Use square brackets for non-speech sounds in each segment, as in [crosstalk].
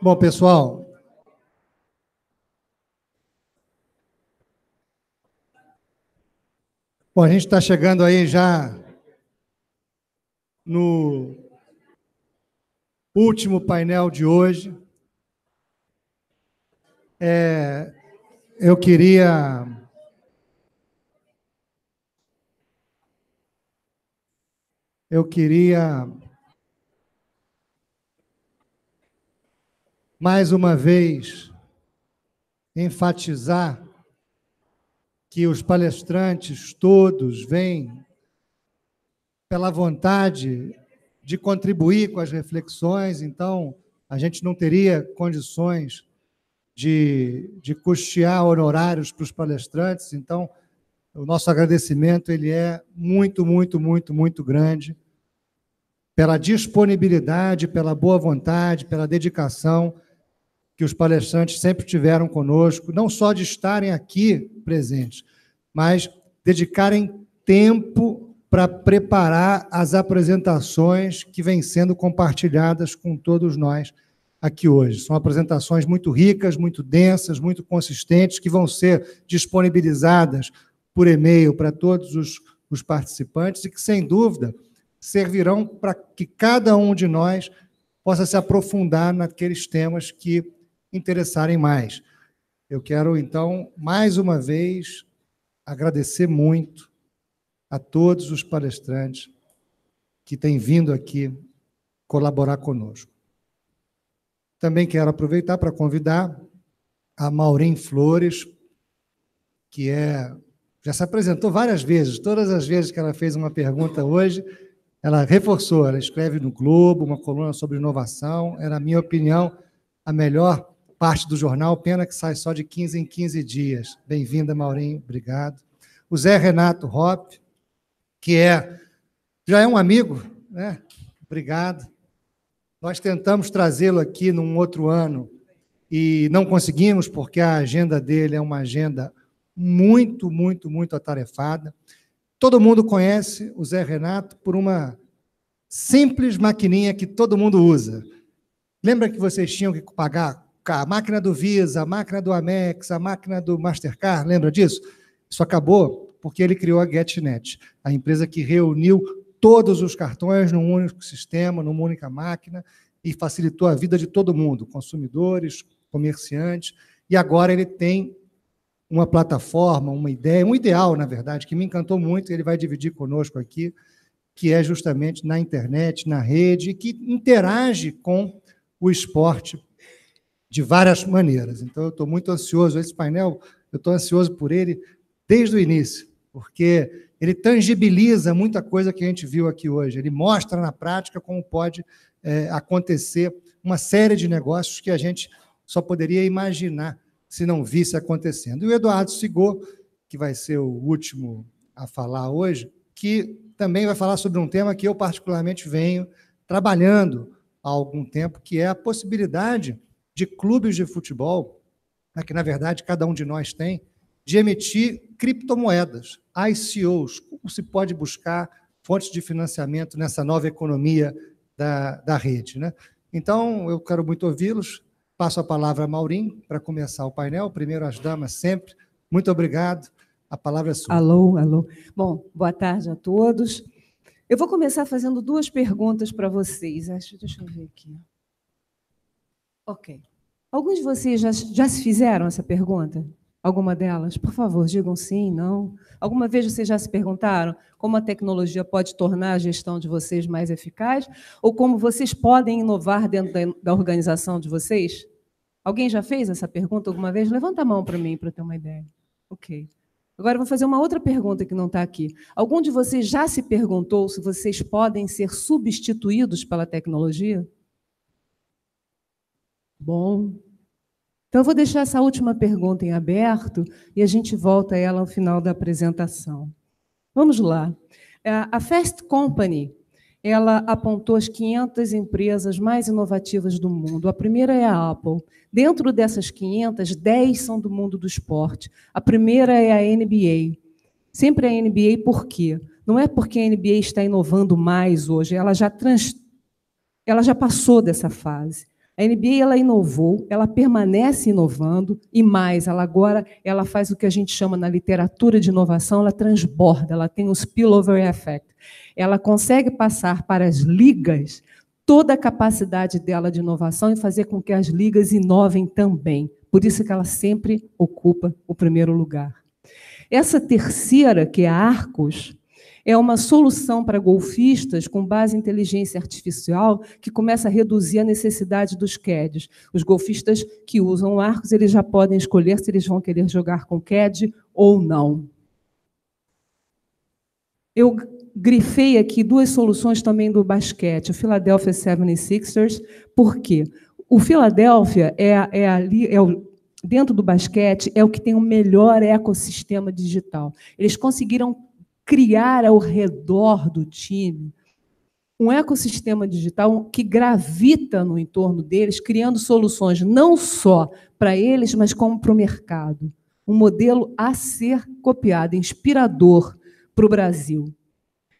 Bom, pessoal, Bom, a gente está chegando aí já no último painel de hoje. É, eu queria eu queria mais uma vez enfatizar que os palestrantes todos vêm pela vontade de contribuir com as reflexões, então a gente não teria condições de, de custear honorários para os palestrantes, então o nosso agradecimento ele é muito, muito, muito, muito grande pela disponibilidade, pela boa vontade, pela dedicação que os palestrantes sempre tiveram conosco, não só de estarem aqui presentes, mas dedicarem tempo para preparar as apresentações que vêm sendo compartilhadas com todos nós aqui hoje. São apresentações muito ricas, muito densas, muito consistentes, que vão ser disponibilizadas por e-mail para todos os, os, participantes e que, sem dúvida, servirão para que cada um de nós possa se aprofundar naqueles temas que interessarem mais. Eu quero, então, mais uma vez, agradecer muito a todos os palestrantes que têm vindo aqui colaborar conosco. Também quero aproveitar para convidar a Maureen Flores, que é já se apresentou várias vezes, todas as vezes que ela fez uma pergunta hoje, ela reforçou, ela escreve no Globo uma coluna sobre inovação, era, na minha opinião, a melhor parte do jornal, pena que sai só de 15 em 15 dias. Bem-vinda, Maurinho, obrigado. O Zé Renato Hop, que é já é um amigo, né? Obrigado. Nós tentamos trazê-lo aqui num outro ano e não conseguimos, porque a agenda dele é uma agenda muito, muito, muito atarefada. Todo mundo conhece o Zé Renato por uma simples maquininha que todo mundo usa. Lembra que vocês tinham que pagar a máquina do Visa, a máquina do Amex, a máquina do Mastercard, lembra disso? Isso acabou porque ele criou a GetNet, a empresa que reuniu todos os cartões num único sistema, numa única máquina e facilitou a vida de todo mundo, consumidores, comerciantes, e agora ele tem uma plataforma, uma ideia, um ideal, na verdade, que me encantou muito, ele vai dividir conosco aqui, que é justamente na internet, na rede, que interage com o esporte de várias maneiras. Então, eu estou muito ansioso. Esse painel, eu estou ansioso por ele desde o início, porque ele tangibiliza muita coisa que a gente viu aqui hoje. Ele mostra na prática como pode é, acontecer uma série de negócios que a gente só poderia imaginar se não visse acontecendo. E o Eduardo Sigor, que vai ser o último a falar hoje, que também vai falar sobre um tema que eu particularmente venho trabalhando há algum tempo, que é a possibilidade de clubes de futebol, né, que na verdade cada um de nós tem, de emitir criptomoedas, ICOs. Como se pode buscar fontes de financiamento nessa nova economia da, da rede? Né? Então, eu quero muito ouvi-los. Passo a palavra a Maurim para começar o painel. Primeiro as damas sempre. Muito obrigado. A palavra é sua. Alô, alô. Bom, boa tarde a todos. Eu vou começar fazendo duas perguntas para vocês. Deixa eu ver aqui. Ok. Alguns de vocês já, já se fizeram essa pergunta? Alguma delas? Por favor, digam sim, não. Alguma vez vocês já se perguntaram como a tecnologia pode tornar a gestão de vocês mais eficaz? Ou como vocês podem inovar dentro da, da organização de vocês? Alguém já fez essa pergunta alguma vez? Levanta a mão para mim, para ter uma ideia. Ok. Agora eu vou fazer uma outra pergunta que não está aqui. Algum de vocês já se perguntou se vocês podem ser substituídos pela tecnologia? Bom. Então, eu vou deixar essa última pergunta em aberto e a gente volta a ela ao final da apresentação. Vamos lá. É, a Fast Company ela apontou as 500 empresas mais inovativas do mundo. A primeira é a Apple. Dentro dessas 500, 10 são do mundo do esporte. A primeira é a NBA. Sempre a NBA, por quê? Não é porque a NBA está inovando mais hoje, ela já, trans... ela já passou dessa fase. A NBA ela inovou, ela permanece inovando e mais, ela agora ela faz o que a gente chama na literatura de inovação, ela transborda, ela tem o um spillover effect. Ela consegue passar para as ligas toda a capacidade dela de inovação e fazer com que as ligas inovem também. Por isso que ela sempre ocupa o primeiro lugar. Essa terceira, que é Arcos, é uma solução para golfistas com base em inteligência artificial que começa a reduzir a necessidade dos CADs. Os golfistas que usam arcos, eles já podem escolher se eles vão querer jogar com CAD ou não. Eu grifei aqui duas soluções também do basquete, o Philadelphia 76ers, por quê? O Philadelphia é, é, ali, é o, dentro do basquete, é o que tem o melhor ecossistema digital. Eles conseguiram criar ao redor do time um ecossistema digital que gravita no entorno deles, criando soluções não só para eles, mas como para o mercado. Um modelo a ser copiado, inspirador para o Brasil.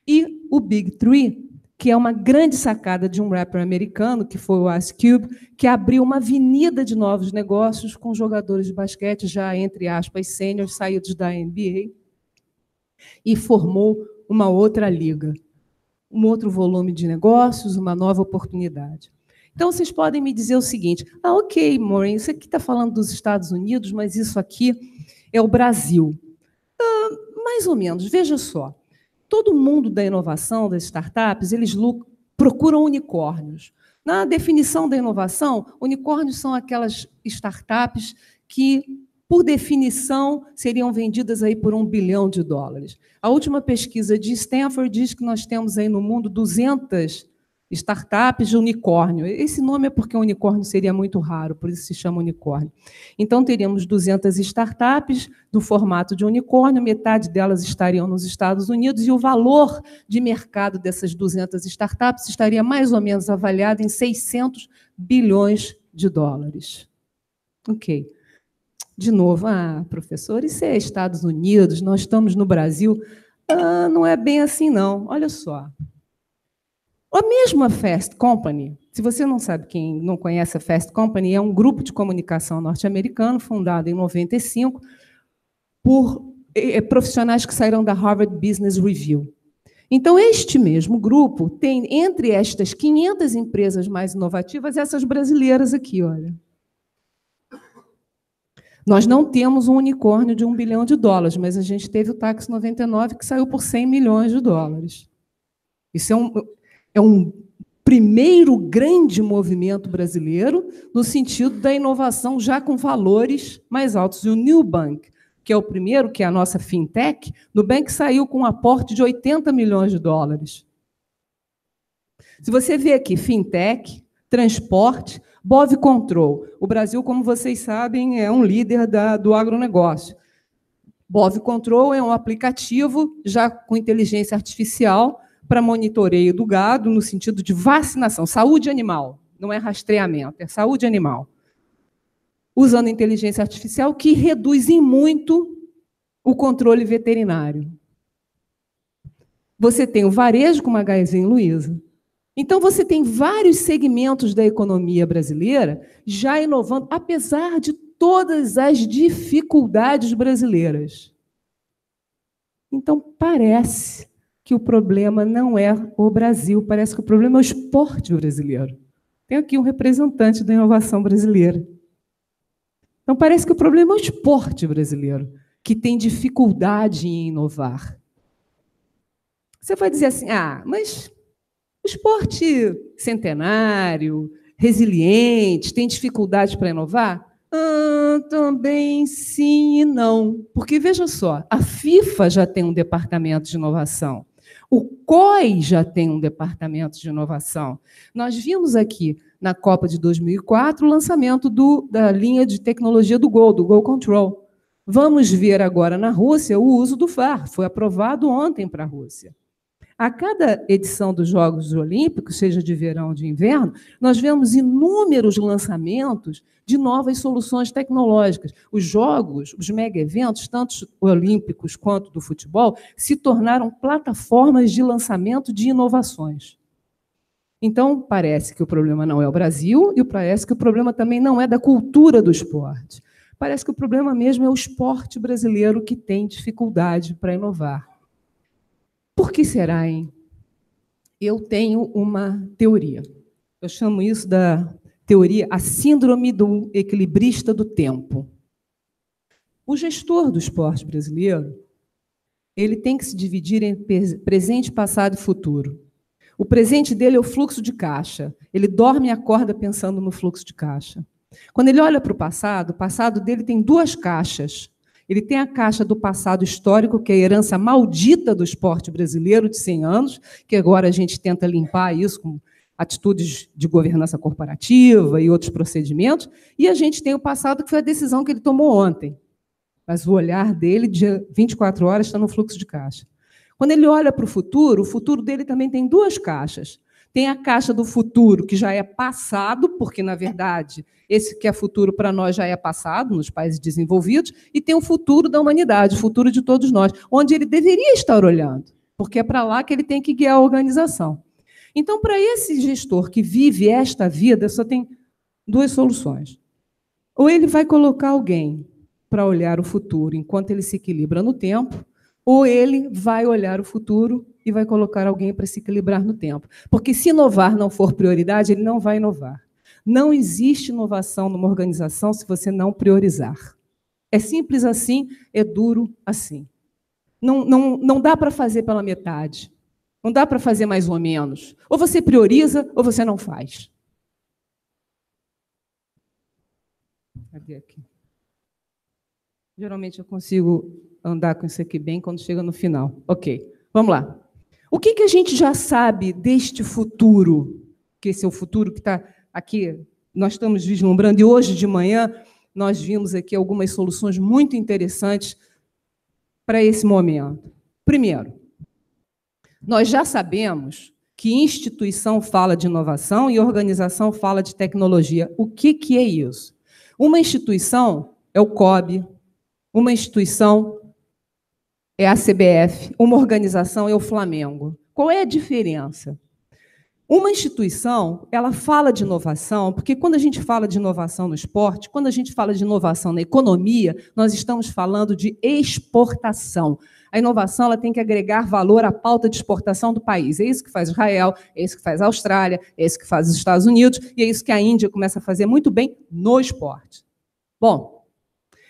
E o Big Three, que é uma grande sacada de um rapper americano, que foi o Ice Cube, que abriu uma avenida de novos negócios com jogadores de basquete já, entre aspas, sêniores, saídos da NBA, e formou uma outra liga, um outro volume de negócios, uma nova oportunidade. Então, vocês podem me dizer o seguinte: ah, ok, Maureen, você aqui está falando dos Estados Unidos, mas isso aqui é o Brasil. Ah, mais ou menos, veja só. Todo mundo da inovação, das startups, eles procuram unicórnios. Na definição da inovação, unicórnios são aquelas startups que por definição, seriam vendidas aí por um bilhão de dólares. A última pesquisa de Stanford diz que nós temos aí no mundo 200 startups de unicórnio. Esse nome é porque o unicórnio seria muito raro, por isso se chama unicórnio. Então, teríamos 200 startups do formato de unicórnio, metade delas estariam nos Estados Unidos, e o valor de mercado dessas 200 startups estaria mais ou menos avaliado em 600 bilhões de dólares. Ok de novo, ah, professor, isso é Estados Unidos, nós estamos no Brasil. Ah, não é bem assim, não. Olha só. A mesma Fast Company, se você não sabe quem não conhece a Fast Company, é um grupo de comunicação norte-americano fundado em 95 por profissionais que saíram da Harvard Business Review. Então, este mesmo grupo tem, entre estas 500 empresas mais inovativas, essas brasileiras aqui, olha. Nós não temos um unicórnio de um bilhão de dólares, mas a gente teve o táxi 99 que saiu por 100 milhões de dólares. Isso é um, é um primeiro grande movimento brasileiro no sentido da inovação já com valores mais altos. E o New Bank, que é o primeiro, que é a nossa fintech, Nubank saiu com um aporte de 80 milhões de dólares. Se você vê aqui, fintech, transporte, Bov Control. O Brasil, como vocês sabem, é um líder da, do agronegócio. Bov Control é um aplicativo já com inteligência artificial para monitoreio do gado no sentido de vacinação, saúde animal, não é rastreamento, é saúde animal. Usando inteligência artificial que reduz em muito o controle veterinário. Você tem o varejo com uma Magazine Luiza, então, você tem vários segmentos da economia brasileira já inovando, apesar de todas as dificuldades brasileiras. Então, parece que o problema não é o Brasil, parece que o problema é o esporte brasileiro. Tem aqui um representante da inovação brasileira. Então, parece que o problema é o esporte brasileiro, que tem dificuldade em inovar. Você vai dizer assim: ah, mas esporte centenário, resiliente, tem dificuldade para inovar? Ah, também sim e não. Porque veja só, a FIFA já tem um departamento de inovação. O COI já tem um departamento de inovação. Nós vimos aqui na Copa de 2004 o lançamento do, da linha de tecnologia do Gol, do Gol Control. Vamos ver agora na Rússia o uso do FAR Foi aprovado ontem para a Rússia. A cada edição dos Jogos Olímpicos, seja de verão ou de inverno, nós vemos inúmeros lançamentos de novas soluções tecnológicas. Os jogos, os mega eventos, tanto olímpicos quanto do futebol, se tornaram plataformas de lançamento de inovações. Então, parece que o problema não é o Brasil e parece que o problema também não é da cultura do esporte. Parece que o problema mesmo é o esporte brasileiro que tem dificuldade para inovar. Por que será, hein? Eu tenho uma teoria. Eu chamo isso da teoria a síndrome do equilibrista do tempo. O gestor do esporte brasileiro, ele tem que se dividir em presente, passado e futuro. O presente dele é o fluxo de caixa. Ele dorme e acorda pensando no fluxo de caixa. Quando ele olha para o passado, o passado dele tem duas caixas. Ele tem a caixa do passado histórico, que é a herança maldita do esporte brasileiro de 100 anos, que agora a gente tenta limpar isso com atitudes de governança corporativa e outros procedimentos. E a gente tem o passado, que foi a decisão que ele tomou ontem. Mas o olhar dele, de 24 horas, está no fluxo de caixa. Quando ele olha para o futuro, o futuro dele também tem duas caixas. Tem a caixa do futuro, que já é passado, porque, na verdade, esse que é futuro para nós já é passado nos países desenvolvidos, e tem o futuro da humanidade, o futuro de todos nós, onde ele deveria estar olhando, porque é para lá que ele tem que guiar a organização. Então, para esse gestor que vive esta vida, só tem duas soluções. Ou ele vai colocar alguém para olhar o futuro enquanto ele se equilibra no tempo, ou ele vai olhar o futuro e vai colocar alguém para se equilibrar no tempo. Porque se inovar não for prioridade, ele não vai inovar. Não existe inovação numa organização se você não priorizar. É simples assim, é duro assim. Não, não, não dá para fazer pela metade. Não dá para fazer mais ou menos. Ou você prioriza ou você não faz. Cadê aqui? Geralmente eu consigo andar com isso aqui bem quando chega no final. Ok, vamos lá. O que, que a gente já sabe deste futuro? Que esse é o futuro que está aqui, nós estamos vislumbrando, e hoje de manhã nós vimos aqui algumas soluções muito interessantes para esse momento. Primeiro, nós já sabemos que instituição fala de inovação e organização fala de tecnologia. O que, que é isso? Uma instituição é o COB, uma instituição é a CBF, uma organização é o Flamengo. Qual é a diferença? Uma instituição, ela fala de inovação, porque quando a gente fala de inovação no esporte, quando a gente fala de inovação na economia, nós estamos falando de exportação. A inovação ela tem que agregar valor à pauta de exportação do país. É isso que faz Israel, é isso que faz a Austrália, é isso que faz os Estados Unidos e é isso que a Índia começa a fazer muito bem no esporte. Bom,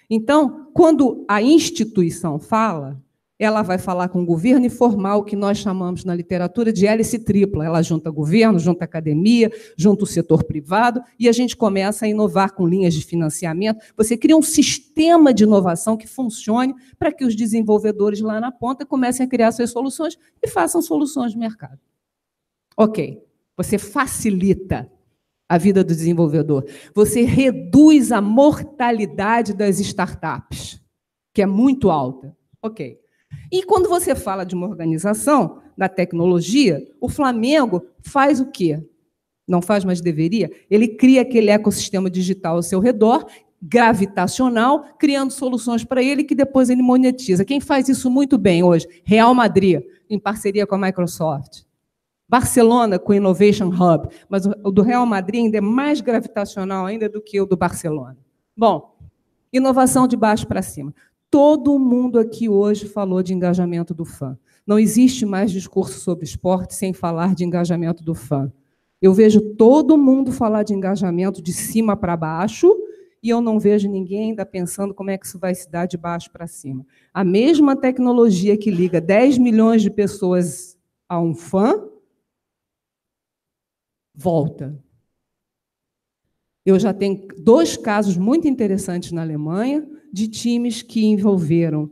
então, quando a instituição fala, ela vai falar com o governo informal, que nós chamamos na literatura de hélice tripla. Ela junta governo, junta academia, junta o setor privado, e a gente começa a inovar com linhas de financiamento. Você cria um sistema de inovação que funcione para que os desenvolvedores lá na ponta comecem a criar suas soluções e façam soluções de mercado. Ok, você facilita a vida do desenvolvedor, você reduz a mortalidade das startups, que é muito alta. Ok. E quando você fala de uma organização da tecnologia, o Flamengo faz o quê? Não faz, mas deveria. Ele cria aquele ecossistema digital ao seu redor, gravitacional, criando soluções para ele que depois ele monetiza. Quem faz isso muito bem hoje? Real Madrid, em parceria com a Microsoft. Barcelona com o Innovation Hub, mas o do Real Madrid ainda é mais gravitacional ainda do que o do Barcelona. Bom, inovação de baixo para cima. Todo mundo aqui hoje falou de engajamento do fã. Não existe mais discurso sobre esporte sem falar de engajamento do fã. Eu vejo todo mundo falar de engajamento de cima para baixo e eu não vejo ninguém ainda pensando como é que isso vai se dar de baixo para cima. A mesma tecnologia que liga 10 milhões de pessoas a um fã volta. Eu já tenho dois casos muito interessantes na Alemanha de times que envolveram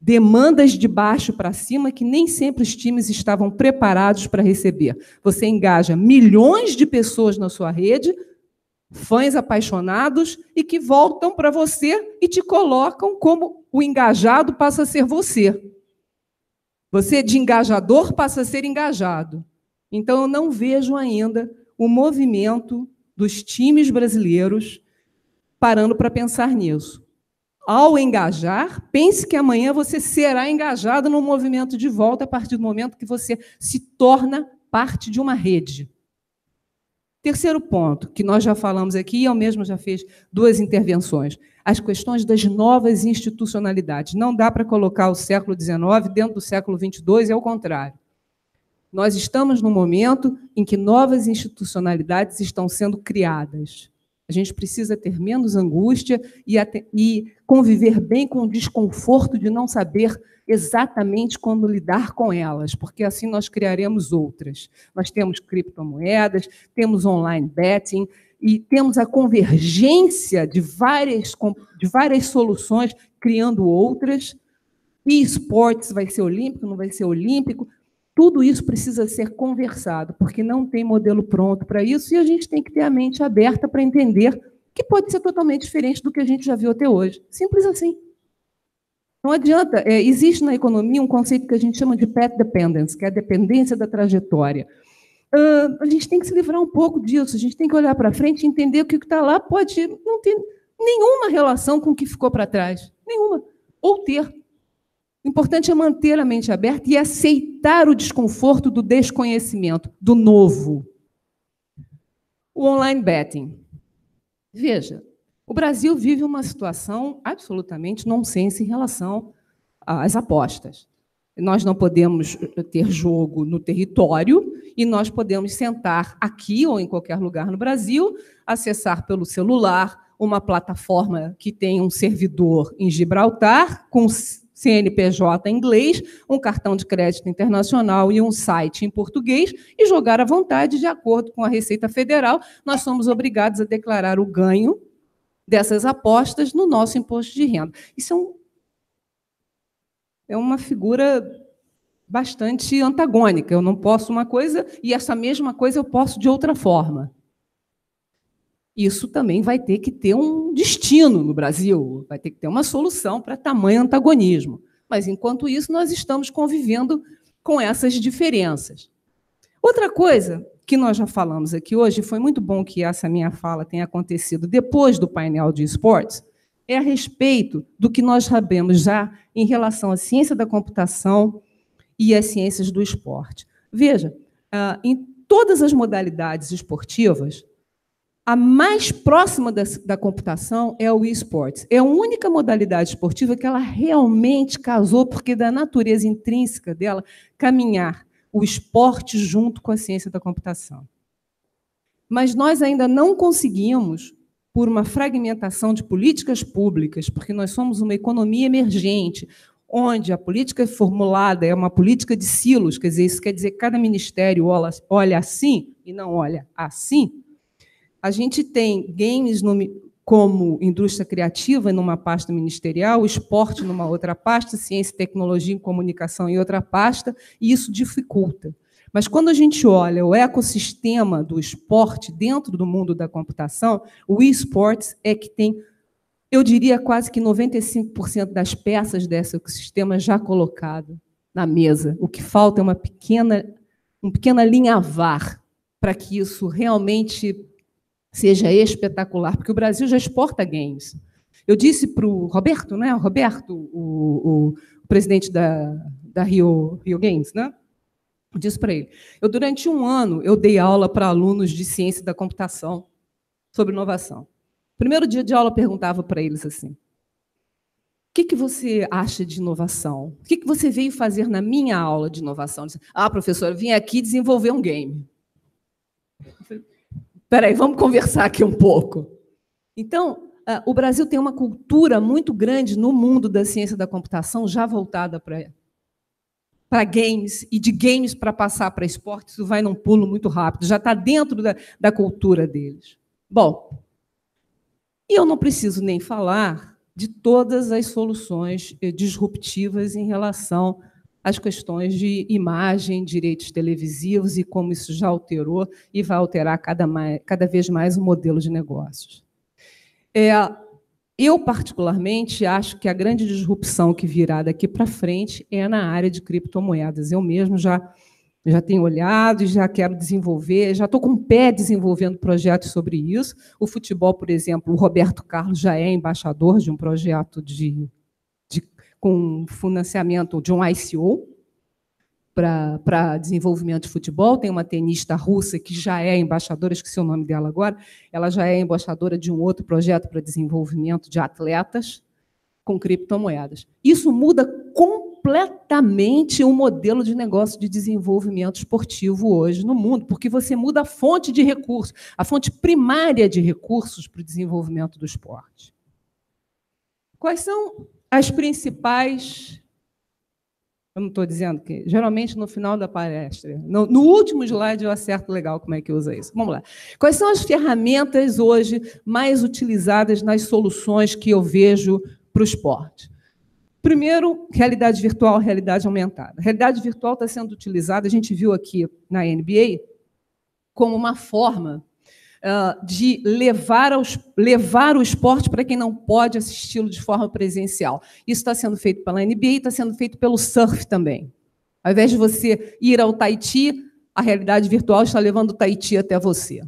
demandas de baixo para cima que nem sempre os times estavam preparados para receber. Você engaja milhões de pessoas na sua rede, fãs apaixonados e que voltam para você e te colocam como o engajado passa a ser você. Você de engajador passa a ser engajado. Então eu não vejo ainda o movimento dos times brasileiros parando para pensar nisso ao engajar, pense que amanhã você será engajado no movimento de volta a partir do momento que você se torna parte de uma rede. Terceiro ponto, que nós já falamos aqui, e eu mesmo já fiz duas intervenções, as questões das novas institucionalidades. Não dá para colocar o século XIX dentro do século XXII, é o contrário. Nós estamos num momento em que novas institucionalidades estão sendo criadas. A gente precisa ter menos angústia e, e conviver bem com o desconforto de não saber exatamente como lidar com elas, porque assim nós criaremos outras. Nós temos criptomoedas, temos online betting e temos a convergência de várias, de várias soluções, criando outras. E esportes vai ser olímpico, não vai ser olímpico, tudo isso precisa ser conversado, porque não tem modelo pronto para isso e a gente tem que ter a mente aberta para entender que pode ser totalmente diferente do que a gente já viu até hoje. Simples assim. Não adianta. É, existe na economia um conceito que a gente chama de path dependence, que é a dependência da trajetória. Uh, a gente tem que se livrar um pouco disso, a gente tem que olhar para frente e entender que o que está lá pode não ter nenhuma relação com o que ficou para trás. Nenhuma. Ou ter. O importante é manter a mente aberta e aceitar o desconforto do desconhecimento, do novo. O online betting. Veja, o Brasil vive uma situação absolutamente nonsense em relação às apostas. Nós não podemos eh, ter jogo no território e nós podemos sentar aqui ou em qualquer lugar no Brasil, acessar pelo celular uma plataforma que tem um servidor em Gibraltar com CNPJ em inglês, um cartão de crédito internacional e um site em português e jogar à vontade de acordo com a Receita Federal. Nós somos obrigados a declarar o ganho dessas apostas no nosso imposto de renda. Isso é, um, é uma figura bastante antagônica. Eu não posso uma coisa e essa mesma coisa eu posso de outra forma isso também vai ter que ter um destino no Brasil, vai ter que ter uma solução para tamanho antagonismo. Mas, enquanto isso, nós estamos convivendo com essas diferenças. Outra coisa que nós já falamos aqui hoje, foi muito bom que essa minha fala tenha acontecido depois do painel de esportes, é a respeito do que nós sabemos já em relação à ciência da computação e às ciências do esporte. Veja, ah, em todas as modalidades esportivas, a mais próxima da, da computação é o esportes. É a única modalidade esportiva que ela realmente casou, porque é da natureza intrínseca dela, caminhar o esporte junto com a ciência da computação. Mas nós ainda não conseguimos, por uma fragmentação de políticas públicas, porque nós somos uma economia emergente, onde a política formulada é uma política de silos, quer dizer, isso quer dizer que cada ministério olha assim e não olha assim a gente tem games no, como indústria criativa numa pasta ministerial, esporte numa outra pasta, ciência, tecnologia e comunicação em outra pasta, e isso dificulta. Mas quando a gente olha o ecossistema do esporte dentro do mundo da computação, o esportes é que tem, eu diria, quase que 95% das peças desse ecossistema já colocado na mesa. O que falta é uma pequena, um linha alinhavar para que isso realmente seja espetacular, porque o Brasil já exporta games. Eu disse para o Roberto, né? O Roberto, o, o presidente da, da Rio, Rio Games, né? Eu disse para ele. Eu durante um ano eu dei aula para alunos de ciência da computação sobre inovação. Primeiro dia de aula eu perguntava para eles assim: o que, que você acha de inovação? O que, que você veio fazer na minha aula de inovação? Disse, ah, professor, eu vim aqui desenvolver um game. Eu falei, Espera aí, vamos conversar aqui um pouco. Então, ah, o Brasil tem uma cultura muito grande no mundo da ciência da computação já voltada para para games e de games para passar para esportes, isso vai num pulo muito rápido, já está dentro da, da cultura deles. Bom, e eu não preciso nem falar de todas as soluções eh, disruptivas em relação as questões de imagem, direitos televisivos e como isso já alterou e vai alterar cada, mais, cada vez mais o modelo de negócios. É, eu, particularmente, acho que a grande disrupção que virá daqui para frente é na área de criptomoedas. Eu mesmo já, já tenho olhado e já quero desenvolver, já estou com o pé desenvolvendo projetos sobre isso. O futebol, por exemplo, o Roberto Carlos já é embaixador de um projeto de com financiamento de um ICO para desenvolvimento de futebol. Tem uma tenista russa que já é embaixadora, esqueci o nome dela agora, ela já é embaixadora de um outro projeto para desenvolvimento de atletas com criptomoedas. Isso muda completamente o modelo de negócio de desenvolvimento esportivo hoje no mundo, porque você muda a fonte de recursos, a fonte primária de recursos para o desenvolvimento do esporte. Quais são as principais. Eu não estou dizendo que. Geralmente no final da palestra. No, no, último slide eu acerto legal como é que usa isso. Vamos lá. Quais são as ferramentas hoje mais utilizadas nas soluções que eu vejo para o esporte? Primeiro, realidade virtual, realidade aumentada. realidade virtual está sendo utilizada, a gente viu aqui na NBA, como uma forma de levar, aos, levar o esporte para quem não pode assisti-lo de forma presencial. Isso está sendo feito pela NBA e está sendo feito pelo surf também. Ao invés de você ir ao Tahiti, a realidade virtual está levando o Tahiti até você.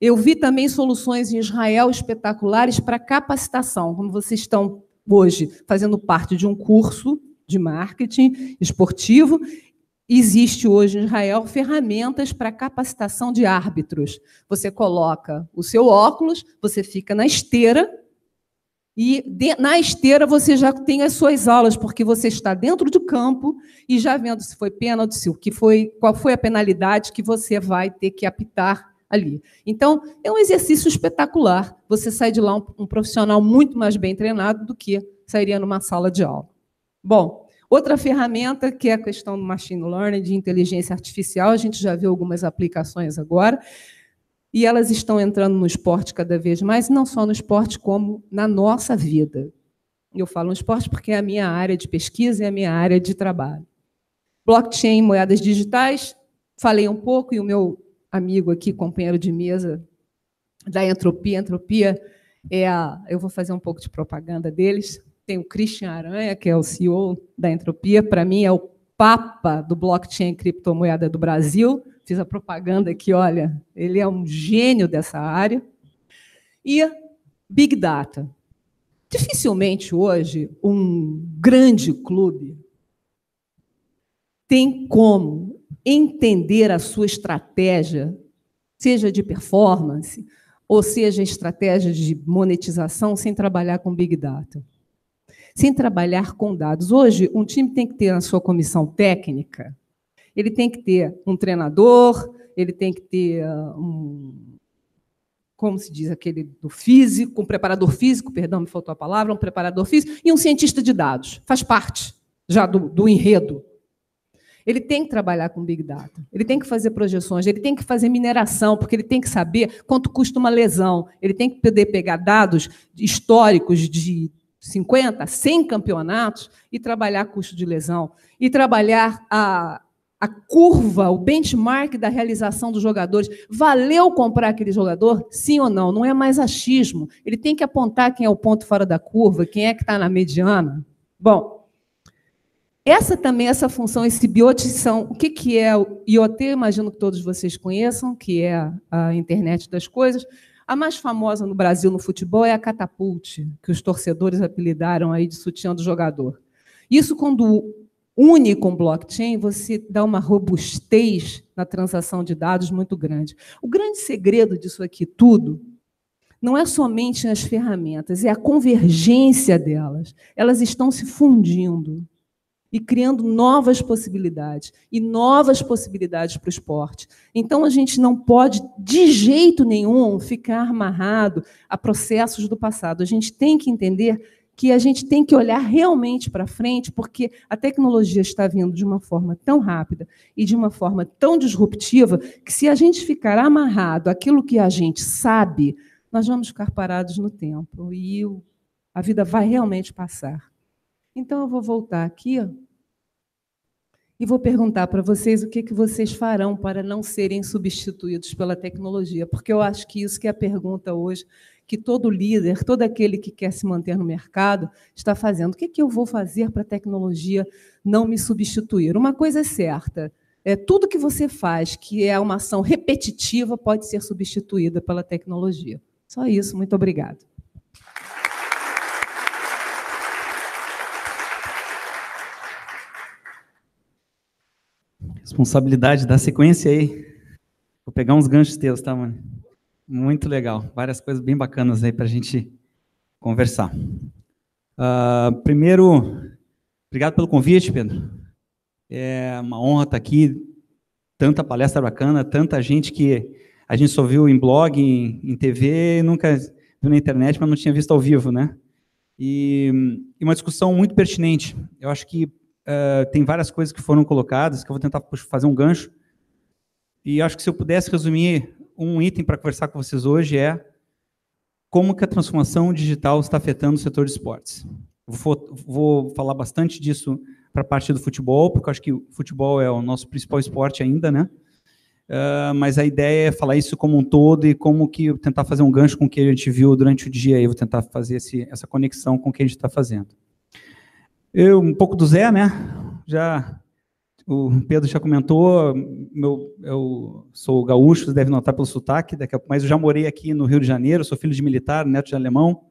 Eu vi também soluções em Israel espetaculares para capacitação, como vocês estão hoje fazendo parte de um curso de marketing esportivo Existe hoje em Israel ferramentas para capacitação de árbitros. Você coloca o seu óculos, você fica na esteira e de, na esteira você já tem as suas aulas, porque você está dentro do campo e já vendo se foi pênalti, se o que foi, qual foi a penalidade que você vai ter que apitar ali. Então, é um exercício espetacular. Você sai de lá um, um profissional muito mais bem treinado do que sairia numa sala de aula. Bom, Outra ferramenta que é a questão do machine learning, de inteligência artificial, a gente já viu algumas aplicações agora, e elas estão entrando no esporte cada vez mais, não só no esporte, como na nossa vida. Eu falo no esporte porque é a minha área de pesquisa e a minha área de trabalho. Blockchain, moedas digitais, falei um pouco, e o meu amigo aqui, companheiro de mesa da Entropia, Entropia é a, eu vou fazer um pouco de propaganda deles, tem o Christian Aranha, que é o CEO da Entropia, para mim é o papa do blockchain e criptomoeda do Brasil. Fiz a propaganda aqui, olha, ele é um gênio dessa área. E Big Data. Dificilmente hoje um grande clube tem como entender a sua estratégia, seja de performance, ou seja, estratégia de monetização, sem trabalhar com Big Data sem trabalhar com dados. Hoje, um time tem que ter na sua comissão técnica, ele tem que ter um treinador, ele tem que ter ah, um, como se diz aquele do físico, um preparador físico, perdão, me faltou a palavra, um preparador físico e um cientista de dados. Faz parte já do, do enredo. Ele tem que trabalhar com Big Data, ele tem que fazer projeções, ele tem que fazer mineração, porque ele tem que saber quanto custa uma lesão, ele tem que poder pegar dados históricos de 50, 100 campeonatos e trabalhar custo de lesão, e trabalhar a, a curva, o benchmark da realização dos jogadores. Valeu comprar aquele jogador? Sim ou não? Não é mais achismo. Ele tem que apontar quem é o ponto fora da curva, quem é que está na mediana. Bom, essa também, essa função, esse biotição, o que, que é o IoT? Imagino que todos vocês conheçam, que é a internet das coisas. A mais famosa no Brasil no futebol é a catapulte, que os torcedores apelidaram aí de sutiã do jogador. Isso quando une com blockchain, você dá uma robustez na transação de dados muito grande. O grande segredo disso aqui tudo não é somente as ferramentas, é a convergência delas. Elas estão se fundindo e criando novas possibilidades e novas possibilidades para o esporte. Então, a gente não pode, de jeito nenhum, ficar amarrado a processos do passado. A gente tem que entender que a gente tem que olhar realmente para frente, porque a tecnologia está vindo de uma forma tão rápida e de uma forma tão disruptiva que, se a gente ficar amarrado àquilo que a gente sabe, nós vamos ficar parados no tempo e a vida vai realmente passar. Então eu vou voltar aqui ó, e vou perguntar para vocês o que, que vocês farão para não serem substituídos pela tecnologia, porque eu acho que isso que é a pergunta hoje que todo líder, todo aquele que quer se manter no mercado está fazendo. O que, que eu vou fazer para a tecnologia não me substituir? Uma coisa é certa, é, tudo que você faz que é uma ação repetitiva pode ser substituída pela tecnologia. Só isso, muito obrigado. Responsabilidade da sequência aí. Vou pegar uns ganchos teus, tá, mano? Muito legal. Várias coisas bem bacanas aí para a gente conversar. Uh, primeiro, obrigado pelo convite, Pedro. É uma honra estar aqui. Tanta palestra bacana, tanta gente que a gente só viu em blog, em, em TV, nunca viu na internet, mas não tinha visto ao vivo, né? E, e uma discussão muito pertinente. Eu acho que ah, tem várias coisas que foram colocadas, que eu vou tentar fazer um gancho. E acho que se eu pudesse resumir um item para conversar com vocês hoje é como que a transformação digital está afetando o setor de esportes. Vou, falar bastante disso para a parte do futebol, porque acho que o futebol é o nosso principal esporte ainda, né? Uh, mas a ideia é falar isso como um todo e como que tentar fazer um gancho com o que a gente viu durante o dia. Eu vou tentar fazer esse, essa conexão com o que a gente está fazendo. Eu, um pouco do Zé, né? Já o Pedro já comentou, meu, eu sou gaúcho, você deve notar pelo sotaque, daqui a, mas eu já morei aqui no Rio de Janeiro, sou filho de militar, neto de alemão.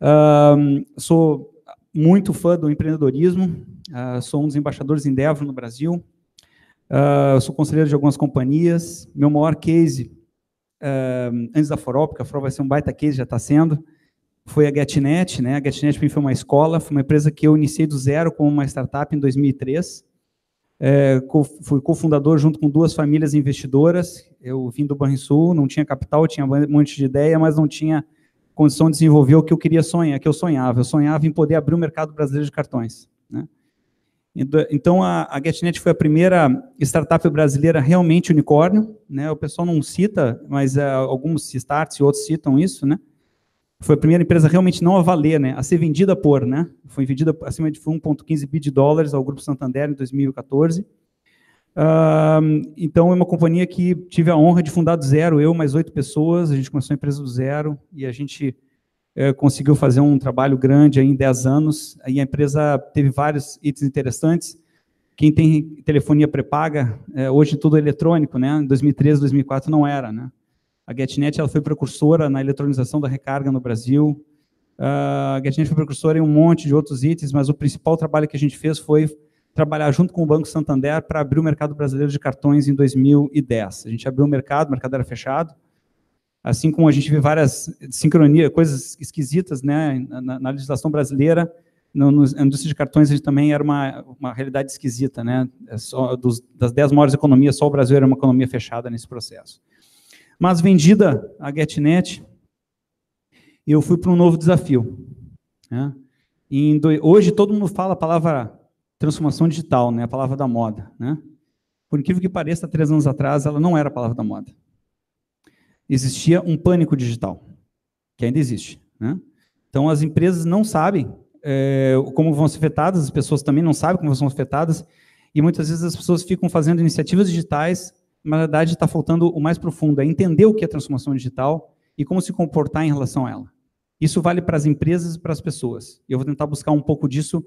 Uh, sou muito fã do empreendedorismo, uh, sou um dos embaixadores em Devro no Brasil, uh, sou conselheiro de algumas companhias. Meu maior case, ah, antes da Forop, porque a Forop vai ser um baita case, já está sendo, foi a GetNet, né? A GetNet para mim foi uma escola, foi uma empresa que eu iniciei do zero como uma startup em 2003. É, fui cofundador junto com duas famílias investidoras. Eu vim do Banrisul, não tinha capital, tinha um monte de ideia, mas não tinha condição de desenvolver o que eu queria sonhar, que eu sonhava. Eu sonhava em poder abrir o mercado brasileiro de cartões. Né? Então, a, a GetNet foi a primeira startup brasileira realmente unicórnio. Né? O pessoal não cita, mas é, alguns startups e outros citam isso, né? Foi a primeira empresa realmente não a valer, né? A ser vendida por, né? Foi vendida acima de 1,15 bi de dólares ao Grupo Santander em 2014. Uh, então, é uma companhia que tive a honra de fundar do zero, eu mais oito pessoas. A gente começou a empresa do zero e a gente é, conseguiu fazer um trabalho grande em 10 anos. Aí a empresa teve vários itens interessantes. Quem tem telefonia pré-paga, é, hoje tudo é eletrônico, né? Em 2013, 2004 não era, né? A GetNet ela foi precursora na eletronização da recarga no Brasil. Uh, a GetNet foi precursora em um monte de outros itens, mas o principal trabalho que a gente fez foi trabalhar junto com o Banco Santander para abrir o mercado brasileiro de cartões em 2010. A gente abriu o mercado, o mercado era fechado. Assim como a gente vê várias sincronias, coisas esquisitas né, na, na legislação brasileira, no, no, indústria de cartões gente também era uma, uma realidade esquisita, né? É só dos, das dez maiores economias, só o Brasil era uma economia fechada nesse processo. Mas vendida a GetNet, eu fui para um novo desafio. Né? Hoje todo mundo fala a palavra transformação digital, né? a palavra da moda. Né? Por incrível que pareça, três anos atrás ela não era a palavra da moda. Existia um pânico digital, que ainda existe. Né? Então as empresas não sabem é, como vão ser afetadas, as pessoas também não sabem como vão ser afetadas, e muitas vezes as pessoas ficam fazendo iniciativas digitais na verdade está faltando o mais profundo, é entender o que é transformação digital e como se comportar em relação a ela. Isso vale para as empresas e para as pessoas. E eu vou tentar buscar um pouco disso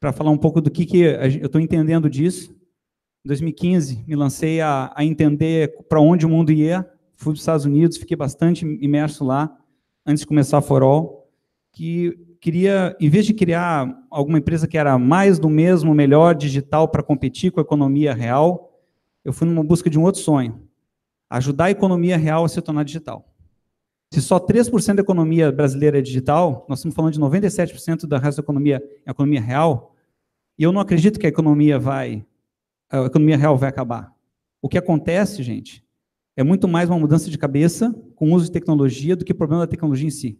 para falar um pouco do que, que eu estou entendendo disso. Em 2015, me lancei a, a entender para onde o mundo ia. Fui para os Estados Unidos, fiquei bastante imerso lá, antes de começar a Forol, que queria, em vez de criar alguma empresa que era mais do mesmo, melhor, digital, para competir com a economia real, eu fui numa busca de um outro sonho: ajudar a economia real a se tornar digital. Se só 3% da economia brasileira é digital, nós estamos falando de 97% da resto da economia é economia real, e eu não acredito que a economia vai a economia real vai acabar. O que acontece, gente, é muito mais uma mudança de cabeça com o uso de tecnologia do que o problema da tecnologia em si.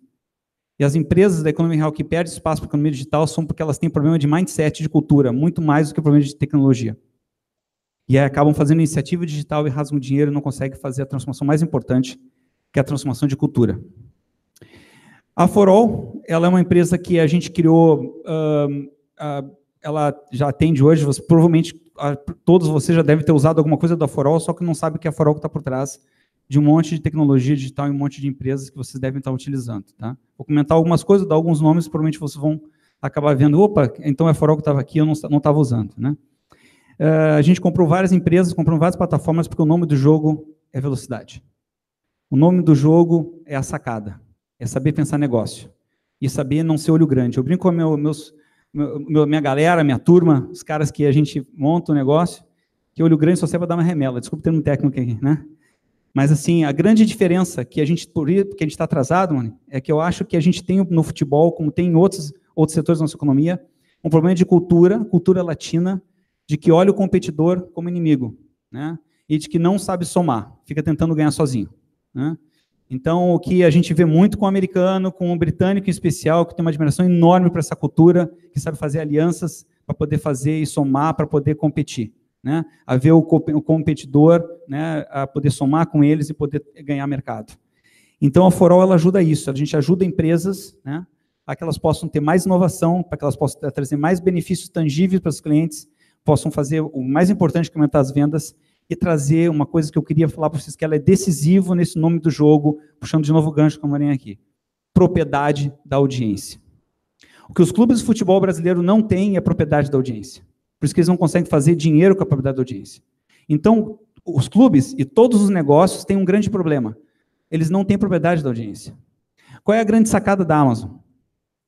E as empresas da economia real que perdem espaço para a economia digital são porque elas têm problema de mindset, de cultura, muito mais do que problema de tecnologia. E acabam fazendo iniciativa digital e rasgam dinheiro e não conseguem fazer a transformação mais importante, que é a transformação de cultura. A Forol, ela é uma empresa que a gente criou, uh, uh, ela já atende hoje, você, provavelmente uh, todos vocês já devem ter usado alguma coisa da Forol, só que não sabe que é a Forol que está por trás de um monte de tecnologia digital e um monte de empresas que vocês devem estar utilizando. Tá? Vou comentar algumas coisas, dar alguns nomes, provavelmente vocês vão acabar vendo, opa, então é a Forol que estava aqui, eu não estava usando. Né? Eh, a gente comprou várias empresas, comprou várias plataformas, porque o nome do jogo é velocidade. O nome do jogo é a sacada, é saber pensar negócio e saber não ser olho grande. Eu brinco com meu, meus, meu, minha galera, minha turma, os caras que a gente monta o um negócio, que olho grande só serve para dar uma remela. Desculpa ter um técnico aqui, né? Mas assim, a grande diferença que a gente por que a gente está atrasado, mano, é que eu acho que a gente tem no futebol, como tem em outros outros setores da nossa economia, um problema de cultura, cultura latina, de que olha o competidor como inimigo, né? E de que não sabe somar, fica tentando ganhar sozinho, né? Então, o que a gente vê muito com o americano, com o britânico em especial, que tem uma admiração enorme para essa cultura, que sabe fazer alianças para poder fazer e somar, para poder competir. Né? A ver o, co o competidor, né? a poder somar com eles e poder ganhar mercado. Então, a Forol ela ajuda isso. A gente ajuda empresas né? para que elas possam ter mais inovação, para que elas possam trazer mais benefícios tangíveis para os clientes, possam fazer o mais importante que aumentar as vendas e trazer uma coisa que eu queria falar para vocês que ela é decisiva nesse nome do jogo, puxando de novo o gancho com a Marinha aqui. Propriedade da audiência. O que os clubes de futebol brasileiro não têm é propriedade da audiência. Por isso que eles não conseguem fazer dinheiro com a propriedade da audiência. Então, os clubes e todos os negócios têm um grande problema. Eles não têm propriedade da audiência. Qual é a grande sacada da Amazon?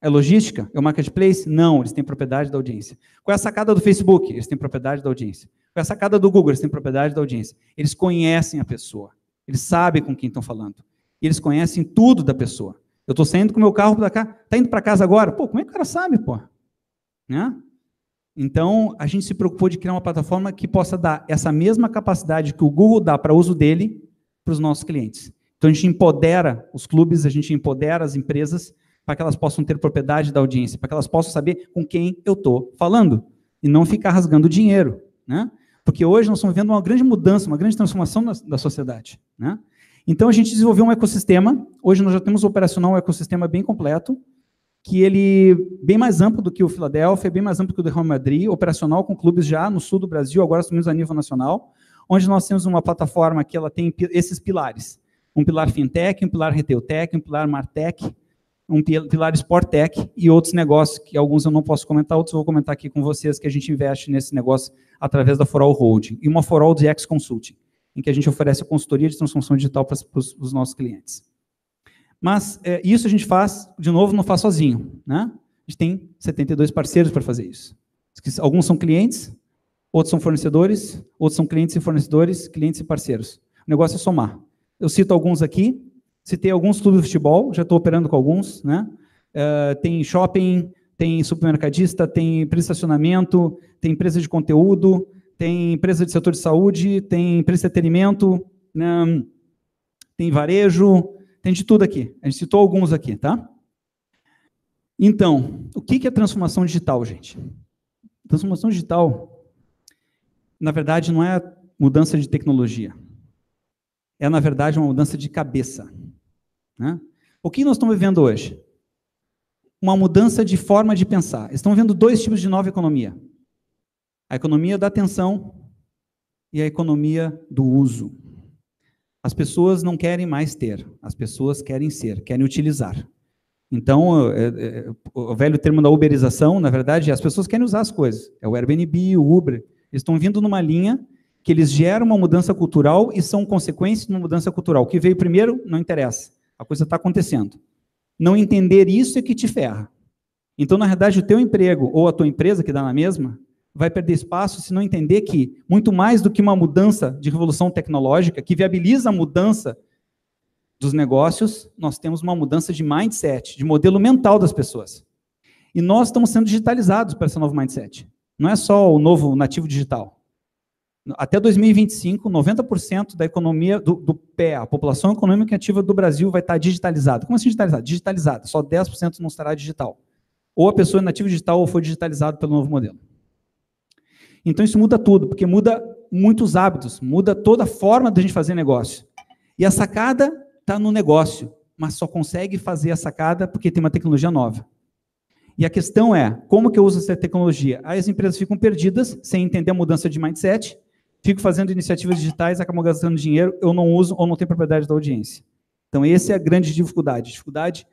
É logística? É o marketplace? Não, eles têm propriedade da audiência. Qual é a sacada do Facebook? Eles têm propriedade da audiência. Qual é a sacada do Google? Eles têm propriedade da audiência. Eles conhecem a pessoa. Eles sabem com quem estão falando. Eles conhecem tudo da pessoa. Eu estou saindo com o meu carro para cá. Está indo para casa agora? Pô, como é que o cara sabe, pô? Né? Então, a gente se preocupou de criar uma plataforma que possa dar essa mesma capacidade que o Google dá para uso dele para os nossos clientes. Então, a gente empodera os clubes, a gente empodera as empresas para que elas possam ter propriedade da audiência, para que elas possam saber com quem eu estou falando e não ficar rasgando dinheiro, né? Porque hoje nós estamos vendo uma grande mudança, uma grande transformação na, da sociedade, né? Então a gente desenvolveu um ecossistema. Hoje nós já temos operacional um ecossistema bem completo, que ele bem mais amplo do que o Philadelphia, bem mais amplo do que o Real Madrid, operacional com clubes já no sul do Brasil, agora assumimos a nível nacional, onde nós temos uma plataforma que ela tem esses pilares. Um pilar fintech, um pilar retailtech, um pilar martech, um pilar Sportec e outros negócios que alguns eu não posso comentar, outros eu vou comentar aqui com vocês que a gente investe nesse negócio através da Foral Holding e uma Foral de Consulting, em que a gente oferece a consultoria de transformação digital para os nossos clientes. Mas é, isso a gente faz, de novo, não faz sozinho, né? A gente tem 72 parceiros para fazer isso. Alguns são clientes, outros são fornecedores, outros são clientes e fornecedores, clientes e parceiros. O negócio é somar. Eu cito alguns aqui, Citei alguns clubes de futebol, já estou operando com alguns, né? Uh, tem shopping, tem supermercadista, tem empresa de estacionamento, tem empresa de conteúdo, tem empresa de setor de saúde, tem empresa de entretenimento, né? tem varejo, tem de tudo aqui. A gente citou alguns aqui, tá? Então, o que é transformação digital, gente? Transformação digital, na verdade, não é mudança de tecnologia. É, na verdade, uma mudança de cabeça. Né? O que nós estamos vivendo hoje? Uma mudança de forma de pensar. Estão vendo dois tipos de nova economia: a economia da atenção e a economia do uso. As pessoas não querem mais ter, as pessoas querem ser, querem utilizar. Então, é, é, é o velho termo da uberização, na verdade, é as pessoas querem usar as coisas. É o Airbnb, o Uber. Eles estão vindo numa linha que eles geram uma mudança cultural e são consequências de uma mudança cultural. O que veio primeiro não interessa a coisa está acontecendo. Não entender isso é que te ferra. Então, na verdade, o teu emprego ou a tua empresa, que dá na mesma, vai perder espaço se não entender que, muito mais do que uma mudança de revolução tecnológica, que viabiliza a mudança dos negócios, nós temos uma mudança de mindset, de modelo mental das pessoas. E nós estamos sendo digitalizados para esse novo mindset. Não é só o novo nativo digital. Até 2025, 90% da economia do, do pé, a população econômica ativa do Brasil vai estar digitalizada. Como assim digitalizada? Digitalizada. Só 10% não estará digital. Ou a pessoa é nativa digital ou foi digitalizada pelo novo modelo. Então isso muda tudo, porque muda muitos hábitos, muda toda a forma da gente fazer negócio. E a sacada está no negócio, mas só consegue fazer a sacada porque tem uma tecnologia nova. E a questão é, como que eu uso essa tecnologia? Aí as empresas ficam perdidas, sem entender a mudança de mindset, fico fazendo iniciativas digitais, acabo gastando dinheiro, eu não uso ou não tenho propriedade da audiência. Então, essa é a grande dificuldade. A dificuldade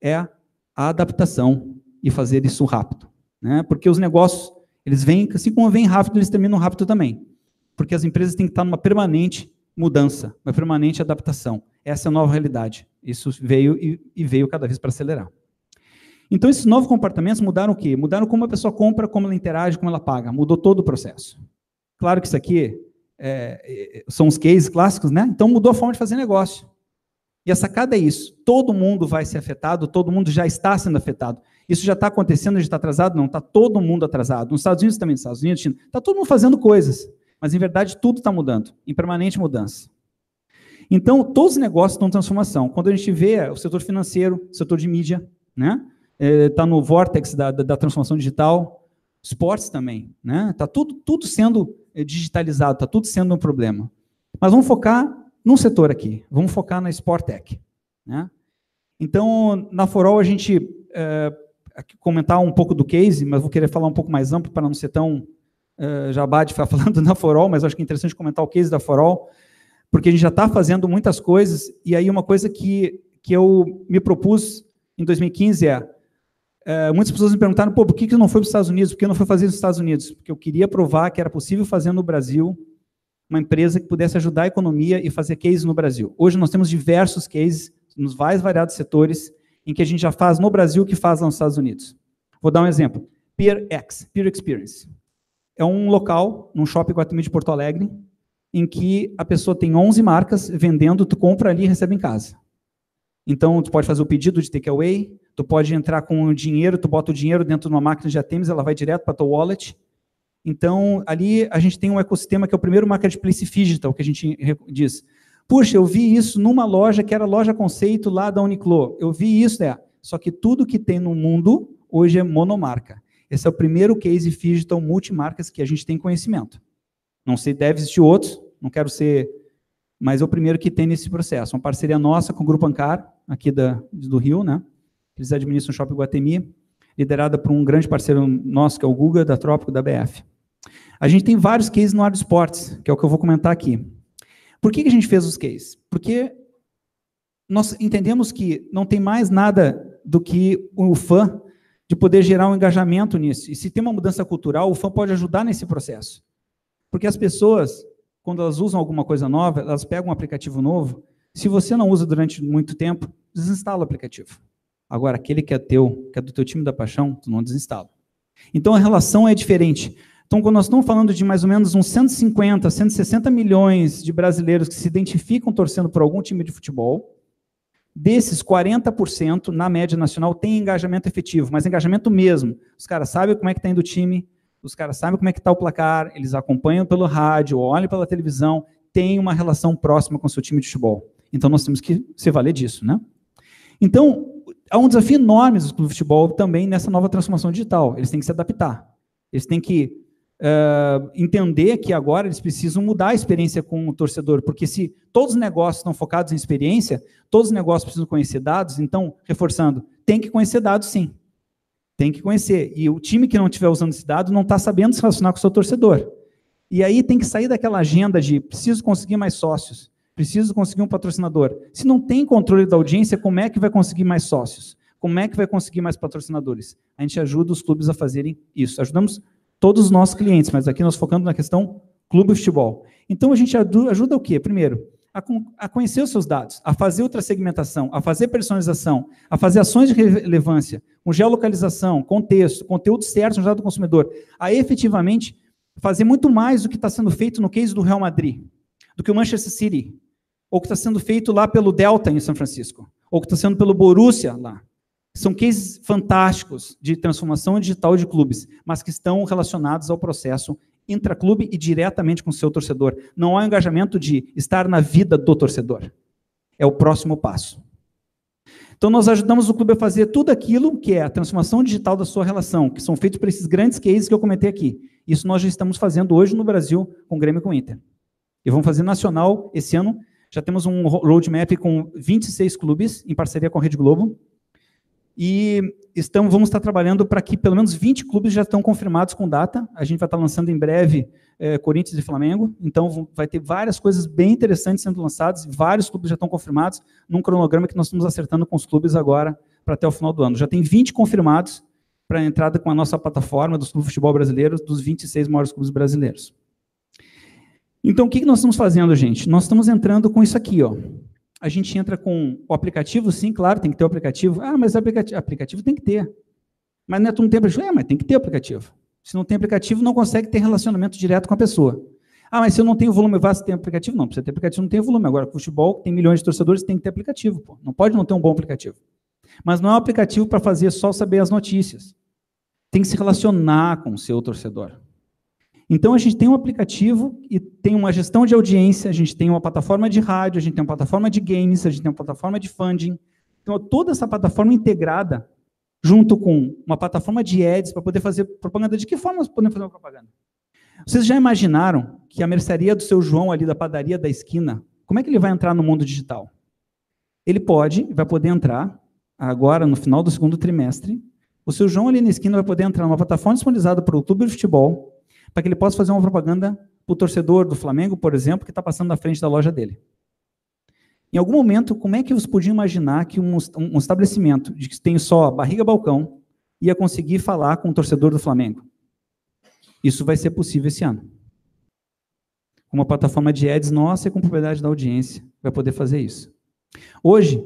é a adaptação e fazer isso rápido. Né? Porque os negócios, eles vêm, assim como vêm rápido, eles terminam rápido também. Porque as empresas têm que estar numa permanente mudança, uma permanente adaptação. Essa é a nova realidade. Isso veio e, e veio cada vez para acelerar. Então, esses novos comportamentos mudaram o quê? Mudaram como a pessoa compra, como ela interage, como ela paga. Mudou todo o processo. Claro que isso aqui é, é, é, são os cases clássicos, né? Então mudou a forma de fazer negócio. E a sacada é isso: todo mundo vai ser afetado, todo mundo já está sendo afetado. Isso já está acontecendo, já está atrasado? Não, está todo mundo atrasado. Nos Estados Unidos também, nos Estados Unidos, China, está todo mundo fazendo coisas. Mas, em verdade, tudo está mudando, em permanente mudança. Então, todos os negócios estão em transformação. Quando a gente vê o setor financeiro, o setor de mídia, né? Está é, tá no vórtex da, da, da transformação digital, esportes também, né? Tá tudo tudo sendo eh, digitalizado, tá tudo sendo um problema. Mas vamos focar num setor aqui, vamos focar na tech, né? Então na Forol a gente é, comentar um pouco do case, mas vou querer falar um pouco mais amplo para não ser tão é, jabá de ficar [laughs] falando na Forol, mas acho que é interessante comentar o case da Forol, porque a gente já está fazendo muitas coisas e aí uma coisa que que eu me propus em 2015 é é, muitas pessoas me perguntaram, pô, por que, que não foi para os Estados Unidos? Por que não foi fazer nos Estados Unidos? Porque eu queria provar que era possível fazer no Brasil uma empresa que pudesse ajudar a economia e fazer cases no Brasil. Hoje nós temos diversos cases nos mais variados setores em que a gente já faz no Brasil o que faz lá nos Estados Unidos. Vou dar um exemplo. PeerX, Peer Experience. É um local, num shopping Guatemi de Porto Alegre, em que a pessoa tem 11 marcas vendendo, tu compra ali e recebe em casa. Então, tu pode fazer o pedido de takeaway, tu pode entrar com o dinheiro, tu bota o dinheiro dentro de uma máquina de Atemis, ela vai direto para tua wallet. Então, ali a gente tem um ecossistema que é o primeiro marketplace digital, que a gente diz. Puxa, eu vi isso numa loja que era loja conceito lá da Uniqlo. Eu vi isso, né? Só que tudo que tem no mundo hoje é monomarca. Esse é o primeiro case digital multimarcas que a gente tem conhecimento. Não sei, deve existir outros, não quero ser, mas é o primeiro que tem nesse processo. Uma parceria nossa com o Grupo Ancar, aqui da, do Rio, né? Eles administram o Shopping Guatemi, liderada por um grande parceiro nosso, que é o Guga, da Trópico, da BF. A gente tem vários cases no Ar esportes, que é o que eu vou comentar aqui. Por que, que a gente fez os cases? Porque nós entendemos que não tem mais nada do que o fã de poder gerar um engajamento nisso. E se tem uma mudança cultural, o fã pode ajudar nesse processo. Porque as pessoas, quando elas usam alguma coisa nova, elas pegam um aplicativo novo, se você não usa durante muito tempo, desinstala o aplicativo. Agora, aquele que é teu, que é do teu time da paixão, tu não desinstala. Então a relação é diferente. Então, quando nós estamos falando de mais ou menos uns 150, 160 milhões de brasileiros que se identificam torcendo por algum time de futebol, desses 40%, na média nacional, tem engajamento efetivo, mas engajamento mesmo. Os caras sabem como é que está indo o time, os caras sabem como é que está o placar, eles acompanham pelo rádio, olham pela televisão, têm uma relação próxima com o seu time de futebol. Então nós temos que se valer disso, né? Então, há um desafio enorme do clubes de futebol também nessa nova transformação digital. Eles têm que se adaptar. Eles têm que uh, entender que agora eles precisam mudar a experiência com o torcedor, porque se todos os negócios estão focados em experiência, todos os negócios precisam conhecer dados, então, reforçando, tem que conhecer dados sim. Tem que conhecer. E o time que não estiver usando esse dado não está sabendo se relacionar com o seu torcedor. E aí tem que sair daquela agenda de preciso conseguir mais sócios, Preciso conseguir um patrocinador. Se não tem controle da audiência, como é que vai conseguir mais sócios? Como é que vai conseguir mais patrocinadores? A gente ajuda os clubes a fazerem isso. Ajudamos todos os nossos clientes, mas aqui nós focando na questão clube futebol. Então a gente ajuda o quê? Primeiro, a, conhecer os seus dados, a fazer outra segmentação, a fazer personalização, a fazer ações de relevância, com geolocalização, contexto, conteúdo certo no dado do consumidor, a efetivamente fazer muito mais do que está sendo feito no case do Real Madrid, do que o Manchester City, ou que está sendo feito lá pelo Delta em São Francisco, ou que está sendo pelo Borussia lá. São cases fantásticos de transformação digital de clubes, mas que estão relacionados ao processo intraclube e diretamente com o seu torcedor. Não há engajamento de estar na vida do torcedor. É o próximo passo. Então, nós ajudamos o clube a fazer tudo aquilo que é a transformação digital da sua relação, que são feitos por esses grandes cases que eu comentei aqui. Isso nós já estamos fazendo hoje no Brasil com o Grêmio e com o Inter. E vamos fazer nacional esse ano já temos um roadmap com 26 clubes em parceria com a Rede Globo. E estamos vamos estar trabalhando para que pelo menos 20 clubes já estão confirmados com data. A gente vai estar lançando em breve é, Corinthians e Flamengo. Então vai ter várias coisas bem interessantes sendo lançadas. Vários clubes já estão confirmados num cronograma que nós estamos acertando com os clubes agora para até o final do ano. Já tem 20 confirmados para a entrada com a nossa plataforma dos clubes de futebol brasileiros, dos 26 maiores clubes brasileiros. Então, o que nós estamos fazendo, gente? Nós estamos entrando com isso aqui, ó. A gente entra com o aplicativo, sim, claro, tem que ter o aplicativo. Ah, mas aplicativo, aplicativo tem que ter. Mas não é todo mundo tem aplicativo. É, mas tem que ter aplicativo. Se não tem aplicativo, não consegue ter relacionamento direto com a pessoa. Ah, mas se eu não tenho volume vasto, tem aplicativo? Não, precisa ter aplicativo, não tem volume. Agora, futebol, tem milhões de torcedores, tem que ter aplicativo. Pô. Não pode não ter um bom aplicativo. Mas não é um aplicativo para fazer só saber as notícias. Tem que se relacionar com o seu torcedor. Então, a gente tem um aplicativo e tem uma gestão de audiência, a gente tem uma plataforma de rádio, a gente tem uma plataforma de games, a gente tem uma plataforma de funding. Então, toda essa plataforma integrada, junto com uma plataforma de ads, para poder fazer propaganda. De que forma podemos fazer uma propaganda? Vocês já imaginaram que a mercearia do seu João, ali da padaria da esquina, como é que ele vai entrar no mundo digital? Ele pode, vai poder entrar agora, no final do segundo trimestre. O seu João, ali na esquina, vai poder entrar numa plataforma disponibilizada para o Clube de Futebol, para que ele possa fazer uma propaganda para o torcedor do Flamengo, por exemplo, que está passando na frente da loja dele. Em algum momento, como é que você podiam imaginar que um, um, um estabelecimento de que tem só barriga balcão ia conseguir falar com o torcedor do Flamengo? Isso vai ser possível esse ano. Uma plataforma de ads nossa e com propriedade da audiência vai poder fazer isso. Hoje,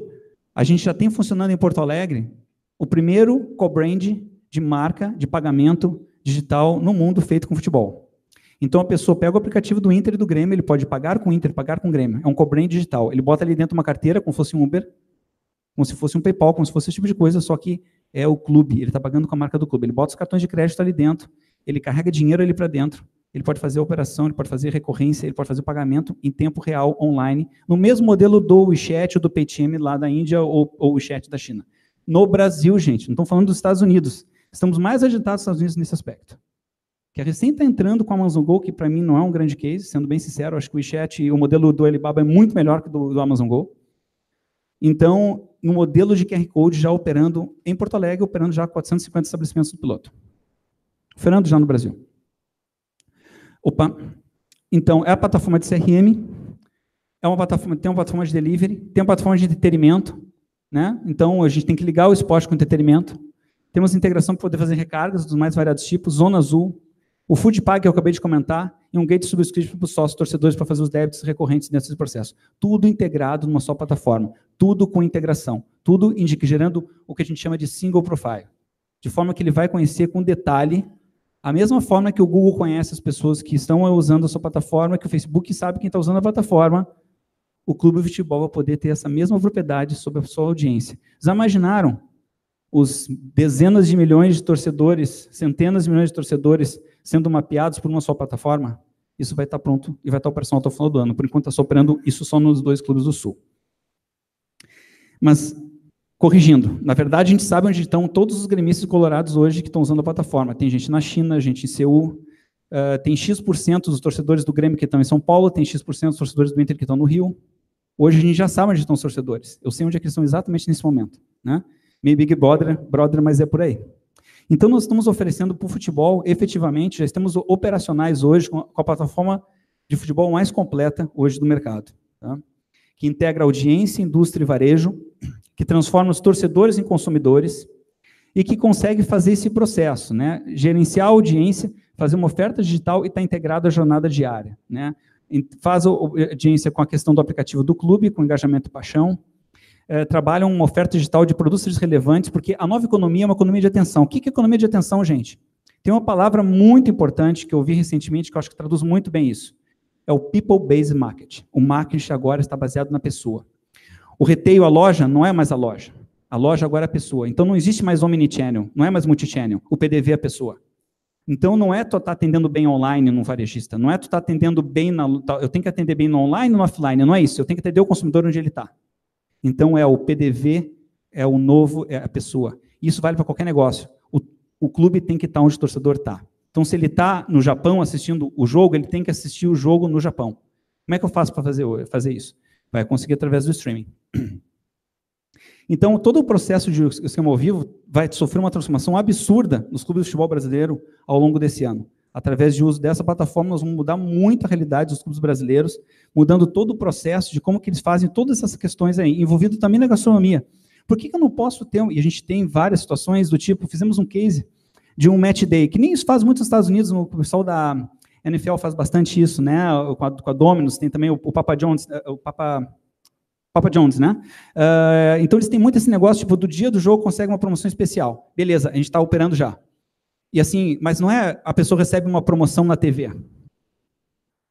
a gente já tem funcionando em Porto Alegre o primeiro co-brand de marca de pagamento digital no mundo feito com futebol. Então a pessoa pega o aplicativo do Inter e do Grêmio, ele pode pagar com o Inter, pagar com o Grêmio. É um co-brand digital. Ele bota ali dentro uma carteira, como se fosse um Uber, como se fosse um PayPal, como se fosse esse tipo de coisa, só que é o clube. Ele está pagando com a marca do clube. Ele bota os cartões de crédito ali dentro, ele carrega dinheiro ali para dentro. Ele pode fazer a operação, ele pode fazer recorrência, ele pode fazer o pagamento em tempo real online, no mesmo modelo do WeChat ou do Paytm lá da Índia ou, ou WeChat da China. No Brasil, gente, não estamos falando dos Estados Unidos. Estamos mais agitados nos Estados Unidos nesse aspecto. Que a recém está entrando com a Amazon Go, que para mim não é um grande case, sendo bem sincero, acho que o WeChat, o modelo do Alibaba é muito melhor que do, do Amazon Go. Então, no modelo de QR Code já operando em Porto Alegre, operando já 450 estabelecimentos do piloto. Fernando já no Brasil. Opa. Então, é a plataforma de CRM, é uma plataforma, tem uma plataforma de delivery, tem uma plataforma de entretenimento, né? Então, a gente tem que ligar o esporte com o entretenimento. Temos integração para poder fazer recargas dos mais variados tipos, Zona Azul, o Foodpag que eu acabei de comentar, e um gate subscrito para os sócios torcedores para fazer os débitos recorrentes dentro desse processo. Tudo integrado numa só plataforma, tudo com integração, tudo gerando o que a gente chama de single profile, de forma que ele vai conhecer com detalhe a mesma forma que o Google conhece as pessoas que estão usando a sua plataforma, que o Facebook sabe quem está usando a plataforma, o clube de futebol vai poder ter essa mesma propriedade sobre a sua audiência. Já imaginaram os dezenas de milhões de torcedores, centenas de milhões de torcedores sendo mapeados por uma só plataforma, isso vai estar pronto e vai estar operacional até o final do ano. Por enquanto está operando isso só nos dois clubes do Sul. Mas, corrigindo, na verdade a gente sabe onde estão todos os gremistas colorados hoje que estão usando a plataforma. Tem gente na China, gente em Seul, uh, tem X% dos torcedores do Grêmio que estão em São Paulo, tem X% dos torcedores do Inter que estão no Rio. Hoje a gente já sabe onde estão os torcedores. Eu sei onde é que eles estão exatamente nesse momento. Né? meio Big Brother, brother, mas é por aí. Então, nós estamos oferecendo para o futebol, efetivamente, já estamos operacionais hoje com a plataforma de futebol mais completa hoje do mercado, tá? que integra audiência, indústria e varejo, que transforma os torcedores em consumidores e que consegue fazer esse processo, né? gerenciar a audiência, fazer uma oferta digital e estar tá integrado à jornada diária. Né? Faz audiência com a questão do aplicativo do clube, com engajamento e paixão, eh, trabalham uma oferta digital de produtos relevantes, porque a nova economia é uma economia de atenção. O que é economia de atenção, gente? Tem uma palavra muito importante que eu ouvi recentemente, que eu acho que traduz muito bem isso. É o people-based market. O marketing agora está baseado na pessoa. O reteio, a loja, não é mais a loja. A loja agora é a pessoa. Então não existe mais omnichannel, não é mais multichannel. O PDV é a pessoa. Então não é tu estar tá atendendo bem online num varejista, não é tu estar tá atendendo bem na tá, eu tenho que atender bem no online e no offline, não é isso. Eu tenho que atender o consumidor onde ele está. Então é o PDV, é o novo, é a pessoa. Isso vale para qualquer negócio. O, o clube tem que estar tá onde o torcedor está. Então, se ele está no Japão assistindo o jogo, ele tem que assistir o jogo no Japão. Como é que eu faço para fazer, fazer isso? Vai conseguir através do streaming. [clears throat] Então, todo o processo de esquema ao vivo vai sofrer uma transformação absurda nos clubes de futebol brasileiro ao longo desse ano. Através do uso dessa plataforma, nós vamos mudar muito a realidade dos clubes brasileiros, mudando todo o processo de como que eles fazem todas essas questões aí, envolvido também na gastronomia. Por que, que eu não posso ter, e a gente tem várias situações do tipo, fizemos um case de um match day, que nem isso faz muito nos Estados Unidos, o pessoal da NFL faz bastante isso, né? Com a, com a Dominus, tem também o, o Papa Jones, eh, o Papa Papa Jones, né? Uh, então eles têm muito esse negócio, tipo, do dia do jogo consegue uma promoção especial. Beleza, a gente está operando já. E assim, mas não é a pessoa recebe uma promoção na TV.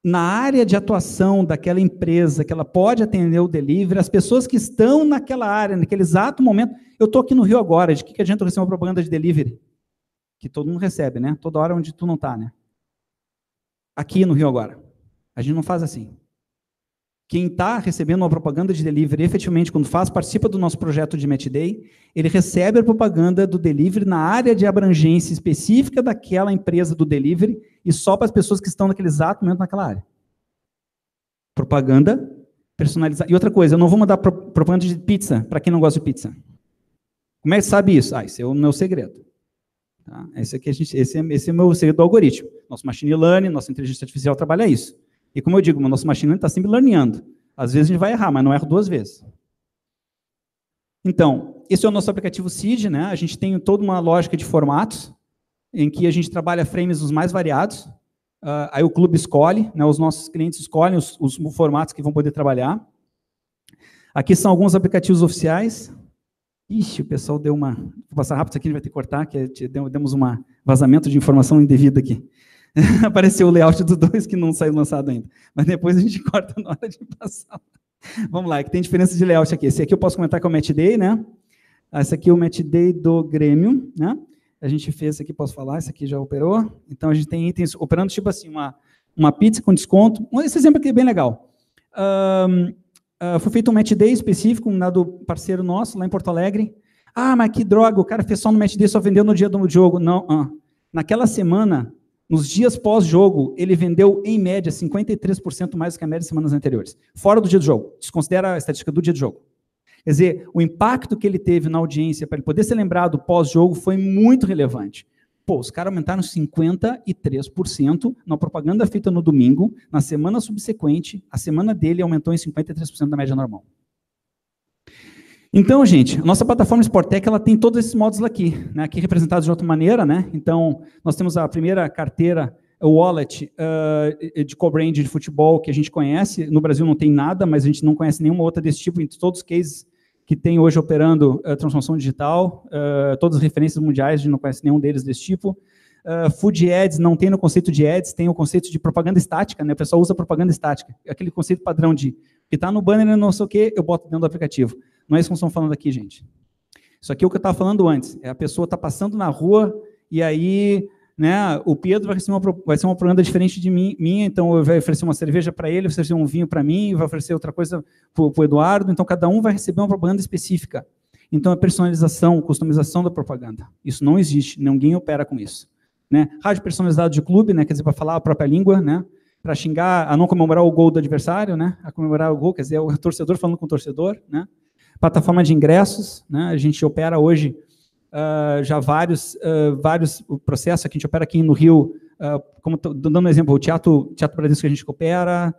Na área de atuação daquela empresa que ela pode atender o delivery, as pessoas que estão naquela área, naquele exato momento, eu estou aqui no Rio agora, de que, que adianta eu receber uma propaganda de delivery? Que todo mundo recebe, né? Toda hora onde tu não está, né? Aqui no Rio agora. A gente não faz assim. Quem está recebendo uma propaganda de delivery, efetivamente, quando faz, participa do nosso projeto de Match Day, ele recebe a propaganda do delivery na área de abrangência específica daquela empresa do delivery e só para as pessoas que estão naquele exato momento naquela área. Propaganda personalizada. E outra coisa, eu não vou mandar propaganda de pizza para quem não gosta de pizza. Como é que sabe isso? Ah, esse é o meu segredo. Tá? Esse, aqui a gente, esse, é, esse é o meu segredo do algoritmo. Nosso machine learning, nossa inteligência artificial trabalha isso. E como eu digo, o nosso machine learning está sempre learning. Às vezes a gente vai errar, mas não erra duas vezes. Então, esse é o nosso aplicativo SID, né? A gente tem toda uma lógica de formatos, em que a gente trabalha frames os mais variados. Uh, aí o clube escolhe, né? os nossos clientes escolhem os, os formatos que vão poder trabalhar. Aqui são alguns aplicativos oficiais. Ixi, o pessoal deu uma... Vou passar rápido isso aqui, a gente vai ter que cortar, que é, demos um vazamento de informação indevida aqui. [laughs] Apareceu o layout do 2 que não saiu lançado ainda. Mas depois a gente [laughs] corta na hora de passar. Vamos lá, que tem diferença de layout aqui. Esse aqui eu posso comentar que é o match day, né? Esse aqui é o match day do Grêmio, né? A gente fez, esse aqui posso falar, esse aqui já operou. Então a gente tem itens operando tipo assim, uma, uma pizza com desconto. Esse exemplo aqui é bem legal. Um, uh, ah, foi feito um match day específico, um do parceiro nosso, lá em Porto Alegre. Ah, mas que droga, o cara fez só no match day, só vendeu no dia do jogo. Não, uh. naquela semana nos dias pós-jogo, ele vendeu, em média, 53% mais do que a média de semanas anteriores. Fora do dia do jogo. Desconsidera a estatística do dia do jogo. Quer dizer, o impacto que ele teve na audiência para ele poder ser lembrado pós-jogo foi muito relevante. Pô, os caras aumentaram 53% na propaganda feita no domingo, na semana subsequente, a semana dele aumentou em 53% da média normal. Então, gente, a nossa plataforma Sportec ela tem todos esses módulos aqui, né? aqui representados de outra maneira. Né? Então, nós temos a primeira carteira, o wallet uh, de co-brand de futebol que a gente conhece. No Brasil não tem nada, mas a gente não conhece nenhuma outra desse tipo. Em todos os cases que tem hoje operando uh, transformação digital, uh, todas as referências mundiais, a gente não conhece nenhum deles desse tipo. Uh, food ads não tem no conceito de ads, tem o conceito de propaganda estática, né? O pessoal usa propaganda estática, aquele conceito padrão de que está no banner e não sei o que, eu boto dentro do aplicativo. Não é isso que nós estamos falando aqui, gente. Isso aqui é o que eu estava falando antes. É a pessoa está passando na rua e aí né, o Pedro vai ser uma, vai ser uma propaganda diferente de mim, minha, então eu vou oferecer uma cerveja para ele, oferecer um vinho para mim, vai oferecer outra coisa para o Eduardo. Então cada um vai receber uma propaganda específica. Então a é personalização, customização da propaganda, isso não existe, ninguém opera com isso. Né? Rádio personalizado de clube, né, quer dizer, para falar a própria língua, né? para xingar, a não comemorar o gol do adversário, né? a comemorar o gol, quer dizer, é o torcedor falando com o torcedor, né? Plataforma de ingressos, né? a gente opera hoje uh, já vários, uh, vários processos, a gente opera aqui no Rio, uh, como tô, dando um exemplo, o Teatro, teatro Bradesco que a gente opera,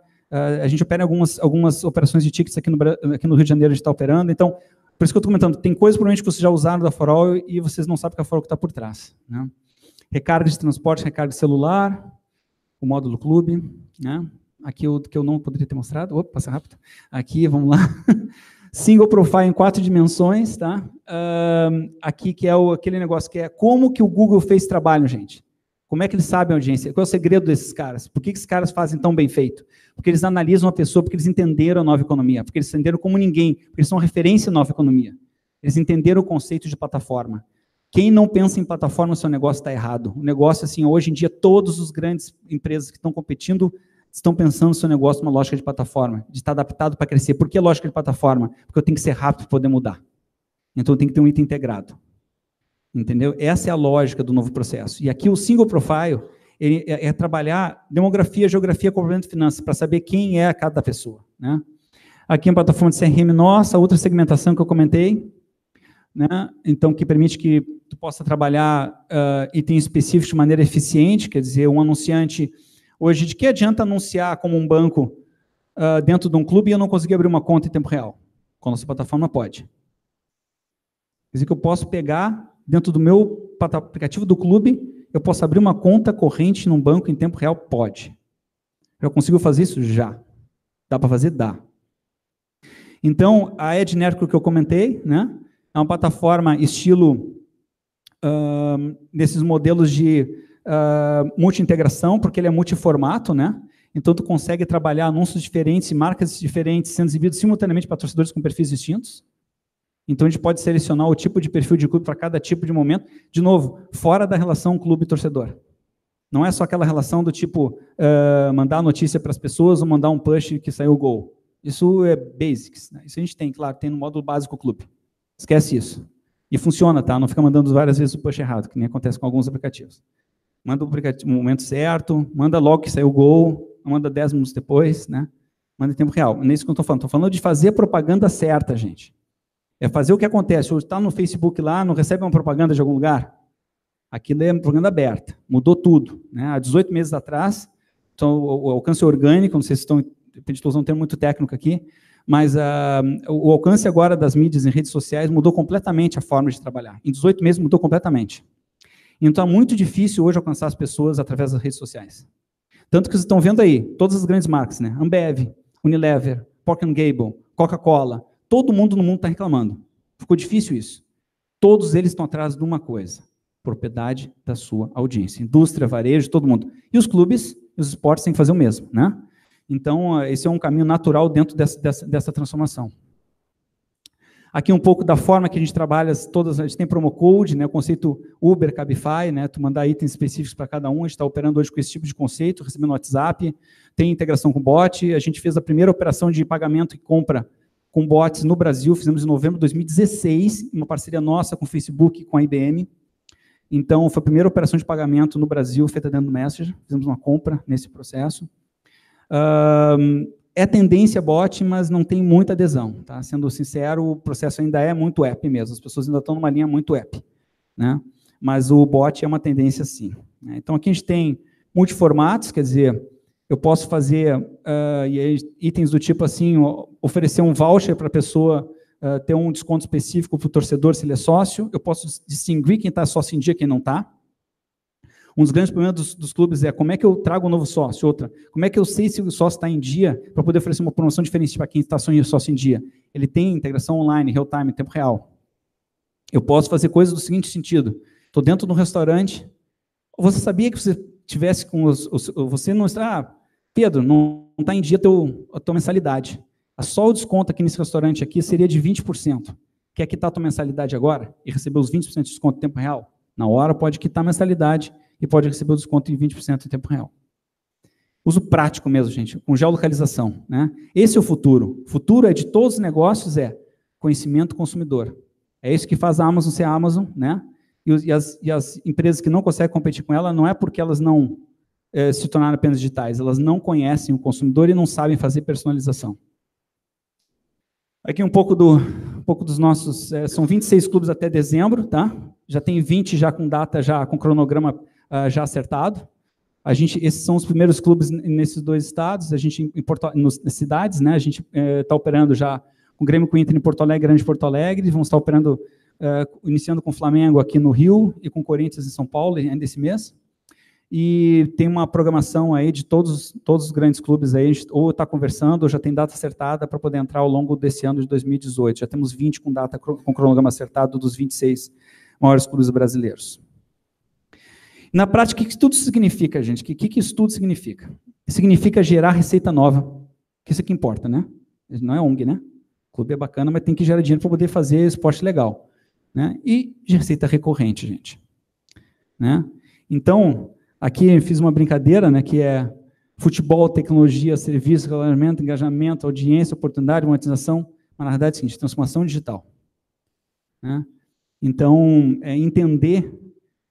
a gente opera algumas, algumas operações de tickets aqui no, aqui no Rio de Janeiro, a gente está operando, então, por isso que eu estou comentando, tem coisas provavelmente que vocês já usaram da Forol e vocês não sabem que a Forol está por trás. Né? Recarga de transporte, recarga de celular, o módulo clube, né? aqui o que eu não poderia ter mostrado, opa, passa rápido, aqui, vamos lá, [laughs] Single profile em quatro dimensões, tá? aqui que é o, aquele negócio que é como que o Google fez trabalho, gente. Como é que eles sabem a audiência? Qual é o segredo desses caras? Por que, que esses caras fazem tão bem feito? Porque eles analisam a pessoa, porque eles entenderam a nova economia, porque eles entenderam como ninguém, porque eles são referência à nova economia. Eles entenderam o conceito de plataforma. Quem não pensa em plataforma, seu negócio está errado. O negócio, assim, hoje em dia, todos os grandes empresas que estão competindo estão pensando no seu negócio numa lógica de plataforma, de estar adaptado para crescer. Por que lógica de plataforma? Porque eu tenho que ser rápido para poder mudar. Então eu tenho que ter um item integrado. Entendeu? Essa é a lógica do novo processo. E aqui o single profile é, é, trabalhar demografia, geografia, complemento de finanças, para saber quem é cada pessoa. Né? Aqui em é plataforma de CRM nossa, outra segmentação que eu comentei, né? então que permite que tu possa trabalhar uh, itens específicos de maneira eficiente, quer dizer, um anunciante Hoje, de que adianta anunciar como um banco uh, dentro de um clube e eu não conseguir abrir uma conta em tempo real? Com a nossa plataforma pode. Quer dizer que eu posso pegar dentro do meu aplicativo do clube, eu posso abrir uma conta corrente num banco em tempo real? Pode. Eu consigo fazer isso? Já. Dá para fazer? Dá. Então, a Ed que eu comentei, né, é uma plataforma estilo uh, ah, desses modelos de ah, multi-integração, porque ele é multiformato, né? Então, tu consegue trabalhar anúncios diferentes, marcas diferentes, sendo exibidos simultaneamente para torcedores com perfis distintos. Então, a gente pode selecionar o tipo de perfil de clube para cada tipo de momento. De novo, fora da relação clube-torcedor. Não é só aquela relação do tipo uh, mandar notícia para as pessoas ou mandar um push que saiu o gol. Isso é basics. Né? Isso a gente tem, claro, tem no módulo básico clube. Esquece isso. E funciona, tá? Não fica mandando várias vezes o push errado, que nem acontece com alguns aplicativos manda o aplicativo no momento certo, manda logo que saiu o gol, manda 10 minutos depois, né? Manda em tempo real. Não é isso que eu estou falando. Estou falando de fazer propaganda certa, gente. É fazer o que acontece. Hoje está no Facebook lá, não recebe uma propaganda de algum lugar? Aquilo é propaganda aberta. Mudou tudo. Né? Há 18 meses atrás, então, o alcance é orgânico, não sei se estão, estou usando um termo muito técnico aqui, mas uh, o alcance agora das mídias em redes sociais mudou completamente a forma de trabalhar. Em 18 meses mudou completamente. Então é muito difícil hoje alcançar as pessoas através das redes sociais. Tanto que vocês estão vendo aí, todas as grandes marcas, né? Ambev, Unilever, Procter Gable, Coca-Cola, todo mundo no mundo está reclamando. Ficou difícil isso. Todos eles estão atrás de uma coisa: propriedade da sua audiência. Indústria, varejo, todo mundo. E os clubes e os esportes têm que fazer o mesmo, né? Então, esse é um caminho natural dentro dessa, dessa, dessa transformação. Aqui um pouco da forma que a gente trabalha, todas, a gente tem promo code, né, o conceito Uber, Cabify, né, tu mandar itens específicos para cada um, a gente está operando hoje com esse tipo de conceito, recebendo WhatsApp, tem integração com bot, a gente fez a primeira operação de pagamento e compra com bots no Brasil, fizemos em novembro de 2016, uma parceria nossa com o Facebook com a IBM. Então, foi a primeira operação de pagamento no Brasil feita dentro do Messenger, fizemos uma compra nesse processo. Um, é tendência bot, mas não tem muita adesão. Tá? Sendo sincero, o processo ainda é muito app mesmo. As pessoas ainda estão numa linha muito app. Né? Mas o bot é uma tendência sim. Né? Então aqui a gente tem multiformatos, quer dizer, eu posso fazer uh, itens do tipo assim, oferecer um voucher para a pessoa uh, ter um desconto específico para o torcedor se ele é sócio. Eu posso distinguir quem está sócio em dia e quem não está. Um dos grandes problemas dos, dos, clubes é como é que eu trago um novo sócio, outra. Como é que eu sei se o sócio está em dia para poder oferecer uma promoção diferente para quem está sócio em dia? Ele tem integração online, real time, tempo real. Eu posso fazer coisas do seguinte sentido: estou dentro de um restaurante. Você sabia que você tivesse com os, os você não está, ah, Pedro, não está em dia teu, a tua mensalidade. Só o desconto aqui nesse restaurante aqui seria de 20%. Quer quitar a tua mensalidade agora e receber os 20% de desconto em tempo real? Na hora pode quitar a mensalidade e pode receber o desconto em 20% em tempo real. Uso prático mesmo, gente, com geolocalização. Né? Esse é o futuro. O futuro é de todos os negócios é conhecimento consumidor. É isso que faz a Amazon ser a Amazon, né? E as, e as empresas que não conseguem competir com ela não é porque elas não é, se tornaram apenas digitais, elas não conhecem o consumidor e não sabem fazer personalização. Aqui um pouco, do, um pouco dos nossos, é, são 26 clubes até dezembro, tá? Já tem 20 já com data, já com cronograma uh, já acertado. A gente, esses são os primeiros clubes nesses dois estados. A gente em Porto, nos, nas cidades, né? A gente está eh, uh, operando já com o Grêmio com Inter em Porto Alegre, Grande Porto Alegre. Vamos estar operando, uh, iniciando com o Flamengo aqui no Rio e com o Corinthians em São Paulo ainda esse mês. E tem uma programação aí de todos, todos os grandes clubes aí, a gente ou está conversando, ou já tem data acertada para poder entrar ao longo desse ano de 2018. Já temos 20 com data com cronograma acertado dos 26 maiores clubes brasileiros. Na prática, o que tudo significa, gente? O que, que tudo significa? Significa gerar receita nova. Que isso é que importa, né? Não é ONG, né? O clube é bacana, mas tem que gerar dinheiro para poder fazer esporte legal. Né? E receita recorrente, gente. Né? Então, aqui eu fiz uma brincadeira, né, que é futebol, tecnologia, serviço, relacionamento, engajamento, audiência, oportunidade, monetização, mas na verdade é o seguinte, transformação digital. Né? Então, é entender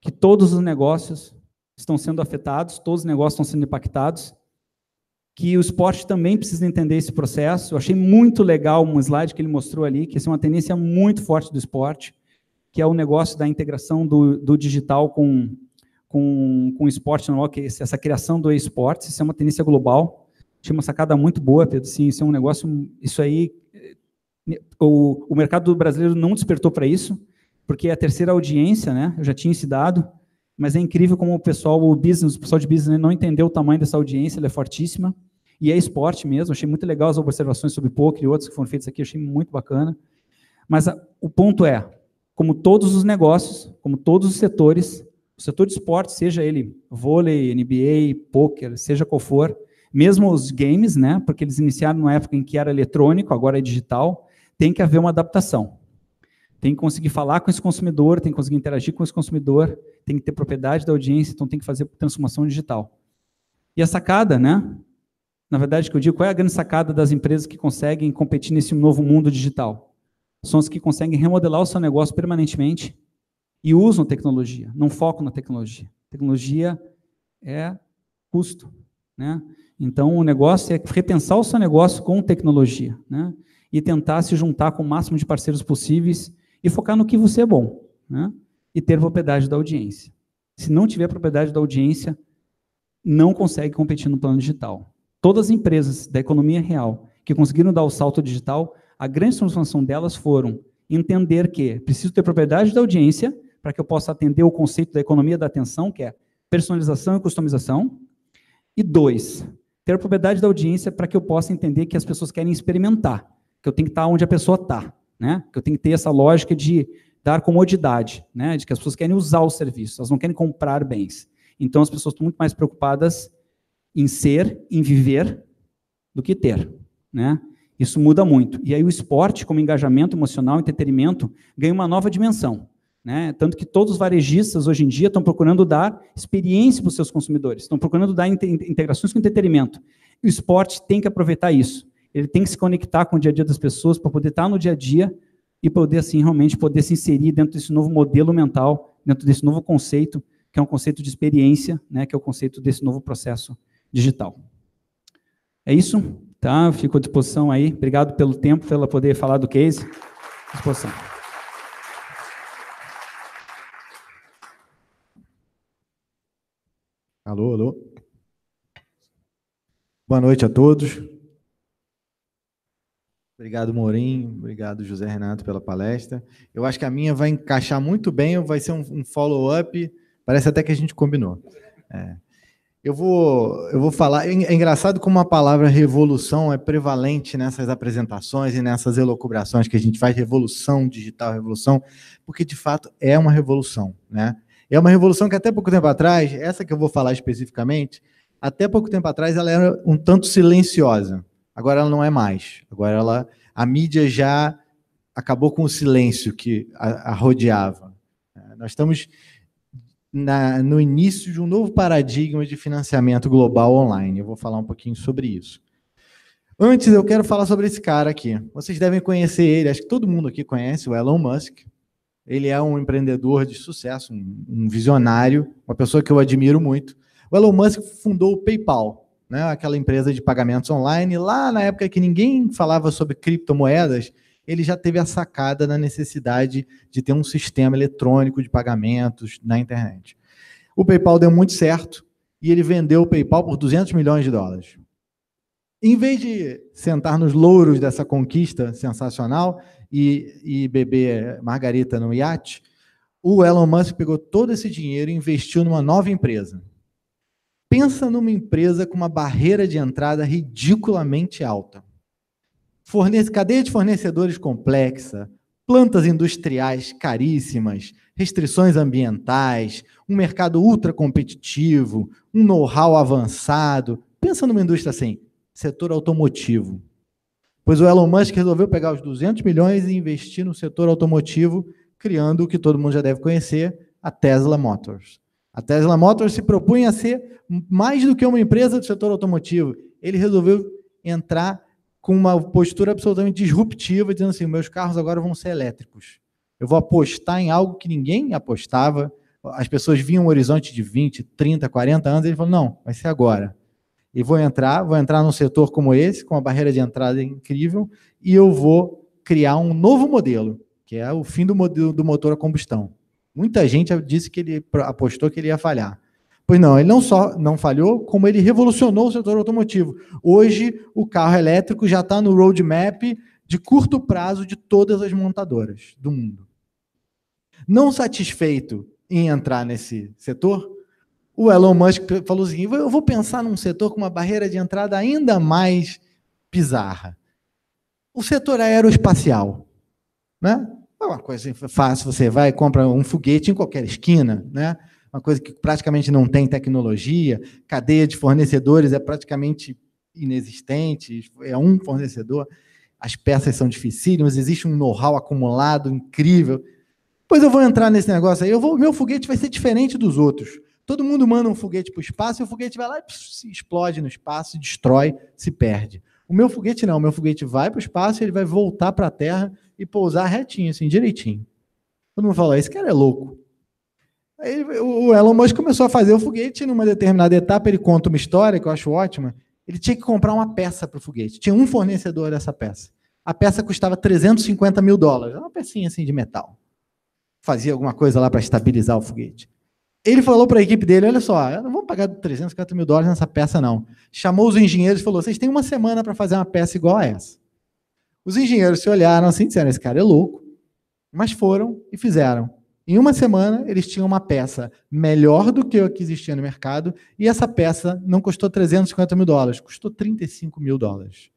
que todos os negócios estão sendo afetados, todos os negócios estão sendo impactados, que o esporte também precisa entender esse processo. Eu achei muito legal um slide que ele mostrou ali, que essa é uma tendência muito forte do esporte, que é o negócio da integração do, do digital com, com, com o esporte, não, que essa criação do esporte, isso é uma tendência global. Achei uma sacada muito boa, Pedro. Sim, isso é um negócio, isso aí, eh, o, o mercado brasileiro não despertou para isso porque é a terceira audiência, né? Eu já tinha esse dado, mas é incrível como o pessoal, o business, o pessoal de business né, não entendeu o tamanho dessa audiência, ela é fortíssima. E é esporte mesmo, achei muito legal as observações sobre poker e outros que foram feitos aqui, achei muito bacana. Mas a, o ponto é, como todos os negócios, como todos os setores, o setor de esporte, seja ele vôlei, NBA, poker, seja qual for, mesmo os games, né, porque eles iniciaram numa época em que era eletrônico, agora é digital, tem que haver uma adaptação tem que conseguir falar com esse consumidor, tem que conseguir interagir com esse consumidor, tem que ter propriedade da audiência, então tem que fazer transformação digital. E a sacada, né? Na verdade, que eu digo, qual é a grande sacada das empresas que conseguem competir nesse novo mundo digital? São as que conseguem remodelar o seu negócio permanentemente e usam tecnologia, não focam na tecnologia. Tecnologia é custo, né? Então, o negócio é repensar o seu negócio com tecnologia, né? E tentar se juntar com o máximo de parceiros possíveis e focar no que você é bom, né? E ter propriedade da audiência. Se não tiver propriedade da audiência, não consegue competir no plano digital. Todas as empresas da economia real que conseguiram dar o salto digital, a grande transformação delas foram entender que preciso ter propriedade da audiência para que eu possa atender o conceito da economia da atenção, que é personalização e customização. E dois, ter propriedade da audiência para que eu possa entender que as pessoas querem experimentar, que eu tenho que estar onde a pessoa está né? Que eu tenho que ter essa lógica de dar comodidade, né? De que as pessoas querem usar o serviço, elas não querem comprar bens. Então as pessoas estão muito mais preocupadas em ser, em viver, do que ter, né? Isso muda muito. E aí o esporte, como engajamento emocional, entretenimento, ganha uma nova dimensão. Né? Tanto que todos os varejistas hoje em dia estão procurando dar experiência para os seus consumidores, estão procurando dar integrações com entretenimento. o esporte tem que aproveitar isso ele tem que se conectar com o dia a dia das pessoas para poder estar no dia a dia e poder, assim, realmente poder se inserir dentro desse novo modelo mental, dentro desse novo conceito, que é um conceito de experiência, né, que é o conceito desse novo processo digital. É isso, tá? Fico à disposição aí. Obrigado pelo tempo, pela poder falar do case. À disposição. Alô, alô. Boa noite a todos. Obrigado, Mourinho. Obrigado, José Renato, pela palestra. Eu acho que a minha vai encaixar muito bem, vai ser um, um follow-up. Parece até que a gente combinou. É. Eu vou, eu vou falar. É, é engraçado como a palavra revolução é prevalente nessas apresentações e nessas elocubrações que a gente faz, revolução digital, revolução, porque de fato é uma revolução. Né? É uma revolução que até pouco tempo atrás, essa que eu vou falar especificamente, até pouco tempo atrás ela era um tanto silenciosa. Agora ela não é mais. Agora ela, a mídia já acabou com o silêncio que a, a rodeava. É, nós estamos na, no início de um novo paradigma de financiamento global online. Eu vou falar um pouquinho sobre isso. Antes, eu quero falar sobre esse cara aqui. Vocês devem conhecer ele, acho que todo mundo aqui conhece, o Elon Musk. Ele é um empreendedor de sucesso, um, um visionário, uma pessoa que eu admiro muito. O Elon Musk fundou o PayPal, né, aquela empresa de pagamentos online, lá na época que ninguém falava sobre criptomoedas, ele já teve a sacada da necessidade de ter um sistema eletrônico de pagamentos na internet. O PayPal deu muito certo e ele vendeu o PayPal por 200 milhões de dólares. Em vez de sentar nos louros dessa conquista sensacional e, e beber margarita no iate, o Elon Musk pegou todo esse dinheiro e investiu numa nova empresa, Pensa numa empresa com uma barreira de entrada ridiculamente alta. Fornece, cadeia de fornecedores complexa, plantas industriais caríssimas, restrições ambientais, um mercado ultra competitivo, um know-how avançado. Pensa numa indústria assim, setor automotivo. Pois o Elon Musk resolveu pegar os 200 milhões e investir no setor automotivo, criando o que todo mundo já deve conhecer, a Tesla Motors. A Tesla Motors se propunha a ser mais do que uma empresa do setor automotivo. Ele resolveu entrar com uma postura absolutamente disruptiva, dizendo assim: meus carros agora vão ser elétricos. Eu vou apostar em algo que ninguém apostava. As pessoas vinham um horizonte de 20, 30, 40 anos, e ele falou: não, vai ser agora. E vou entrar, vou entrar num setor como esse, com uma barreira de entrada incrível, e eu vou criar um novo modelo, que é o fim do, modelo, do motor a combustão. Muita gente disse que ele apostou que ele ia falhar. Pois não, ele não só não falhou, como ele revolucionou o setor automotivo. Hoje, o carro elétrico já está no roadmap de curto prazo de todas as montadoras do mundo. Não satisfeito em entrar nesse setor, o Elon Musk falou assim: eu vou pensar num setor com uma barreira de entrada ainda mais bizarra. O setor aeroespacial. Né? É uma coisa fácil, você vai e compra um foguete em qualquer esquina, né? uma coisa que praticamente não tem tecnologia, cadeia de fornecedores é praticamente inexistente, é um fornecedor, as peças são dificílimas, existe um know-how acumulado incrível. Pois eu vou entrar nesse negócio aí, eu vou, meu foguete vai ser diferente dos outros. Todo mundo manda um foguete para o espaço e o foguete vai lá e se explode no espaço, destrói, se perde. O meu foguete não, o meu foguete vai para o espaço, ele vai voltar para a Terra e pousar retinho, assim, direitinho. Todo mundo falou, esse cara é louco. Aí o Elon Musk começou a fazer o foguete numa determinada etapa, ele conta uma história que eu acho ótima. Ele tinha que comprar uma peça para o foguete. Tinha um fornecedor dessa peça. A peça custava 350 mil dólares. Uma pecinha assim de metal. Fazia alguma coisa lá para estabilizar o foguete. Ele falou para a equipe dele: olha só, não vamos pagar 350 mil dólares nessa peça, não. Chamou os engenheiros e falou: vocês têm uma semana para fazer uma peça igual a essa. Os engenheiros se olharam assim e disseram: esse cara é louco. Mas foram e fizeram. Em uma semana, eles tinham uma peça melhor do que a que existia no mercado, e essa peça não custou 350 mil dólares, custou 35 mil dólares.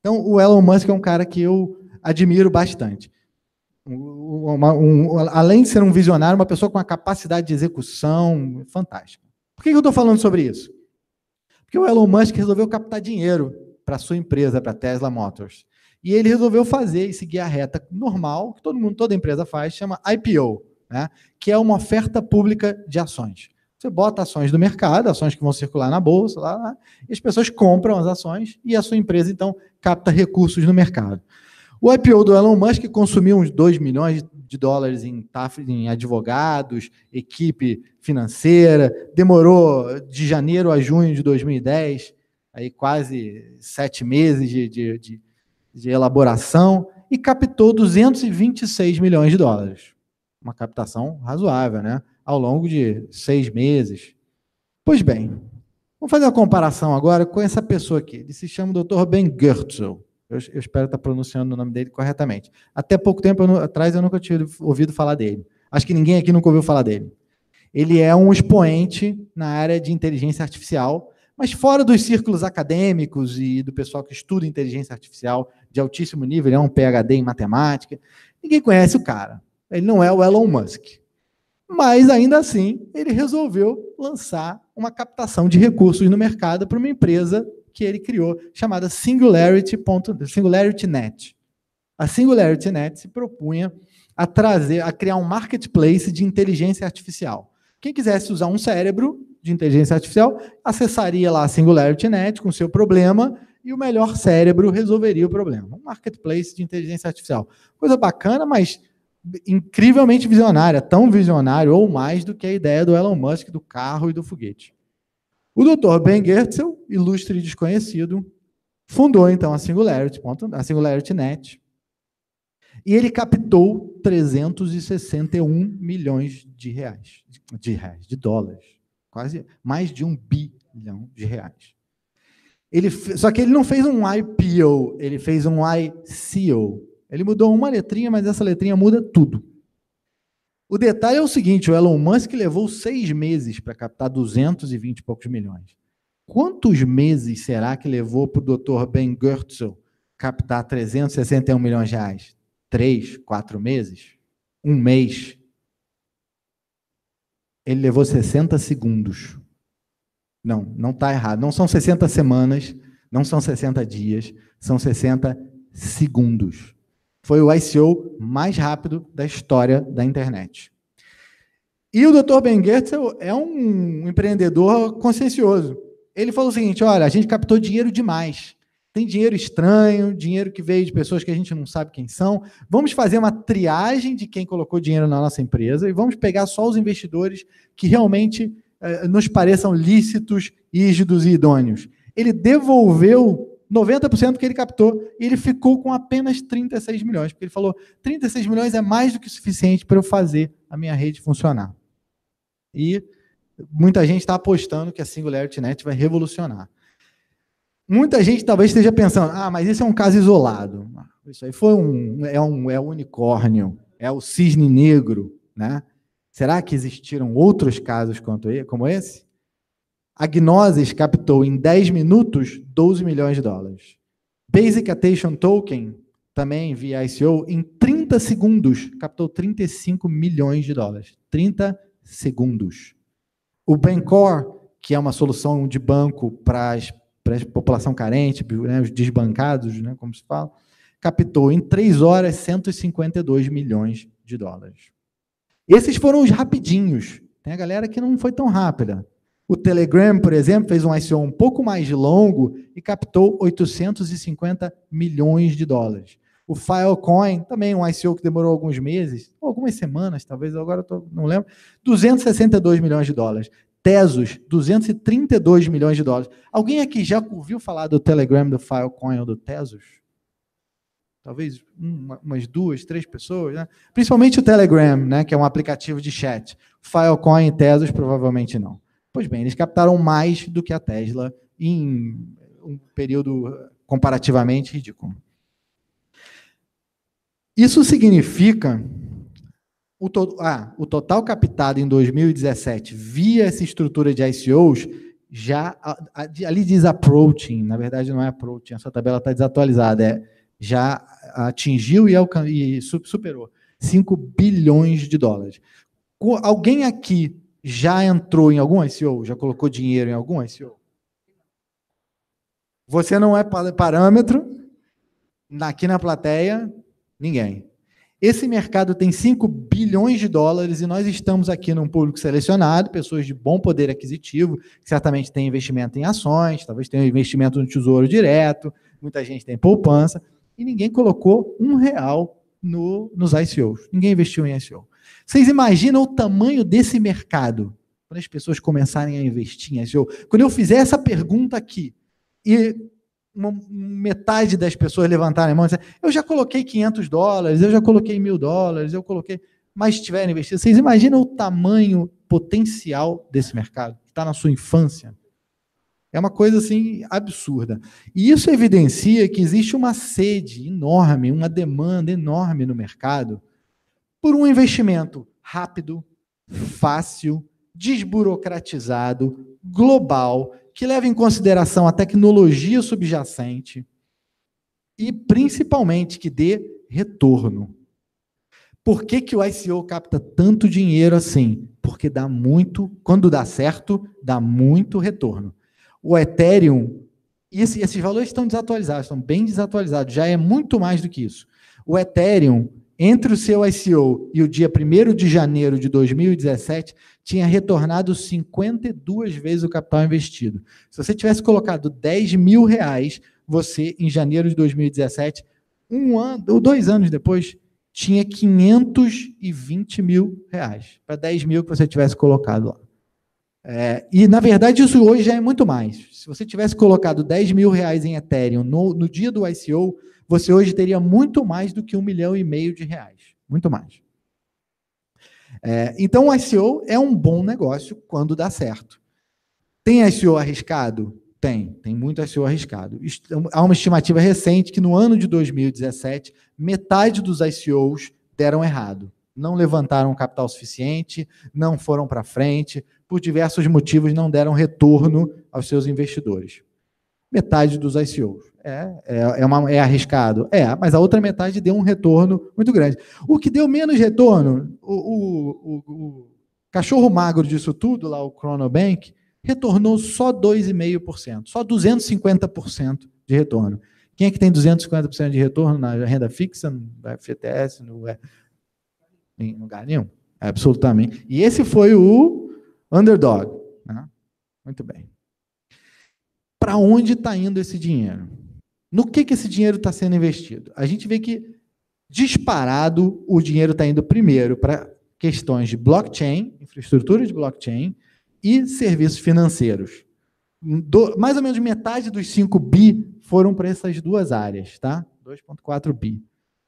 Então, o Elon Musk é um cara que eu admiro bastante. um, além de ser um visionário, uma pessoa com uma capacidade de execução fantástica. Por que eu estou falando sobre isso? Porque o Elon Musk resolveu captar dinheiro para sua empresa, para a Tesla Motors. E ele resolveu fazer e seguir a reta normal, que todo mundo, toda empresa faz, chama IPO, né? que é uma oferta pública de ações. Você bota ações do mercado, ações que vão circular na bolsa, lá, lá, e as pessoas compram as ações e a sua empresa, então, capta recursos no mercado. O IPO do Elon Musk consumiu uns 2 milhões de dólares em, em advogados, equipe financeira, demorou de janeiro a junho de 2010, aí quase sete meses de, de, de, de elaboração e captou 226 milhões de dólares. Uma captação razoável, né? Ao longo de seis meses. Pois bem, vamos fazer uma comparação agora com essa pessoa aqui. Ele se chama Dr. Ben Goertzel. Eu, eu, espero estar pronunciando o nome dele corretamente. Até pouco tempo eu atrás eu nunca tinha ouvido falar dele. Acho que ninguém aqui nunca ouviu falar dele. Ele é um expoente na área de inteligência artificial, mas fora dos círculos acadêmicos e do pessoal que estuda inteligência artificial, de altíssimo nível, ele é um PhD em matemática. Ninguém conhece o cara. Ele não é o Elon Musk. Mas ainda assim, ele resolveu lançar uma captação de recursos no mercado para uma empresa que ele criou, chamada Singularity, Singularity Net. A Singularity Net se propunha a trazer, a criar um marketplace de inteligência artificial. Quem quisesse usar um cérebro de inteligência artificial acessaria lá a Singularity Net com seu problema e o melhor cérebro resolveria o problema. Um marketplace de inteligência artificial. Coisa bacana, mas incrivelmente visionária, tão visionário ou mais do que a ideia do Elon Musk do carro e do foguete. O Dr. Ben Gertzel, ilustre desconhecido, fundou então a Singularity, a Singularity Net, e ele captou 361 milhões de reais, de reais, de dólares, quase mais de um bilhão de reais. Ele, só que ele não fez um IPO, ele fez um ICO. Ele mudou uma letrinha, mas essa letrinha muda tudo. O detalhe é o seguinte: o Elon Musk levou seis meses para captar 220 e poucos milhões. Quantos meses será que levou para o Dr. Ben Gertzel captar 361 milhões de reais? Três, quatro meses? Um mês? Ele levou 60 segundos. Não, não está errado. Não são 60 semanas, não são 60 dias, são 60 segundos. Foi o ICO mais rápido da história da internet. E o Dr. Ben Gertz é um empreendedor consciencioso. Ele falou o seguinte: olha, a gente captou dinheiro demais. Tem dinheiro estranho, dinheiro que veio de pessoas que a gente não sabe quem são. Vamos fazer uma triagem de quem colocou dinheiro na nossa empresa e vamos pegar só os investidores que realmente é, nos pareçam lícitos, rígidos e idôneos. Ele devolveu 90% que ele captou e ele ficou com apenas 36 milhões, porque ele falou: 36 milhões é mais do que suficiente para eu fazer a minha rede funcionar. E muita gente está apostando que a Singularity Net vai revolucionar. Muita gente talvez esteja pensando: ah, mas esse é um caso isolado. Isso aí foi um é um é um unicórnio, é o cisne negro, né? Será que existiram outros casos como esse? Agnosis captou em 10 minutos 12 milhões de dólares. Basic Attention Token, também via ICO, em 30 segundos captou 35 milhões de dólares. 30 segundos. O Bancor, que é uma solução de banco para a população carente, né, os desbancados, né, como se fala, captou em 3 horas 152 milhões de dólares. Esses foram os rapidinhos. Tem a galera que não foi tão rápida. O Telegram, por exemplo, fez um ICO um pouco mais longo e captou 850 milhões de dólares. O Filecoin, também um ICO que demorou alguns meses, algumas semanas, talvez, agora tô, não lembro, 262 milhões de dólares. Tesos, 232 milhões de dólares. Alguém aqui já ouviu falar do Telegram, do Filecoin ou do Tesos? talvez uma, umas duas, três pessoas, né? principalmente o Telegram, né, que é um aplicativo de chat. Filecoin e Tezos provavelmente não. Pois bem, eles captaram mais do que a Tesla em um período comparativamente ridículo. Isso significa o, to ah, o total captado em 2017 via essa estrutura de ICOs já ali diz approaching, na verdade não é approaching, essa tabela está desatualizada, é já atingiu e, superou 5 bilhões de dólares. Alguém aqui já entrou em algum ICO? Já colocou dinheiro em algum ICO? Você não é parâmetro. Aqui na plateia, ninguém. Esse mercado tem 5 bilhões de dólares e nós estamos aqui num público selecionado, pessoas de bom poder aquisitivo, que certamente tem investimento em ações, talvez tenha investimento no tesouro direto, muita gente tem poupança e ninguém colocou um real no, nos ICOs. Ninguém investiu em ICO. Vocês imaginam o tamanho desse mercado quando as pessoas começarem a investir em ICO? Quando eu fizer essa pergunta aqui e uma, metade das pessoas levantarem a mão e dizer, eu já coloquei 500 dólares, eu já coloquei mil dólares, eu coloquei, mas tiverem investido, vocês imaginam o tamanho potencial desse mercado que está na sua infância? É uma coisa assim absurda. E isso evidencia que existe uma sede enorme, uma demanda enorme no mercado por um investimento rápido, fácil, desburocratizado, global, que leve em consideração a tecnologia subjacente e principalmente que dê retorno. Por que, que o ICO capta tanto dinheiro assim? Porque dá muito, quando dá certo, dá muito retorno o Ethereum, e esse, esses valores estão desatualizados, estão bem desatualizados, já é muito mais do que isso. O Ethereum, entre o seu ICO e o dia 1 de janeiro de 2017, tinha retornado 52 vezes o capital investido. Se você tivesse colocado 10 mil reais, você, em janeiro de 2017, um ano ou dois anos depois, tinha 520 mil reais para 10 mil que você tivesse colocado lá. É, e, na verdade, isso hoje já é muito mais. Se você tivesse colocado 10 mil reais em Ethereum no, no dia do ICO, você hoje teria muito mais do que um milhão e meio de reais. Muito mais. É, então, o ICO é um bom negócio quando dá certo. Tem ICO arriscado? Tem, tem muito ICO arriscado. Há uma estimativa recente que no ano de 2017, metade dos ICOs deram errado não levantaram capital suficiente, não foram para frente, por diversos motivos não deram retorno aos seus investidores. Metade dos ICOs. É, é, é, uma, é arriscado? É, mas a outra metade deu um retorno muito grande. O que deu menos retorno, o, o, o, o cachorro magro disso tudo, lá o Cronobank, retornou só 2,5%, só 250% de retorno. Quem é que tem 250% de retorno na renda fixa, no FTS, no é, em lugar nenhum. Absolutamente. E esse foi o underdog. Né? Muito bem. Para onde está indo esse dinheiro? No que, que esse dinheiro está sendo investido? A gente vê que, disparado, o dinheiro está indo primeiro para questões de blockchain, infraestrutura de blockchain e serviços financeiros. Do, mais ou menos metade dos 5 bi foram para essas duas áreas, tá? 2,4 bi.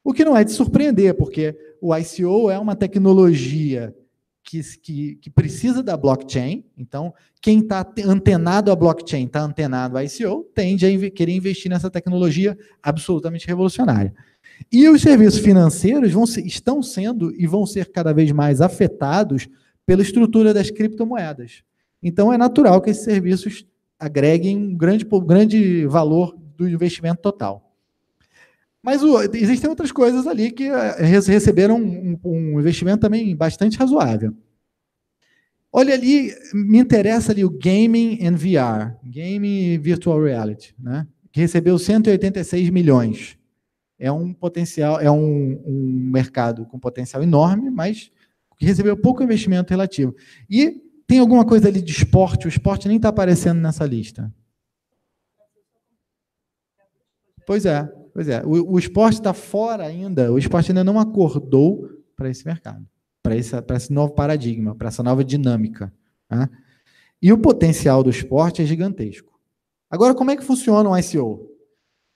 O que não é de surpreender, porque o ICO é uma tecnologia que, que, que precisa da blockchain. Então, quem está antenado à blockchain, está antenado ao ICO, tende a querer investir nessa tecnologia absolutamente revolucionária. E os serviços financeiros vão estão sendo e vão ser cada vez mais afetados pela estrutura das criptomoedas. Então, é natural que esses serviços agreguem um grande, um grande valor do investimento total. Mas o, existem outras coisas ali que eh, receberam um, um, investimento também bastante razoável. Olha ali, me interessa ali o Gaming and VR, Gaming Virtual Reality, né? que recebeu 186 milhões. É um potencial, é um, um mercado com potencial enorme, mas que recebeu pouco investimento relativo. E tem alguma coisa ali de esporte, o esporte nem está aparecendo nessa lista. Pois é, Pois é, o, o esporte está fora ainda, o esporte ainda não acordou para esse mercado, para esse, esse novo paradigma, para essa nova dinâmica. Né? E o potencial do esporte é gigantesco. Agora, como é que funciona um ICO?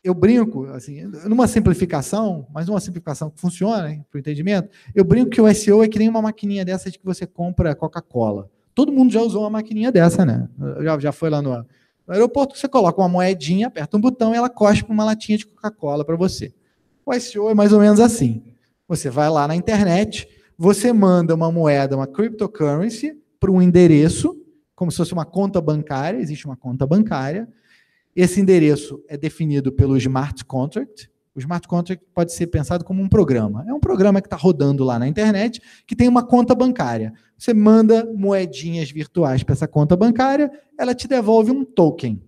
Eu brinco, assim, numa simplificação, mas uma simplificação que funciona para o entendimento, eu brinco que o ICO é que nem uma maquininha dessa de que você compra Coca-Cola. Todo mundo já usou uma maquininha dessa, né? Já, já foi lá no, no aeroporto, você coloca uma moedinha, aperta um botão e ela cospe uma latinha de Coca-Cola para você. O ICO é mais ou menos assim. Você vai lá na internet, você manda uma moeda, uma cryptocurrency, para um endereço, como se fosse uma conta bancária, existe uma conta bancária. Esse endereço é definido pelo smart contract, o smart contract pode ser pensado como um programa. É um programa que está rodando lá na internet que tem uma conta bancária. Você manda moedinhas virtuais para essa conta bancária, ela te devolve um token.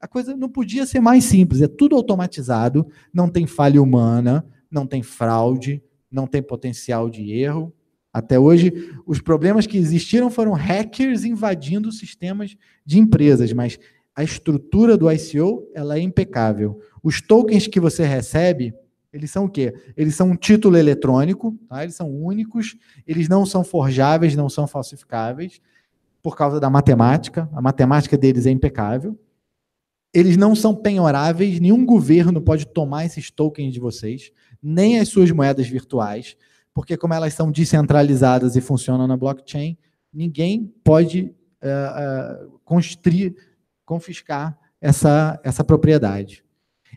A coisa não podia ser mais simples. É tudo automatizado, não tem falha humana, não tem fraude, não tem potencial de erro. Até hoje, os problemas que existiram foram hackers invadindo sistemas de empresas, mas a estrutura do ICO ela é impecável. Os tokens que você recebe, eles são o quê? Eles são um título eletrônico, tá? eles são únicos, eles não são forjáveis, não são falsificáveis, por causa da matemática. A matemática deles é impecável. Eles não são penhoráveis, nenhum governo pode tomar esses tokens de vocês, nem as suas moedas virtuais, porque, como elas são descentralizadas e funcionam na blockchain, ninguém pode uh, eh, uh, eh, construir confiscar essa, essa propriedade.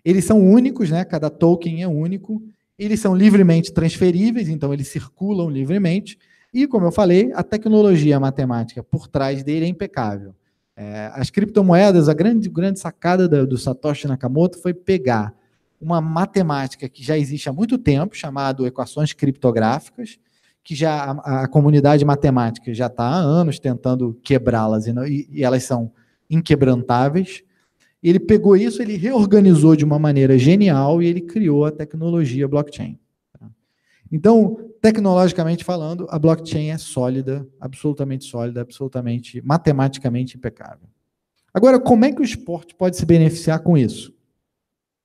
Eles são únicos, né? cada token é único, eles são livremente transferíveis, então eles circulam livremente, e, como eu falei, a tecnologia matemática por trás dele é impecável. É, as criptomoedas, a grande, grande sacada do, do Satoshi Nakamoto foi pegar uma matemática que já existe há muito tempo, chamada equações criptográficas, que já a, a comunidade matemática já está há anos tentando quebrá-las e, e, elas são inquebrantáveis. Ele pegou isso, ele reorganizou de uma maneira genial e ele criou a tecnologia blockchain. Tá? Então, tecnologicamente falando, a blockchain é sólida, absolutamente sólida, absolutamente matematicamente impecável. Agora, como é que o esporte pode se beneficiar com isso?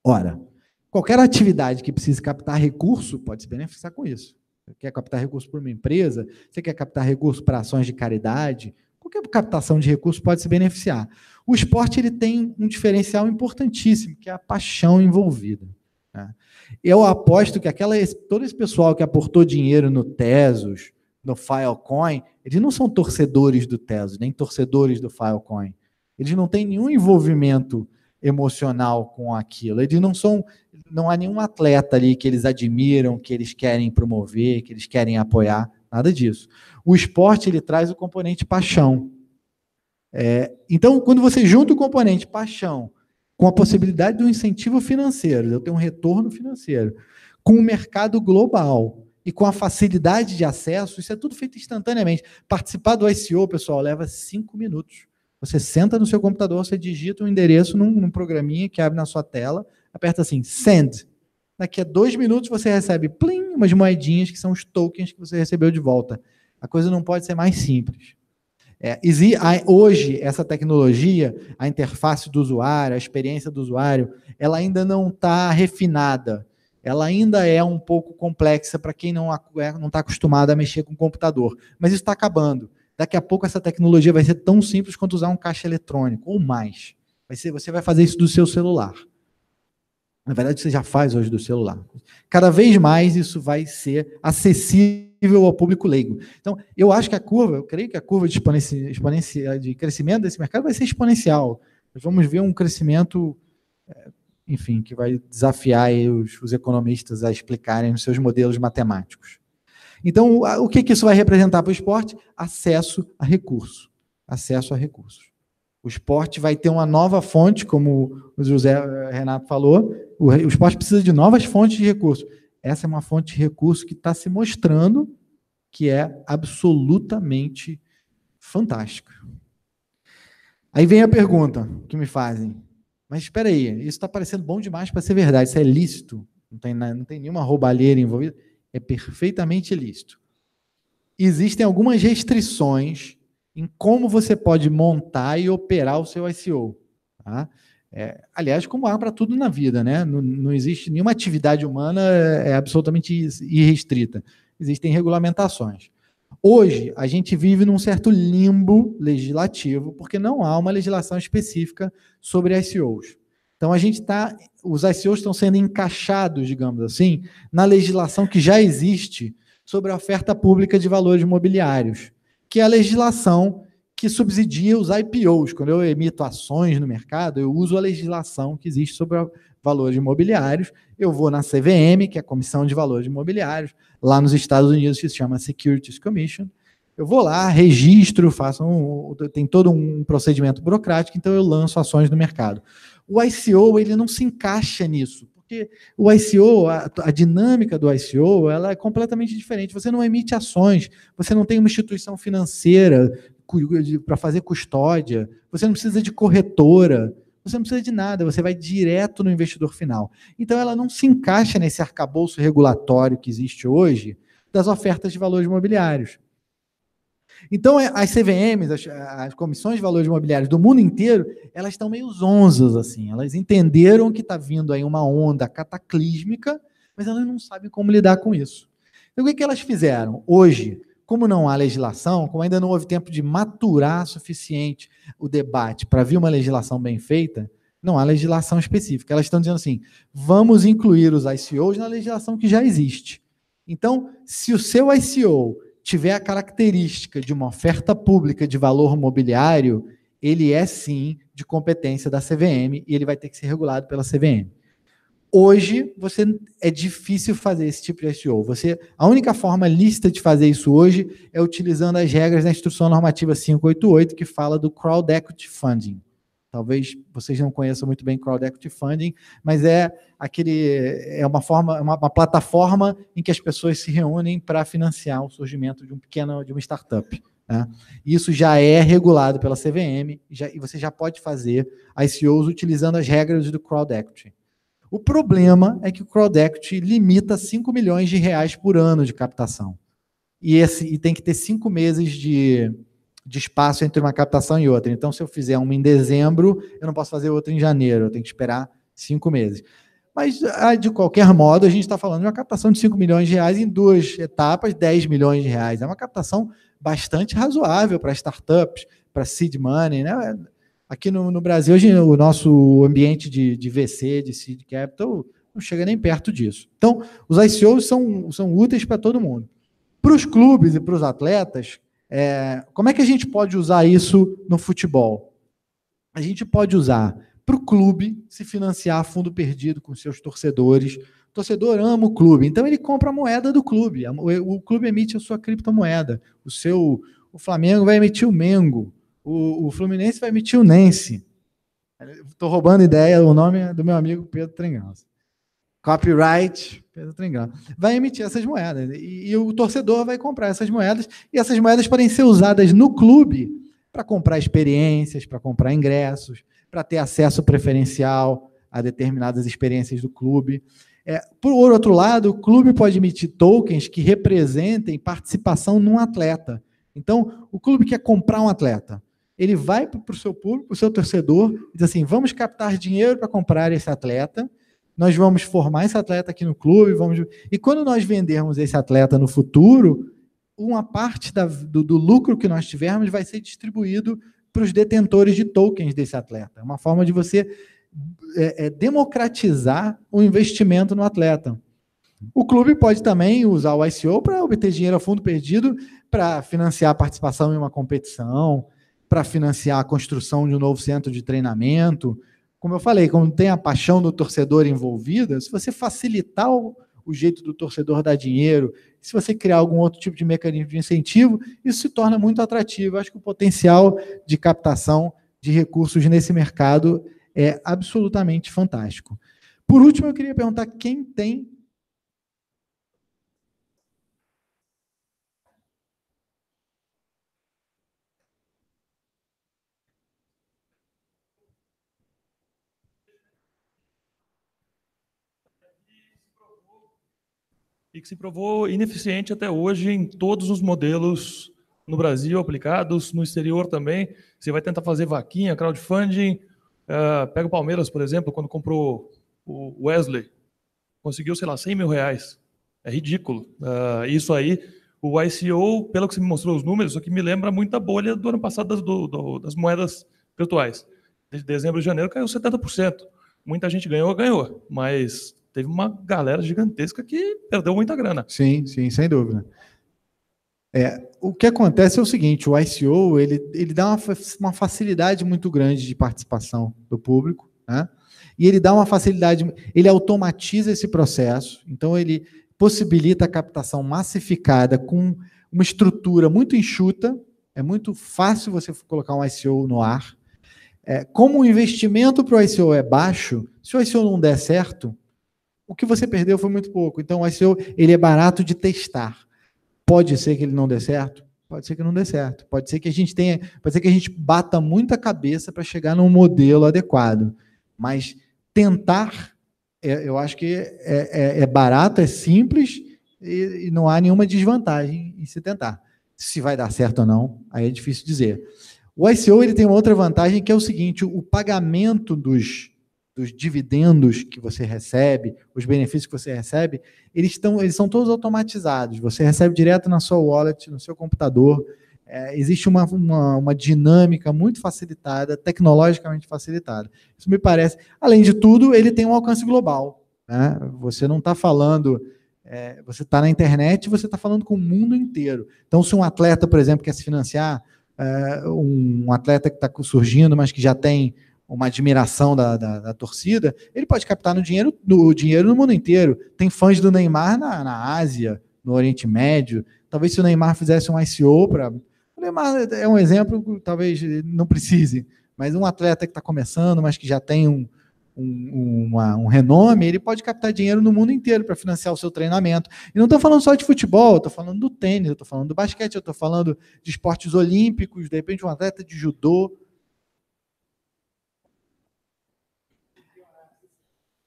Ora, qualquer atividade que precise captar recurso pode se beneficiar com isso. Você quer captar recurso para uma empresa, você quer captar recurso para ações de caridade, qualquer captação de recursos pode se beneficiar. O esporte ele tem um diferencial importantíssimo, que é a paixão envolvida. Né? Eu aposto que aquela, todo esse pessoal que aportou dinheiro no Tesos, no Filecoin, eles não são torcedores do Tesos, nem torcedores do Filecoin. Eles não têm nenhum envolvimento emocional com aquilo. Eles não são, não há nenhum atleta ali que eles admiram, que eles querem promover, que eles querem apoiar nada disso. O esporte ele traz o componente paixão. É, então, quando você junta o componente paixão com a possibilidade do um incentivo financeiro, eu tenho um retorno financeiro, com o mercado global e com a facilidade de acesso, isso é tudo feito instantaneamente. Participar do ICO, pessoal, leva cinco minutos. Você senta no seu computador, você digita um endereço num, num programinha que abre na sua tela, aperta assim, send, Daqui a dois minutos você recebe plim, umas moedinhas que são os tokens que você recebeu de volta. A coisa não pode ser mais simples. É, hoje, essa tecnologia, a interface do usuário, a experiência do usuário, ela ainda não está refinada. Ela ainda é um pouco complexa para quem não está é, acostumado a mexer com computador. Mas isso está acabando. Daqui a pouco essa tecnologia vai ser tão simples quanto usar um caixa eletrônico, ou mais. Vai ser, você vai fazer isso do seu celular. Na verdade, você já faz hoje do celular. Cada vez mais isso vai ser acessível ao público leigo. Então, eu acho que a curva, eu creio que a curva de, exponencia, de crescimento desse mercado vai ser exponencial. Nós vamos ver um crescimento, é, enfim, que vai desafiar os, os economistas a explicarem os seus modelos matemáticos. Então, o que, que isso vai representar para o esporte? Acesso a recurso. Acesso a recursos. O esporte vai ter uma nova fonte, como o José eh, Renato falou, o, o esporte precisa de novas fontes de recursos. Essa é uma fonte de recurso que está se mostrando que é absolutamente fantástica. Aí vem a pergunta que me fazem. Mas espera aí, isso está parecendo bom demais para ser verdade, isso é lícito, não tem, não tem nenhuma roubalheira envolvida, é perfeitamente lícito. Existem algumas restrições em como você pode montar e operar o seu ICO. Tá? É, aliás, como há para tudo na vida, né? Não, não, existe nenhuma atividade humana é, é absolutamente irrestrita. Existem regulamentações. Hoje, a gente vive num certo limbo legislativo, porque não há uma legislação específica sobre ICOs. Então, a gente está. Os ICOs estão sendo encaixados, digamos assim, na legislação que já existe sobre a oferta pública de valores imobiliários, que é a legislação que subsidia os IPOs. Quando eu emito ações no mercado, eu uso a legislação que existe sobre valores imobiliários. Eu vou na CVM, que é a Comissão de Valores Imobiliários, lá nos Estados Unidos, que se chama Securities Commission. Eu vou lá, registro, faço um, tem todo um procedimento burocrático, então eu lanço ações no mercado. O ICO ele não se encaixa nisso, porque o ICO, a, a, dinâmica do ICO, ela é completamente diferente. Você não emite ações, você não tem uma instituição financeira para fazer custódia, você não precisa de corretora, você não precisa de nada, você vai direto no investidor final. Então ela não se encaixa nesse arcabouço regulatório que existe hoje das ofertas de valores imobiliários. Então, é, as CVMs, as, as, comissões de valores imobiliários do mundo inteiro, elas estão meio zonzas, assim. Elas entenderam que está vindo aí uma onda cataclísmica, mas elas não sabem como lidar com isso. Então, o que, que elas fizeram? Hoje, como não há legislação, como ainda não houve tempo de maturar suficiente o debate para vir uma legislação bem feita, não há legislação específica. Elas estão dizendo assim: vamos incluir os ICOs na legislação que já existe. Então, se o seu ICO tiver a característica de uma oferta pública de valor mobiliário, ele é sim de competência da CVM e ele vai ter que ser regulado pela CVM. Hoje você é difícil fazer esse tipo de SEO. Você a única forma lícita de fazer isso hoje é utilizando as regras da instrução normativa 588 que fala do crowd equity funding. Talvez vocês não conheçam muito bem crowd equity funding, mas é aquele é uma forma é uma, uma plataforma em que as pessoas se reúnem para financiar o surgimento de um pequeno de uma startup. Né? Isso já é regulado pela CVM já, e você já pode fazer ICOs utilizando as regras do crowd equity. O problema é que o Crowdect limita 5 milhões de reais por ano de captação. E, esse, e tem que ter cinco meses de, de espaço entre uma captação e outra. Então, se eu fizer uma em dezembro, eu não posso fazer outra em janeiro, eu tenho que esperar cinco meses. Mas, ah, de qualquer modo, a gente está falando de uma captação de 5 milhões de reais em duas etapas, 10 milhões de reais. É uma captação bastante razoável para startups, para seed money, né? Aqui no, no Brasil, hoje, o nosso ambiente de, de VC, de seed capital, não chega nem perto disso. Então, os ICOs são, são úteis para todo mundo. Para os clubes e para os atletas, é, como é que a gente pode usar isso no futebol? A gente pode usar para o clube se financiar fundo perdido com seus torcedores. O torcedor ama o clube, então ele compra a moeda do clube. O clube emite a sua criptomoeda. O seu, o Flamengo vai emitir o Mengo. O, o Fluminense vai emitir o Nense. Estou roubando ideia, o nome é do meu amigo Pedro Trengalça. Copyright, Pedro Trengalça. Vai emitir essas moedas. E, e o torcedor vai comprar essas moedas. E essas moedas podem ser usadas no clube para comprar experiências, para comprar ingressos, para ter acesso preferencial a determinadas experiências do clube. É, por outro lado, o clube pode emitir tokens que representem participação num atleta. Então, o clube quer comprar um atleta ele vai para o seu público, o seu torcedor, e diz assim: vamos captar dinheiro para comprar esse atleta, nós vamos formar esse atleta aqui no clube, vamos. E quando nós vendermos esse atleta no futuro, uma parte da, do, do, lucro que nós tivermos vai ser distribuído para os detentores de tokens desse atleta. É uma forma de você é, é, democratizar o investimento no atleta. O clube pode também usar o ICO para obter dinheiro a fundo perdido para financiar a participação em uma competição, para financiar a construção de um novo centro de treinamento. Como eu falei, quando tem a paixão do torcedor envolvida, se você facilitar o, o jeito do torcedor dar dinheiro, se você criar algum outro tipo de mecanismo de incentivo, isso se torna muito atrativo. Eu acho que o potencial de captação de recursos nesse mercado é absolutamente fantástico. Por último, eu queria perguntar quem tem e que se provou ineficiente até hoje em todos os modelos no Brasil aplicados, no exterior também. Você vai tentar fazer vaquinha, crowdfunding. Uh, pega o Palmeiras, por exemplo, quando comprou o Wesley, conseguiu, sei lá, 100 mil reais. É ridículo. Uh, isso aí, o ICO, pelo que você me mostrou os números, isso aqui me lembra muito bolha do ano passado das, do, do, das moedas virtuais. De dezembro e janeiro caiu 70%. Muita gente ganhou, ganhou, mas teve uma galera gigantesca que perdeu muita grana. Sim, sim, sem dúvida. É, o que acontece é o seguinte, o ICO ele, ele dá uma, uma facilidade muito grande de participação do público, né? e ele dá uma facilidade, ele automatiza esse processo, então ele possibilita a captação massificada com uma estrutura muito enxuta, é muito fácil você colocar um ICO no ar. É, como o investimento para o ICO é baixo, se o ICO não der certo, o que você perdeu foi muito pouco. Então, o ICO ele é barato de testar. Pode ser que ele não dê certo, pode ser que não dê certo, pode ser que a gente tenha, pode ser que a gente bata muita cabeça para chegar num modelo adequado. Mas tentar, é, eu acho que é, é, é barato, é simples e, e não há nenhuma desvantagem em se tentar. Se vai dar certo ou não, aí é difícil dizer. O ICO ele tem uma outra vantagem que é o seguinte: o pagamento dos dos dividendos que você recebe, os benefícios que você recebe, eles, estão, eles são todos automatizados. Você recebe direto na sua wallet, no seu computador. É, existe uma, uma, uma, dinâmica muito facilitada, tecnologicamente facilitada. Isso me parece. Além de tudo, ele tem um alcance global. Né? Você não está falando. É, você está na internet e você está falando com o mundo inteiro. Então, se um atleta, por exemplo, quer se financiar, é, um atleta que está surgindo, mas que já tem uma admiração da, da, da, torcida, ele pode captar no dinheiro, no dinheiro no mundo inteiro. Tem fãs do Neymar na, na Ásia, no Oriente Médio. Talvez se o Neymar fizesse um ICO para. O Neymar é um exemplo, talvez não precise, mas um atleta que está começando, mas que já tem um, um, uma, um renome, ele pode captar dinheiro no mundo inteiro para financiar o seu treinamento. E não estou falando só de futebol, estou falando do tênis, estou falando do basquete, estou falando de esportes olímpicos, de repente um atleta de judô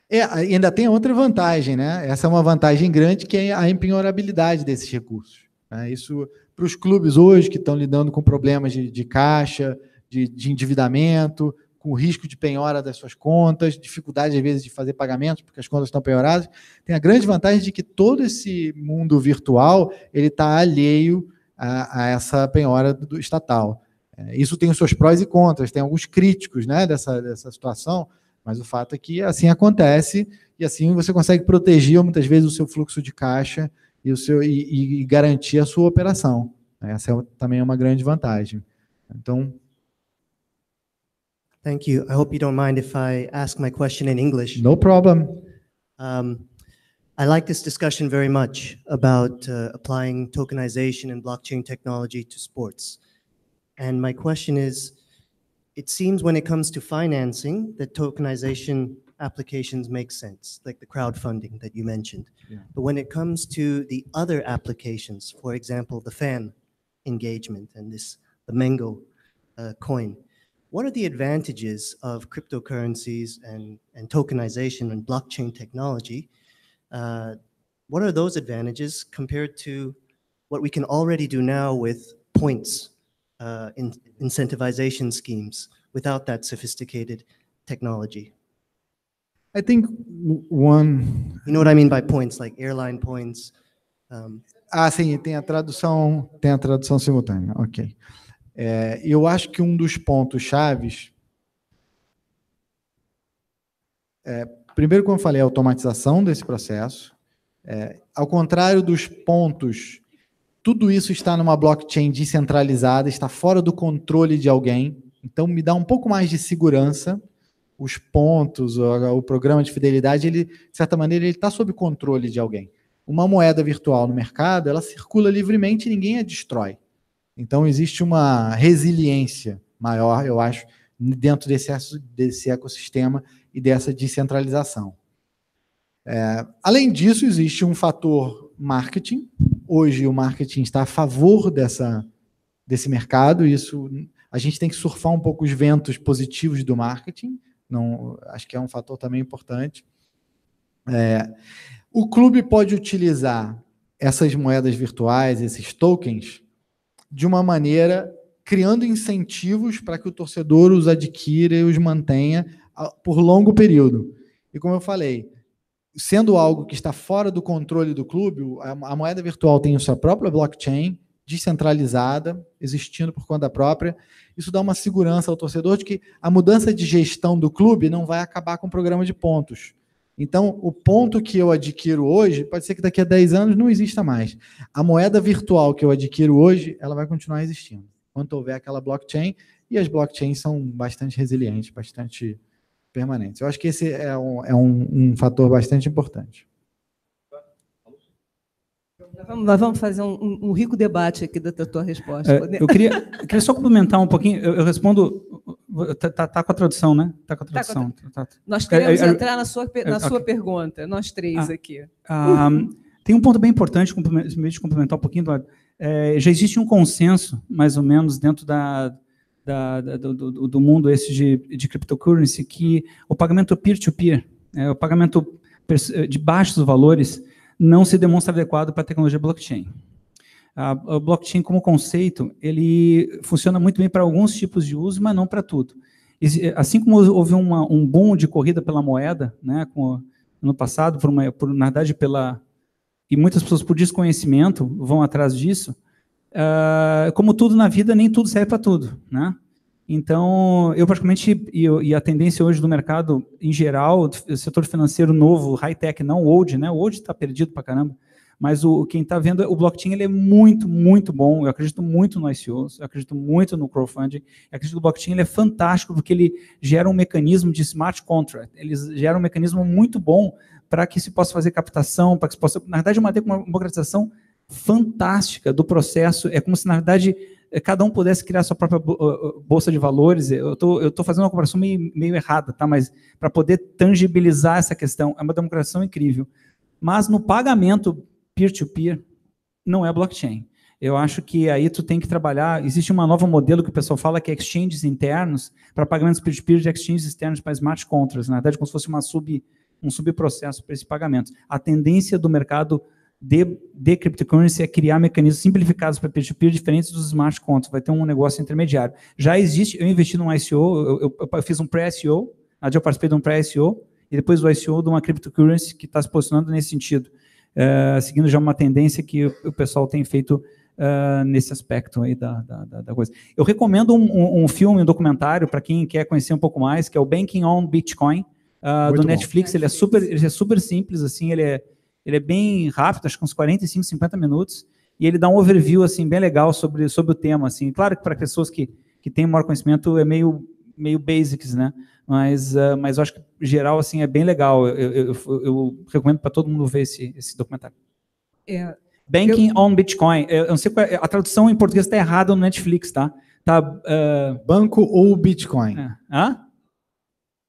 É, ainda tem outra vantagem, né? Essa é uma vantagem grande que é a empenhorabilidade desses recursos. Né? Isso para os clubes hoje que estão lidando com problemas de, de caixa, de, de, endividamento, com risco de penhora das suas contas, dificuldade às vezes de fazer pagamentos porque as contas estão penhoradas, tem a grande vantagem de que todo esse mundo virtual ele está alheio a, a, essa penhora do estatal. É, isso tem os seus prós e contras, tem alguns críticos né, dessa, dessa situação mas o fato é que assim acontece e assim você consegue proteger muitas vezes o seu fluxo de caixa e, o seu, e, e garantir a sua operação. Né? Essa é, também é uma grande vantagem. Então. Thank you. I hope you don't mind if I ask my question in English. No problem. Um, I like this discussion very much about uh, applying tokenization and blockchain technology to sports. And my question is it seems when it comes to financing that tokenization applications make sense, like the crowdfunding that you mentioned. Yeah. But when it comes to the other applications, for example, the fan engagement and this the Mango uh, coin, what are the advantages of cryptocurrencies and, and tokenization and blockchain technology? Uh, what are those advantages compared to what we can already do now with points uh, in incentivization schemes without that sophisticated technology. I think one. You know what I mean by points, like airline points. Um... Ah, sim, tem a tradução, tem a tradução simultânea. Ok. É, eu acho que um dos pontos chaves, é, primeiro, como eu falei, a automatização desse processo. É, ao contrário dos pontos tudo isso está numa blockchain descentralizada, está fora do controle de alguém. Então, me dá um pouco mais de segurança. Os pontos, o, o programa de fidelidade, ele, de certa maneira, ele está sob controle de alguém. Uma moeda virtual no mercado, ela circula livremente e ninguém a destrói. Então, existe uma resiliência maior, eu acho, dentro desse, desse ecossistema e dessa descentralização. É, além disso, existe um fator marketing, hoje o marketing está a favor dessa, desse mercado, isso a gente tem que surfar um pouco os ventos positivos do marketing, não, acho que é um fator também importante. É, o clube pode utilizar essas moedas virtuais, esses tokens, de uma maneira criando incentivos para que o torcedor os adquira e os mantenha ah, por longo período. E como eu falei, sendo algo que está fora do controle do clube, a moeda virtual tem sua própria blockchain, descentralizada, existindo por conta própria. Isso dá uma segurança ao torcedor de que a mudança de gestão do clube não vai acabar com o programa de pontos. Então, o ponto que eu adquiro hoje, pode ser que daqui a 10 anos não exista mais. A moeda virtual que eu adquiro hoje, ela vai continuar existindo. quanto houver aquela blockchain, e as blockchains são bastante resilientes, bastante permanentes. Eu acho que esse é um, é um, um fator bastante importante. Nós vamos, fazer um, um, rico debate aqui da tua resposta. É, eu, queria, eu, queria, só complementar um pouquinho. Eu, eu respondo. Tá, tá, tá com a tradução, né? Tá com a tradução. Tá com a... Tá, tá. Nós é, é, queremos é, entrar na sua, é, na sua okay. pergunta, nós três ah, aqui. Ah, Tem um ponto bem importante, complementar um pouquinho, Eduardo. É, já existe um consenso, mais ou menos, dentro da, da, do, do, do, mundo esse de, de cryptocurrency, que o pagamento peer-to-peer, é, né, o pagamento eh, de baixos valores, não se demonstra adequado para a tecnologia blockchain. A, a blockchain como conceito, ele funciona muito bem para alguns tipos de uso, mas não para tudo. E, eh, assim como houve uma, um boom de corrida pela moeda, né, com, no passado, por uma, por, na verdade, pela e muitas pessoas por desconhecimento vão atrás disso, uh, como tudo na vida, nem tudo serve para tudo, né? Então, eu praticamente, e, e, a tendência hoje do mercado em geral, o setor financeiro novo, high-tech, não old, né? O old está perdido para caramba. Mas o, quem está vendo, o blockchain ele é muito, muito bom. Eu acredito muito no ICOs, eu acredito muito no crowdfunding. Eu acredito que o blockchain ele é fantástico porque ele gera um mecanismo de smart contract. Ele gera um mecanismo muito bom para que se possa fazer captação, para que se possa... Na verdade, uma democratização fantástica do processo. É como se, na verdade, eh, cada um pudesse criar sua própria eh, eh, bolsa de valores. Eu tô, estou tô fazendo uma comparação meio, meio errada, tá? mas para poder tangibilizar essa questão, é uma democracia incrível. Mas no pagamento peer-to-peer, não é blockchain. Eu acho que aí tu tem que trabalhar. Existe um novo modelo que o pessoal fala que é exchanges internos para pagamentos peer-to-peer -peer de exchanges externos para smart contracts. Na verdade, como se fosse uma sub, um subprocesso para esse pagamento. A tendência do mercado de, de cryptocurrency é criar mecanismos simplificados para peer-to-peer diferentes dos smart contracts, vai ter um negócio intermediário. Já existe, eu investi num ICO, eu, eu, eu fiz um pré-ICO, né, eu participei de um pré-ICO, e depois do ICO de uma cryptocurrency que está se posicionando nesse sentido, uh, seguindo já uma tendência que o, o pessoal tem feito uh, nesse aspecto aí da, da, da coisa. Eu recomendo um, um, um filme, um documentário, para quem quer conhecer um pouco mais, que é o Banking on Bitcoin, uh, do Netflix. Ele é super, ele é super simples, assim, ele é ele é bem rápido, acho que uns 45, 50 minutos, e ele dá um overview assim bem legal sobre, sobre o tema. Assim. Claro que para pessoas que, que têm maior conhecimento é meio, meio basics, né? Mas, uh, mas acho que geral assim é bem legal. Eu, eu, eu, eu recomendo para todo mundo ver esse, esse documentário. É, Banking on Bitcoin. Eu não sei qual é, a tradução em português está errada no Netflix, tá? tá uh... Banco ou Bitcoin. É. Hã?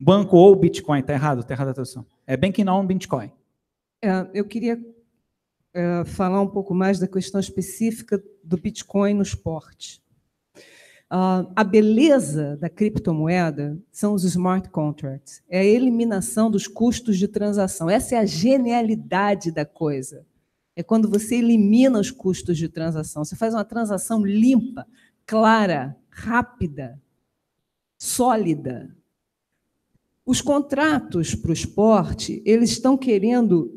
Banco ou Bitcoin, tá errado, tá errada a tradução. É Banking on Bitcoin. É, eu queria é, falar um pouco mais da questão específica do Bitcoin no esporte. Ah, a beleza da criptomoeda são os smart contracts, é a eliminação dos custos de transação. Essa é a genialidade da coisa. É quando você elimina os custos de transação. Você faz uma transação limpa, clara, rápida, sólida. Os contratos para o esporte, eles estão querendo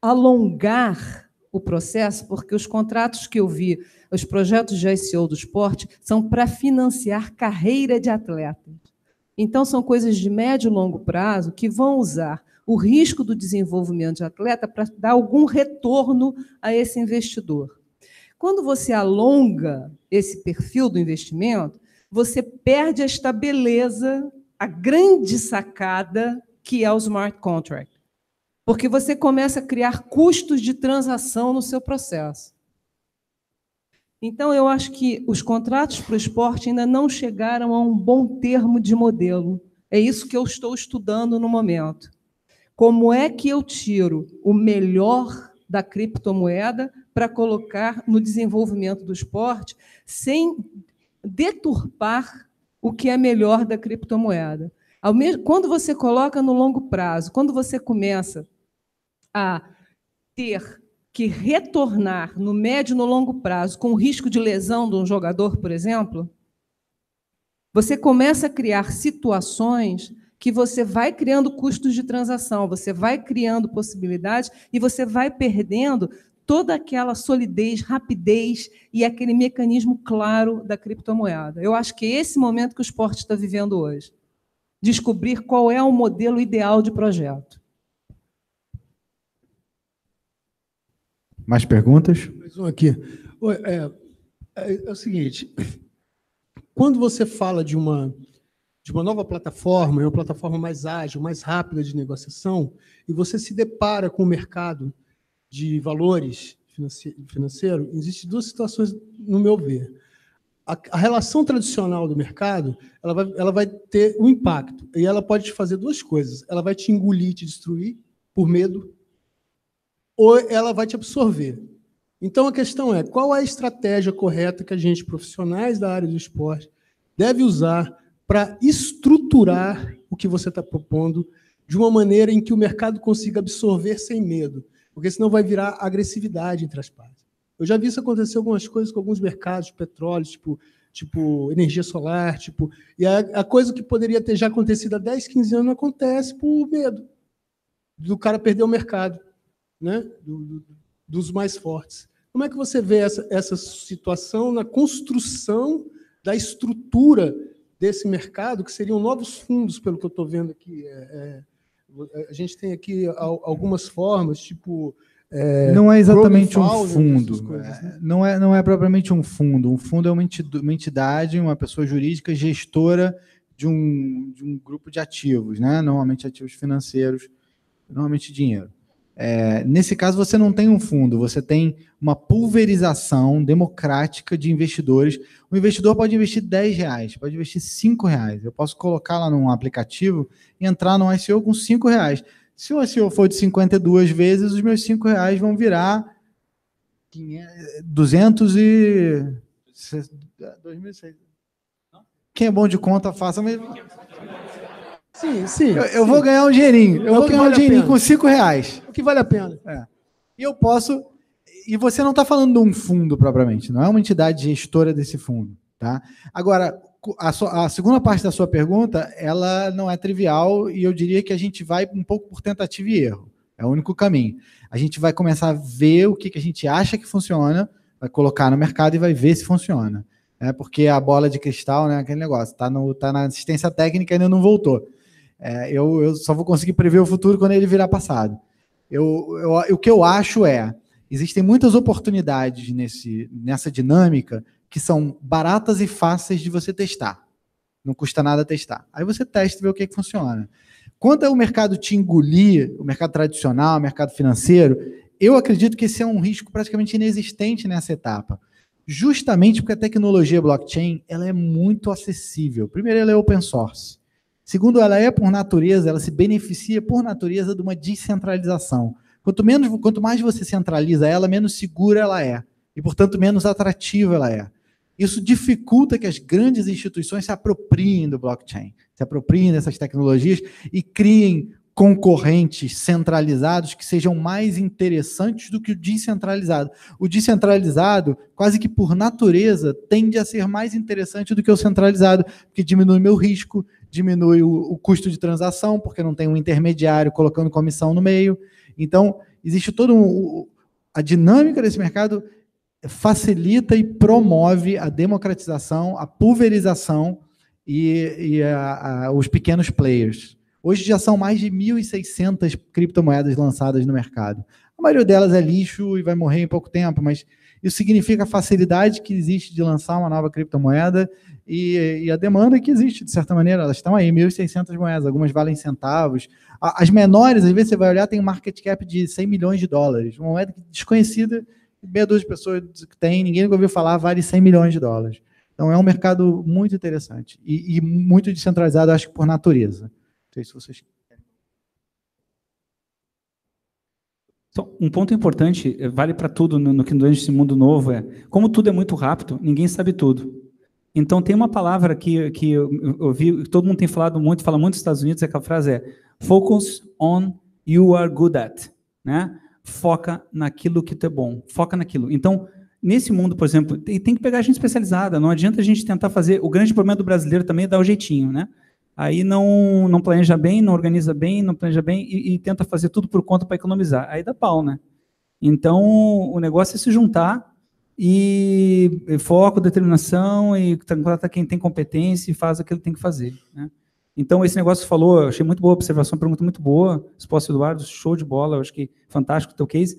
alongar o processo, porque os contratos que eu vi, os projetos de ICO do esporte, são para financiar carreira de atleta. Então, são coisas de médio e longo prazo que vão usar o risco do desenvolvimento de atleta para dar algum retorno a esse investidor. Quando você alonga esse perfil do investimento, você perde esta beleza, a grande sacada que é o smart contract. Porque você começa a criar custos de transação no seu processo. Então, eu acho que os contratos para o esporte ainda não chegaram a um bom termo de modelo. É isso que eu estou estudando no momento. Como é que eu tiro o melhor da criptomoeda para colocar no desenvolvimento do esporte sem deturpar o que é melhor da criptomoeda? Quando você coloca no longo prazo, quando você começa a ter que retornar no médio e no longo prazo com o risco de lesão de um jogador, por exemplo, você começa a criar situações que você vai criando custos de transação, você vai criando possibilidades e você vai perdendo toda aquela solidez, rapidez e aquele mecanismo claro da criptomoeda. Eu acho que é esse momento que o esporte está vivendo hoje. Descobrir qual é o modelo ideal de projeto. Mais perguntas? Mais um aqui. É, é, é o seguinte: quando você fala de uma de uma nova plataforma, é uma plataforma mais ágil, mais rápida de negociação, e você se depara com o mercado de valores financeiro, existem duas situações, no meu ver. A, a, relação tradicional do mercado ela vai, ela vai ter um impacto, e ela pode te fazer duas coisas. Ela vai te engolir, te destruir, por medo, ou ela vai te absorver. Então a questão é: qual é a estratégia correta que a gente, profissionais da área do esporte, deve usar para estruturar o que você está propondo de uma maneira em que o mercado consiga absorver sem medo? Porque senão vai virar agressividade entre as partes. Eu já vi isso acontecer algumas coisas com alguns mercados, petróleo, tipo, tipo energia solar, tipo, e a, a coisa que poderia ter já acontecido há 10, 15 anos não acontece por medo do cara perder o mercado né? Do, do, dos mais fortes. Como é que você vê essa, essa situação na construção da estrutura desse mercado, que seriam novos fundos, pelo que eu estou vendo aqui? É, é, a gente tem aqui algumas formas, tipo. É, não é exatamente um fundo. Coisas, é, né? não, é, não é propriamente um fundo. Um fundo é uma entidade, uma pessoa jurídica gestora de um, de um grupo de ativos, né? normalmente ativos financeiros, normalmente dinheiro. É, nesse caso, você não tem um fundo, você tem uma pulverização democrática de investidores. O investidor pode investir 10 reais, pode investir 5 reais. Eu posso colocar lá num aplicativo e entrar no ICO com 5 reais. Se o ICO for de 52 vezes, os meus 5 reais vão virar 200 e... 2006. Quem é bom de conta, faça mesmo. Sim, sim. Eu, eu vou ganhar um dinheirinho. Eu é vou ganhar vale um dinheirinho com cinco reais. O que vale a pena. É. E eu posso. E você não está falando de um fundo propriamente, não é uma entidade gestora desse fundo. Tá? Agora, a, so, a segunda parte da sua pergunta, ela não é trivial e eu diria que a gente vai um pouco por tentativa e erro. É o único caminho. A gente vai começar a ver o que, que a gente acha que funciona, vai colocar no mercado e vai ver se funciona. É porque a bola de cristal, né, aquele negócio, está tá na assistência técnica e ainda não voltou. É, eu, eu só vou conseguir prever o futuro quando ele virar passado. Eu, eu, o que eu acho é, existem muitas oportunidades nesse, nessa dinâmica que são baratas e fáceis de você testar. Não custa nada testar. Aí você testa e vê o que, é que funciona. Quando o mercado te engolir, o mercado tradicional, o mercado financeiro, eu acredito que esse é um risco praticamente inexistente nessa etapa. Justamente porque a tecnologia blockchain ela é muito acessível. Primeiro, ela é open source. Segundo, ela é por natureza, ela se beneficia por natureza de uma descentralização. Quanto, menos, quanto mais você centraliza ela, menos segura ela é. E, portanto, menos atrativa ela é. Isso dificulta que as grandes instituições se apropriem do blockchain, se apropriem dessas tecnologias e criem concorrentes centralizados que sejam mais interessantes do que o descentralizado. O descentralizado, quase que por natureza, tende a ser mais interessante do que o centralizado, porque diminui meu risco, diminui o, o custo de transação, porque não tem um intermediário colocando comissão no meio. Então, existe todo um. A dinâmica desse mercado facilita e promove a democratização, a pulverização e, e a, a, os pequenos players. Hoje já são mais de 1.600 criptomoedas lançadas no mercado. A maioria delas é lixo e vai morrer em pouco tempo, mas isso significa a facilidade que existe de lançar uma nova criptomoeda e, e, a demanda é que existe, de certa maneira. Elas estão aí, 1.600 moedas, algumas valem centavos. As menores, às vezes você vai olhar, tem um market cap de 100 milhões de dólares. Uma moeda desconhecida, meia dúzia de pessoas que tem, ninguém nunca ouviu falar, vale 100 milhões de dólares. Então é um mercado muito interessante e, e muito descentralizado, acho que por natureza. Não sei se vocês um ponto importante, eh, vale para tudo no, no que durante esse mundo novo, é como tudo é muito rápido, ninguém sabe tudo. Então, tem uma palavra que, que eu ouvi, todo mundo tem falado muito, fala muito nos Estados Unidos, é aquela frase é focus on you are good at, né? Foca naquilo que tu é bom, foca naquilo. Então, nesse mundo, por exemplo, tem, tem que pegar gente especializada, não adianta a gente tentar fazer, o grande problema do brasileiro também é dar o jeitinho, né? Aí não, não planeja bem, não organiza bem, não planeja bem e, e tenta fazer tudo por conta para economizar. Aí dá pau, né? Então, o negócio é se juntar e, e foco, determinação e contrata quem tem competência e faz aquilo que tem que fazer. Né? Então, esse negócio falou, achei muito boa a observação, pergunta muito boa, resposta Eduardo, show de bola, eu acho que fantástico o teu case.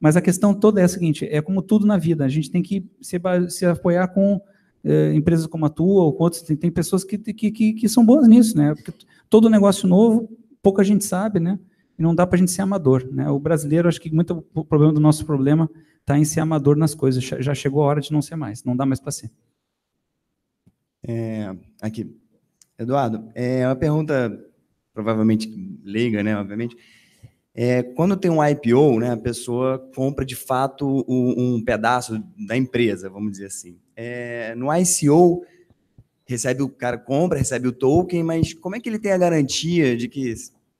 Mas a questão toda é a seguinte: é como tudo na vida, a gente tem que se, se apoiar com eh, empresas como a tua ou com outras. Tem, tem pessoas que, que, que, que, são boas nisso, né? Porque todo negócio novo, pouca gente sabe, né? E não dá para a gente ser amador, né? O brasileiro, acho que muito o problema do nosso problema tá em ser amador nas coisas. Já chegou a hora de não ser mais, não dá mais para ser. É, aqui, Eduardo, é uma pergunta provavelmente leiga, né? Obviamente. É, quando tem um IPO, né, a pessoa compra de fato um, um pedaço da empresa, vamos dizer assim. É, no ICO, recebe o cara compra, recebe o token, mas como é que ele tem a garantia de que,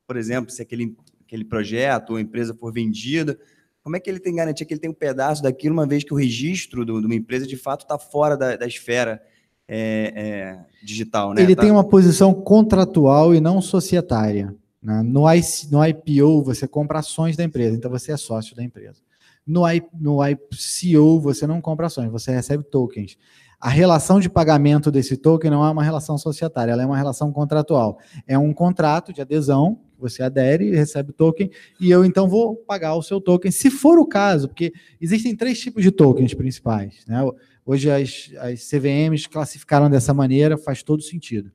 por exemplo, se aquele, aquele projeto ou empresa for vendida, como é que ele tem garantia que ele tem um pedaço daquilo, uma vez que o registro de uma empresa, de fato, está fora da, da esfera é, é, digital? Né? Ele tá... tem uma posição contratual e não societária. Né? No, no IPO, você compra ações da empresa, então você é sócio da empresa. No, I, no ICO, você não compra ações, você recebe tokens. A relação de pagamento desse token não é uma relação societária, ela é uma relação contratual. É um contrato de adesão você adere, recebe o token e eu então vou pagar o seu token, se for o caso, porque existem três tipos de tokens principais. Né? Hoje as, as CVMs classificaram dessa maneira, faz todo sentido.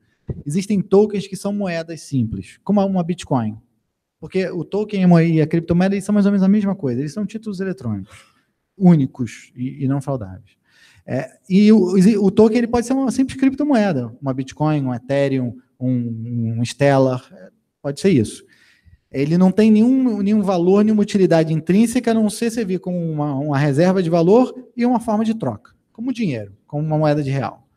Existem tokens que são moedas simples, como uma Bitcoin. Porque o token e a criptomoeda são mais ou menos a mesma coisa, eles são títulos eletrônicos, únicos e, e não fraudáveis. É, e o, o, token ele pode ser uma simples criptomoeda, uma Bitcoin, um Ethereum, um, um Stellar, Pode ser isso. Ele não tem nenhum, nenhum valor, nenhuma utilidade intrínseca, a não ser servir como uma, uma reserva de valor e uma forma de troca, como dinheiro, como uma moeda de real.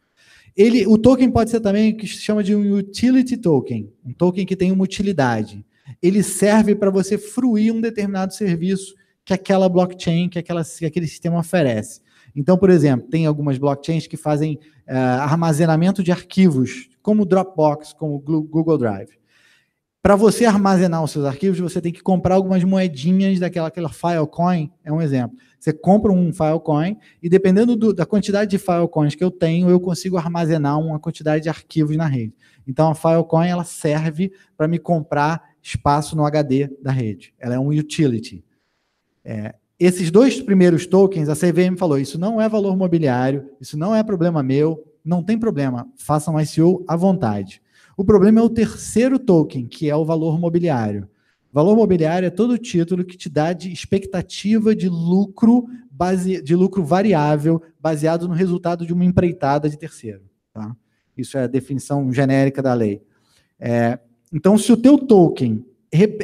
Ele, o token pode ser também o que se chama de um utility token, um token que tem uma utilidade. Ele serve para você fruir um determinado serviço que aquela blockchain, que, aquela, que aquele sistema oferece. Então, por exemplo, tem algumas blockchains que fazem uh, armazenamento de arquivos, como Dropbox, como Google Drive. Para você armazenar os seus arquivos, você tem que comprar algumas moedinhas daquela aquela Filecoin, é um exemplo. Você compra um Filecoin e dependendo do, da quantidade de Filecoins que eu tenho, eu consigo armazenar uma quantidade de arquivos na rede. Então a Filecoin ela serve para me comprar espaço no HD da rede. Ela é um utility. É, esses dois primeiros tokens, a CVM falou: isso não é valor mobiliário, isso não é problema meu, não tem problema, façam ICO à vontade. O problema é o terceiro token, que é o valor mobiliário. Valor mobiliário é todo título que te dá de expectativa de lucro base, de lucro variável baseado no resultado de uma empreitada de terceiro. Tá? Isso é a definição genérica da lei. É, então, se o teu token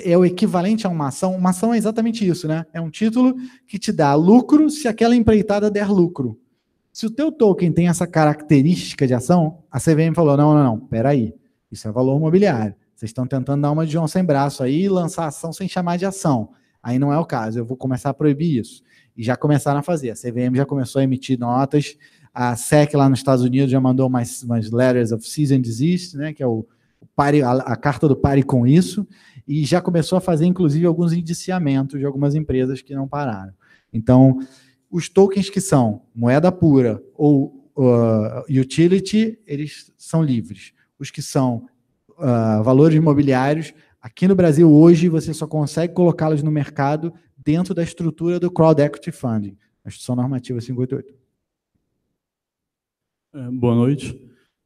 é o equivalente a uma ação, uma ação é exatamente isso, né? É um título que te dá lucro se aquela empreitada der lucro. Se o teu token tem essa característica de ação, a CVM falou, não, não, não, peraí. aí isso é valor imobiliário. Vocês estão tentando dar uma de João sem braço aí e lançar ação sem chamar de ação. Aí não é o caso. Eu vou começar a proibir isso. E já começaram a fazer. A CVM já começou a emitir notas. A SEC lá nos Estados Unidos já mandou umas, umas letters of season desist, né, que é o, pare, a, a, carta do pare com isso. E já começou a fazer, inclusive, alguns indiciamentos de algumas empresas que não pararam. Então, os tokens que são moeda pura ou uh, utility, eles são livres os que são uh, valores imobiliários. Aqui no Brasil, hoje, você só consegue colocá-los no mercado dentro da estrutura do Crowd Equity Funding, a instituição normativa 588. É, boa noite.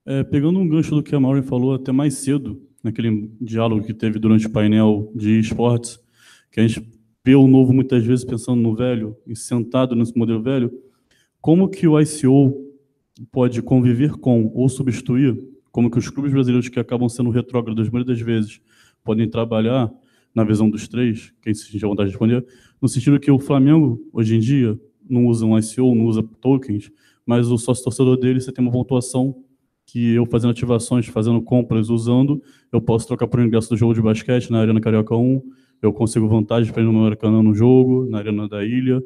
É, pegando um gancho do que a Maureen falou até mais cedo, naquele diálogo que teve durante o painel de esportes, que a gente vê o novo muitas vezes pensando no velho, e sentado nesse modelo velho, como que o ICO pode conviver com ou substituir como que os clubes brasileiros que acabam sendo retrógrados muitas das vezes podem trabalhar na visão dos três, quem se sentir à vontade de responder, no sentido que o Flamengo, hoje em dia, não usa um ICO, não usa tokens, mas o sócio-torcedor dele, você tem uma pontuação que eu fazendo ativações, fazendo compras, usando, eu posso trocar por ingresso do jogo de basquete na Arena Carioca 1, eu consigo vantagem para ir no Maracanã no jogo, na Arena da Ilha.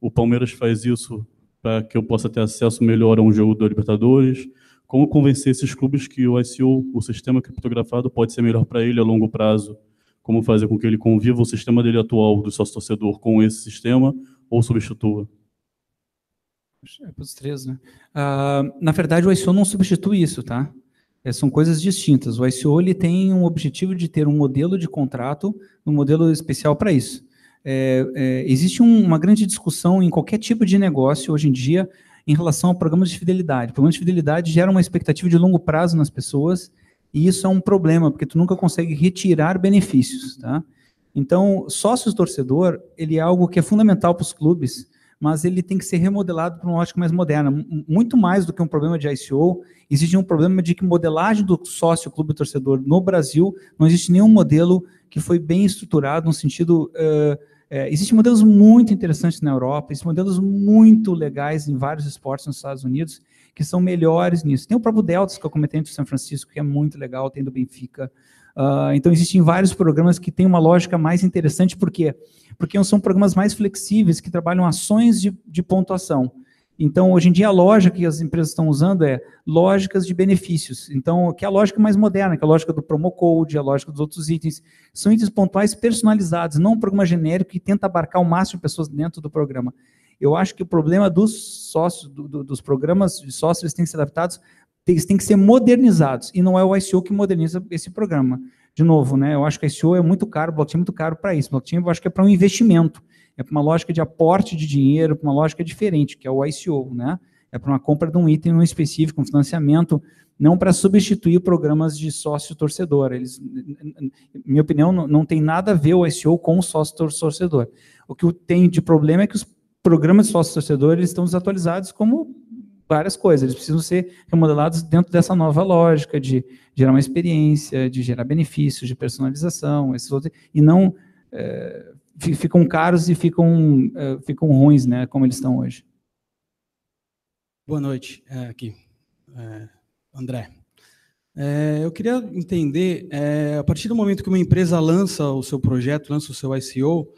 O Palmeiras faz isso para que eu possa ter acesso melhor a um jogo da Libertadores como convencer esses clubes que o ICO, o sistema criptografado, pode ser melhor para ele a longo prazo? Como fazer com que ele conviva o sistema dele atual, do sócio-torcedor, com esse sistema ou substitua? É para os três, né? Uh, na verdade, o ICO não substitui isso, tá? É, são coisas distintas. O ICO ele tem um objetivo de ter um modelo de contrato, um modelo especial para isso. É, é, existe um, uma grande discussão em qualquer tipo de negócio hoje em dia em relação a programas de fidelidade. Programas de fidelidade geram uma expectativa de longo prazo nas pessoas e isso é um problema, porque tu nunca consegue retirar benefícios, tá? Então, sócios torcedor, ele é algo que é fundamental para os clubes, mas ele tem que ser remodelado para uma ótica mais moderna. Muito mais do que um problema de ICO, existe um problema de que modelagem do sócio clube torcedor no Brasil não existe nenhum modelo que foi bem estruturado no sentido uh, é, existem modelos muito interessantes na Europa, existem modelos muito legais em vários esportes nos Estados Unidos, que são melhores nisso. Tem o próprio Deltas, que eu comentei no São Francisco, que é muito legal, tem do Benfica. Uh, então, existem vários programas que têm uma lógica mais interessante, por quê? Porque são programas mais flexíveis, que trabalham ações de, de pontuação. Então, hoje em dia, a lógica que as empresas estão usando é lógicas de benefícios. Então, que é a lógica mais moderna, que é a lógica do promo code, a lógica dos outros itens. São itens pontuais personalizados, não um programa genérico que tenta abarcar o máximo de pessoas dentro do programa. Eu acho que o problema dos sócios, do, do, dos programas de sócios, tem que ser adaptados, eles têm que ser modernizados, e não é o ICO que moderniza esse programa. De novo, né, eu acho que o ICO é muito caro, o blockchain é muito caro para isso. O blockchain eu acho que é para um investimento é para uma lógica de aporte de dinheiro, para uma lógica diferente, que é o ICO, né? É para uma compra de um item específico, um financiamento, não para substituir programas de sócio-torcedor. Eles, minha opinião, não, não, tem nada a ver o ICO com o sócio-torcedor. O que tem de problema é que os programas de sócio-torcedor estão desatualizados como várias coisas. Eles precisam ser remodelados dentro dessa nova lógica de gerar uma experiência, de gerar benefícios, de personalização, esses outros, e não é, ficam caros e ficam, uh, ficam ruins, né, como eles estão hoje. Boa noite, é, aqui, é, André. É, eu queria entender, a partir do momento que uma empresa lança o seu projeto, lança o seu ICO,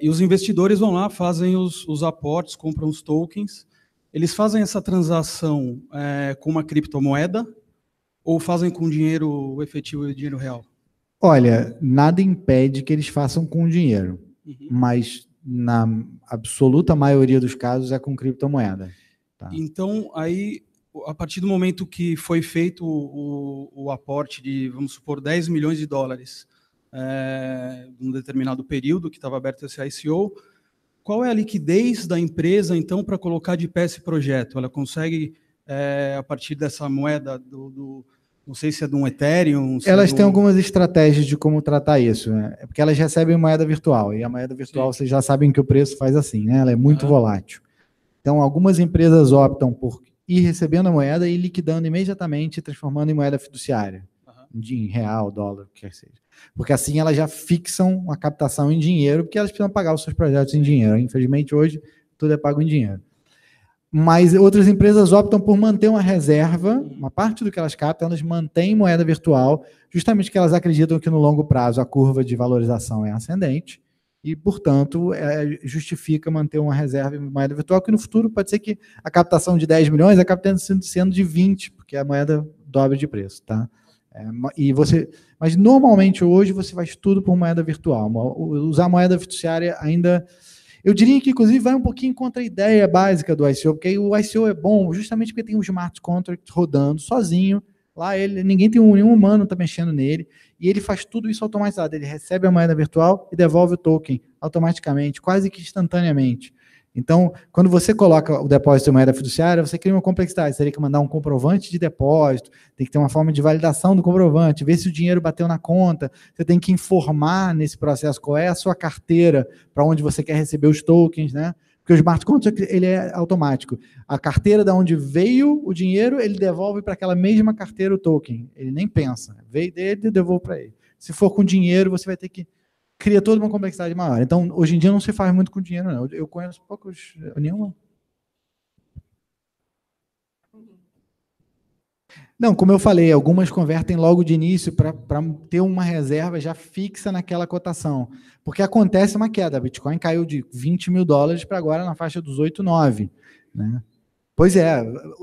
e os investidores vão lá, fazem os, os aportes, compram os tokens, eles fazem essa transação com uma criptomoeda ou fazem com dinheiro efetivo e dinheiro real? Olha, nada impede que eles façam com dinheiro, uhum. mas na absoluta maioria dos casos é com criptomoeda. Tá? Então, aí, a partir do momento que foi feito o, o aporte de, vamos supor, 10 milhões de dólares é, num determinado período que estava aberto esse ICO, qual é a liquidez da empresa, então, para colocar de pé esse projeto? Ela consegue, é, a partir dessa moeda do, do não sei se é de um Ethereum. É elas têm um... algumas estratégias de como tratar isso, né? É porque elas recebem moeda virtual e a moeda virtual Sim. vocês já sabem que o preço faz assim, né? Ela é muito ah. volátil. Então, algumas empresas optam por ir recebendo a moeda e liquidando imediatamente, transformando em moeda fiduciária, uhum. em real, dólar, o que quer seja. Porque assim elas já fixam a captação em dinheiro, porque elas precisam pagar os seus projetos em dinheiro. Infelizmente, hoje, tudo é pago em dinheiro mas outras empresas optam por manter uma reserva, uma parte do que elas captam, elas mantêm moeda virtual, justamente porque elas acreditam que no longo prazo a curva de valorização é ascendente e, portanto, é, justifica manter uma reserva em moeda virtual, que no futuro pode ser que a captação de 10 milhões acabe sendo de 20, porque a moeda dobre de preço, tá? É, e você, mas normalmente hoje você faz tudo por moeda virtual. Usar moeda fiduciária ainda eu diria que, inclusive, vai um pouquinho contra a ideia básica do ICO, porque o ICO é bom justamente porque tem um smart contract rodando sozinho. Lá ele, ninguém tem um, nenhum humano tá mexendo nele e ele faz tudo isso automatizado. Ele recebe a moeda virtual e devolve o token automaticamente, quase que instantaneamente. Então, quando você coloca o depósito em moeda fiduciária, você cria uma complexidade. Você teria que mandar um comprovante de depósito, tem que ter uma forma de validação do comprovante, ver se o dinheiro bateu na conta. Você tem que informar nesse processo qual é a sua carteira, para onde você quer receber os tokens, né? Porque o smart contract ele é automático. A carteira da onde veio o dinheiro, ele devolve para aquela mesma carteira o token. Ele nem pensa. Veio dele, devolvo para ele. Se for com dinheiro, você vai ter que cria toda uma complexidade maior. Então, hoje em dia não se faz muito com dinheiro, não. Eu conheço poucos, eh, nenhuma. Não, como eu falei, algumas convertem logo de início para ter uma reserva já fixa naquela cotação. Porque acontece uma queda. Bitcoin caiu de 20 mil dólares para agora na faixa dos 8, 9. Né? Pois é,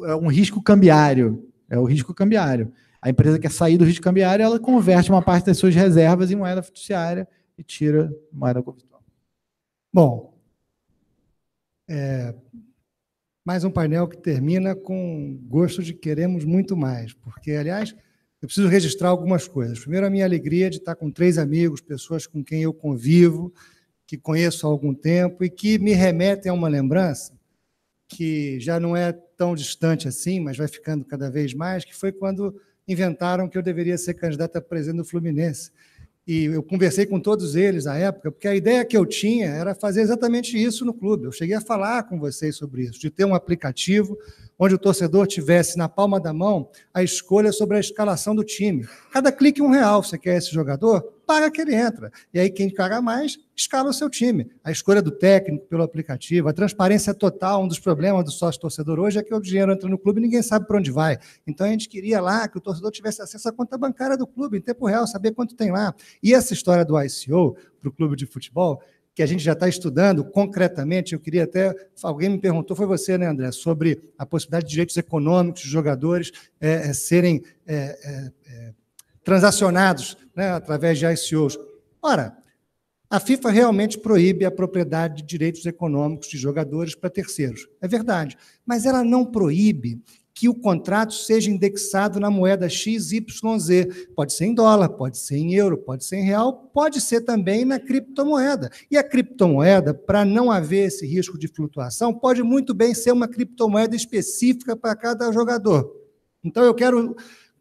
é um risco cambiário. É o risco cambiário. A empresa quer sair do risco cambiário, ela converte uma parte das suas reservas em moeda fiduciária e tira moeda convictual. Bom, é, mais um painel que termina com gosto de queremos muito mais, porque, aliás, eu preciso registrar algumas coisas. Primeiro, a minha alegria de estar com três amigos, pessoas com quem eu convivo, que conheço há algum tempo e que me remetem a uma lembrança que já não é tão distante assim, mas vai ficando cada vez mais, que foi quando inventaram que eu deveria ser candidato a presidente do Fluminense e eu conversei com todos eles na época, porque a ideia que eu tinha era fazer exatamente isso no clube. Eu cheguei a falar com vocês sobre isso, de ter um aplicativo onde o torcedor tivesse na palma da mão a escolha sobre a escalação do time. Cada clique um real. Você quer esse jogador? Paga que ele entra. E aí quem pagar mais escala o seu time. A escolha do técnico pelo aplicativo, a transparência total, um dos problemas do sócio torcedor hoje é que o dinheiro entra no clube e ninguém sabe para onde vai. Então a gente queria lá que o torcedor tivesse acesso à conta bancária do clube em tempo real, saber quanto tem lá. E essa história do ICO para o clube de futebol que a gente já está estudando concretamente. Eu queria até. Alguém me perguntou, foi você, né, André, sobre a possibilidade de direitos econômicos dos jogadores é, é, serem é, é, é transacionados né, através de ICOs. Ora, a FIFA realmente proíbe a propriedade de direitos econômicos de jogadores para terceiros. É verdade. Mas ela não proíbe que o contrato seja indexado na moeda XYZ. Pode ser em dólar, pode ser em euro, pode ser em real, pode ser também na criptomoeda. E a criptomoeda, para não haver esse risco de flutuação, pode muito bem ser uma criptomoeda específica para cada jogador. Então eu quero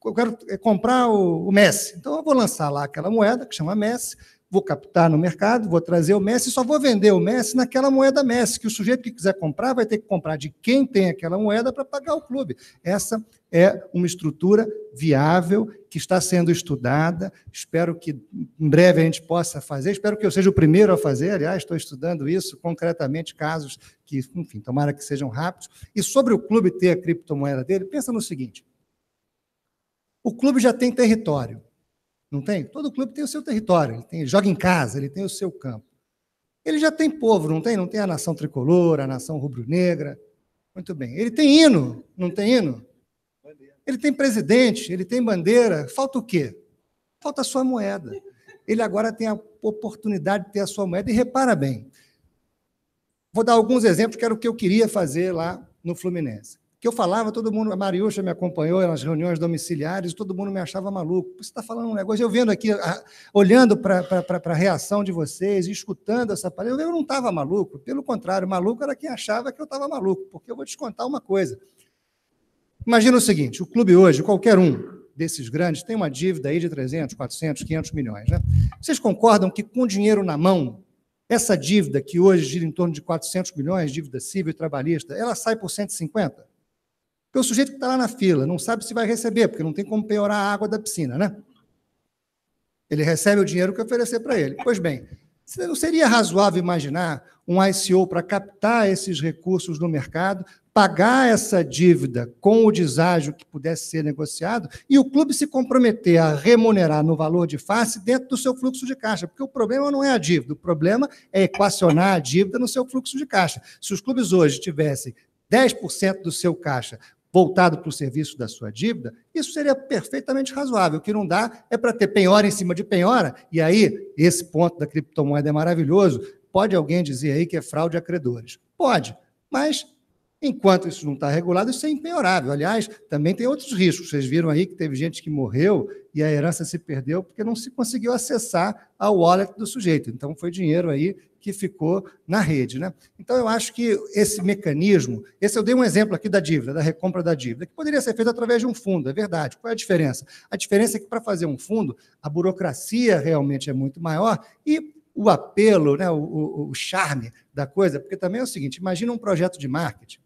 eu quero é, comprar o, Messi. Então eu vou lançar lá aquela moeda que chama Messi, vou captar no mercado, vou trazer o Messi, só vou vender o Messi naquela moeda Messi, que o sujeito que quiser comprar vai ter que comprar de quem tem aquela moeda para pagar o clube. Essa é uma estrutura viável que está sendo estudada. Espero que em breve a gente possa fazer. Espero que eu seja o primeiro a fazer. Aliás, estou estudando isso concretamente, casos que, enfim, tomara que sejam rápidos. E sobre o clube ter a criptomoeda dele, pensa no seguinte: o clube já tem território. Não tem? Todo clube tem o seu território, ele, tem, ele joga em casa, ele tem o seu campo. Ele já tem povo, não tem? Não tem a nação tricolor, a nação rubro-negra. Muito bem. Ele tem hino, não tem hino? Ele tem presidente, ele tem bandeira. Falta o quê? Falta a sua moeda. Ele agora tem a oportunidade de ter a sua moeda. E repara bem. Vou dar alguns exemplos que era o que eu queria fazer lá no Fluminense que eu falava, todo mundo, a Mariúcha me acompanhou nas reuniões domiciliares, todo mundo me achava maluco. Você está falando um negócio, eu vendo aqui, olhando para a reação de vocês, escutando essa palestra, eu não estava maluco, pelo contrário, maluco era quem achava que eu estava maluco, porque eu vou te contar uma coisa. Imagina o seguinte, o clube hoje, qualquer um desses grandes, tem uma dívida aí de 300, 400, 500 milhões. Né? Vocês concordam que com dinheiro na mão, essa dívida que hoje gira em torno de 400 milhões, dívida civil e trabalhista, ela sai por 150? Porque o sujeito que está lá na fila não sabe se vai receber, porque não tem como piorar a água da piscina, né? Ele recebe o dinheiro que oferecer para ele. Pois bem, não seria razoável imaginar um ICO para captar esses recursos no mercado, pagar essa dívida com o deságio que pudesse ser negociado e o clube se comprometer a remunerar no valor de face dentro do seu fluxo de caixa? Porque o problema não é a dívida, o problema é equacionar a dívida no seu fluxo de caixa. Se os clubes hoje tivessem 10% do seu caixa voltado para o serviço da sua dívida, isso seria perfeitamente razoável. O que não dá é para ter penhora em cima de penhora, e aí esse ponto da criptomoeda é maravilhoso. Pode alguém dizer aí que é fraude a credores? Pode, mas Enquanto isso não está regulado, isso é empenhorável. Aliás, também tem outros riscos. Vocês viram aí que teve gente que morreu e a herança se perdeu porque não se conseguiu acessar a wallet do sujeito. Então, foi dinheiro aí que ficou na rede. Né? Então, eu acho que esse mecanismo, esse eu dei um exemplo aqui da dívida, da recompra da dívida, que poderia ser feito através de um fundo, é verdade. Qual é a diferença? A diferença é que, para fazer um fundo, a burocracia realmente é muito maior e o apelo, né, o, o, o charme da coisa, porque também é o seguinte: imagina um projeto de marketing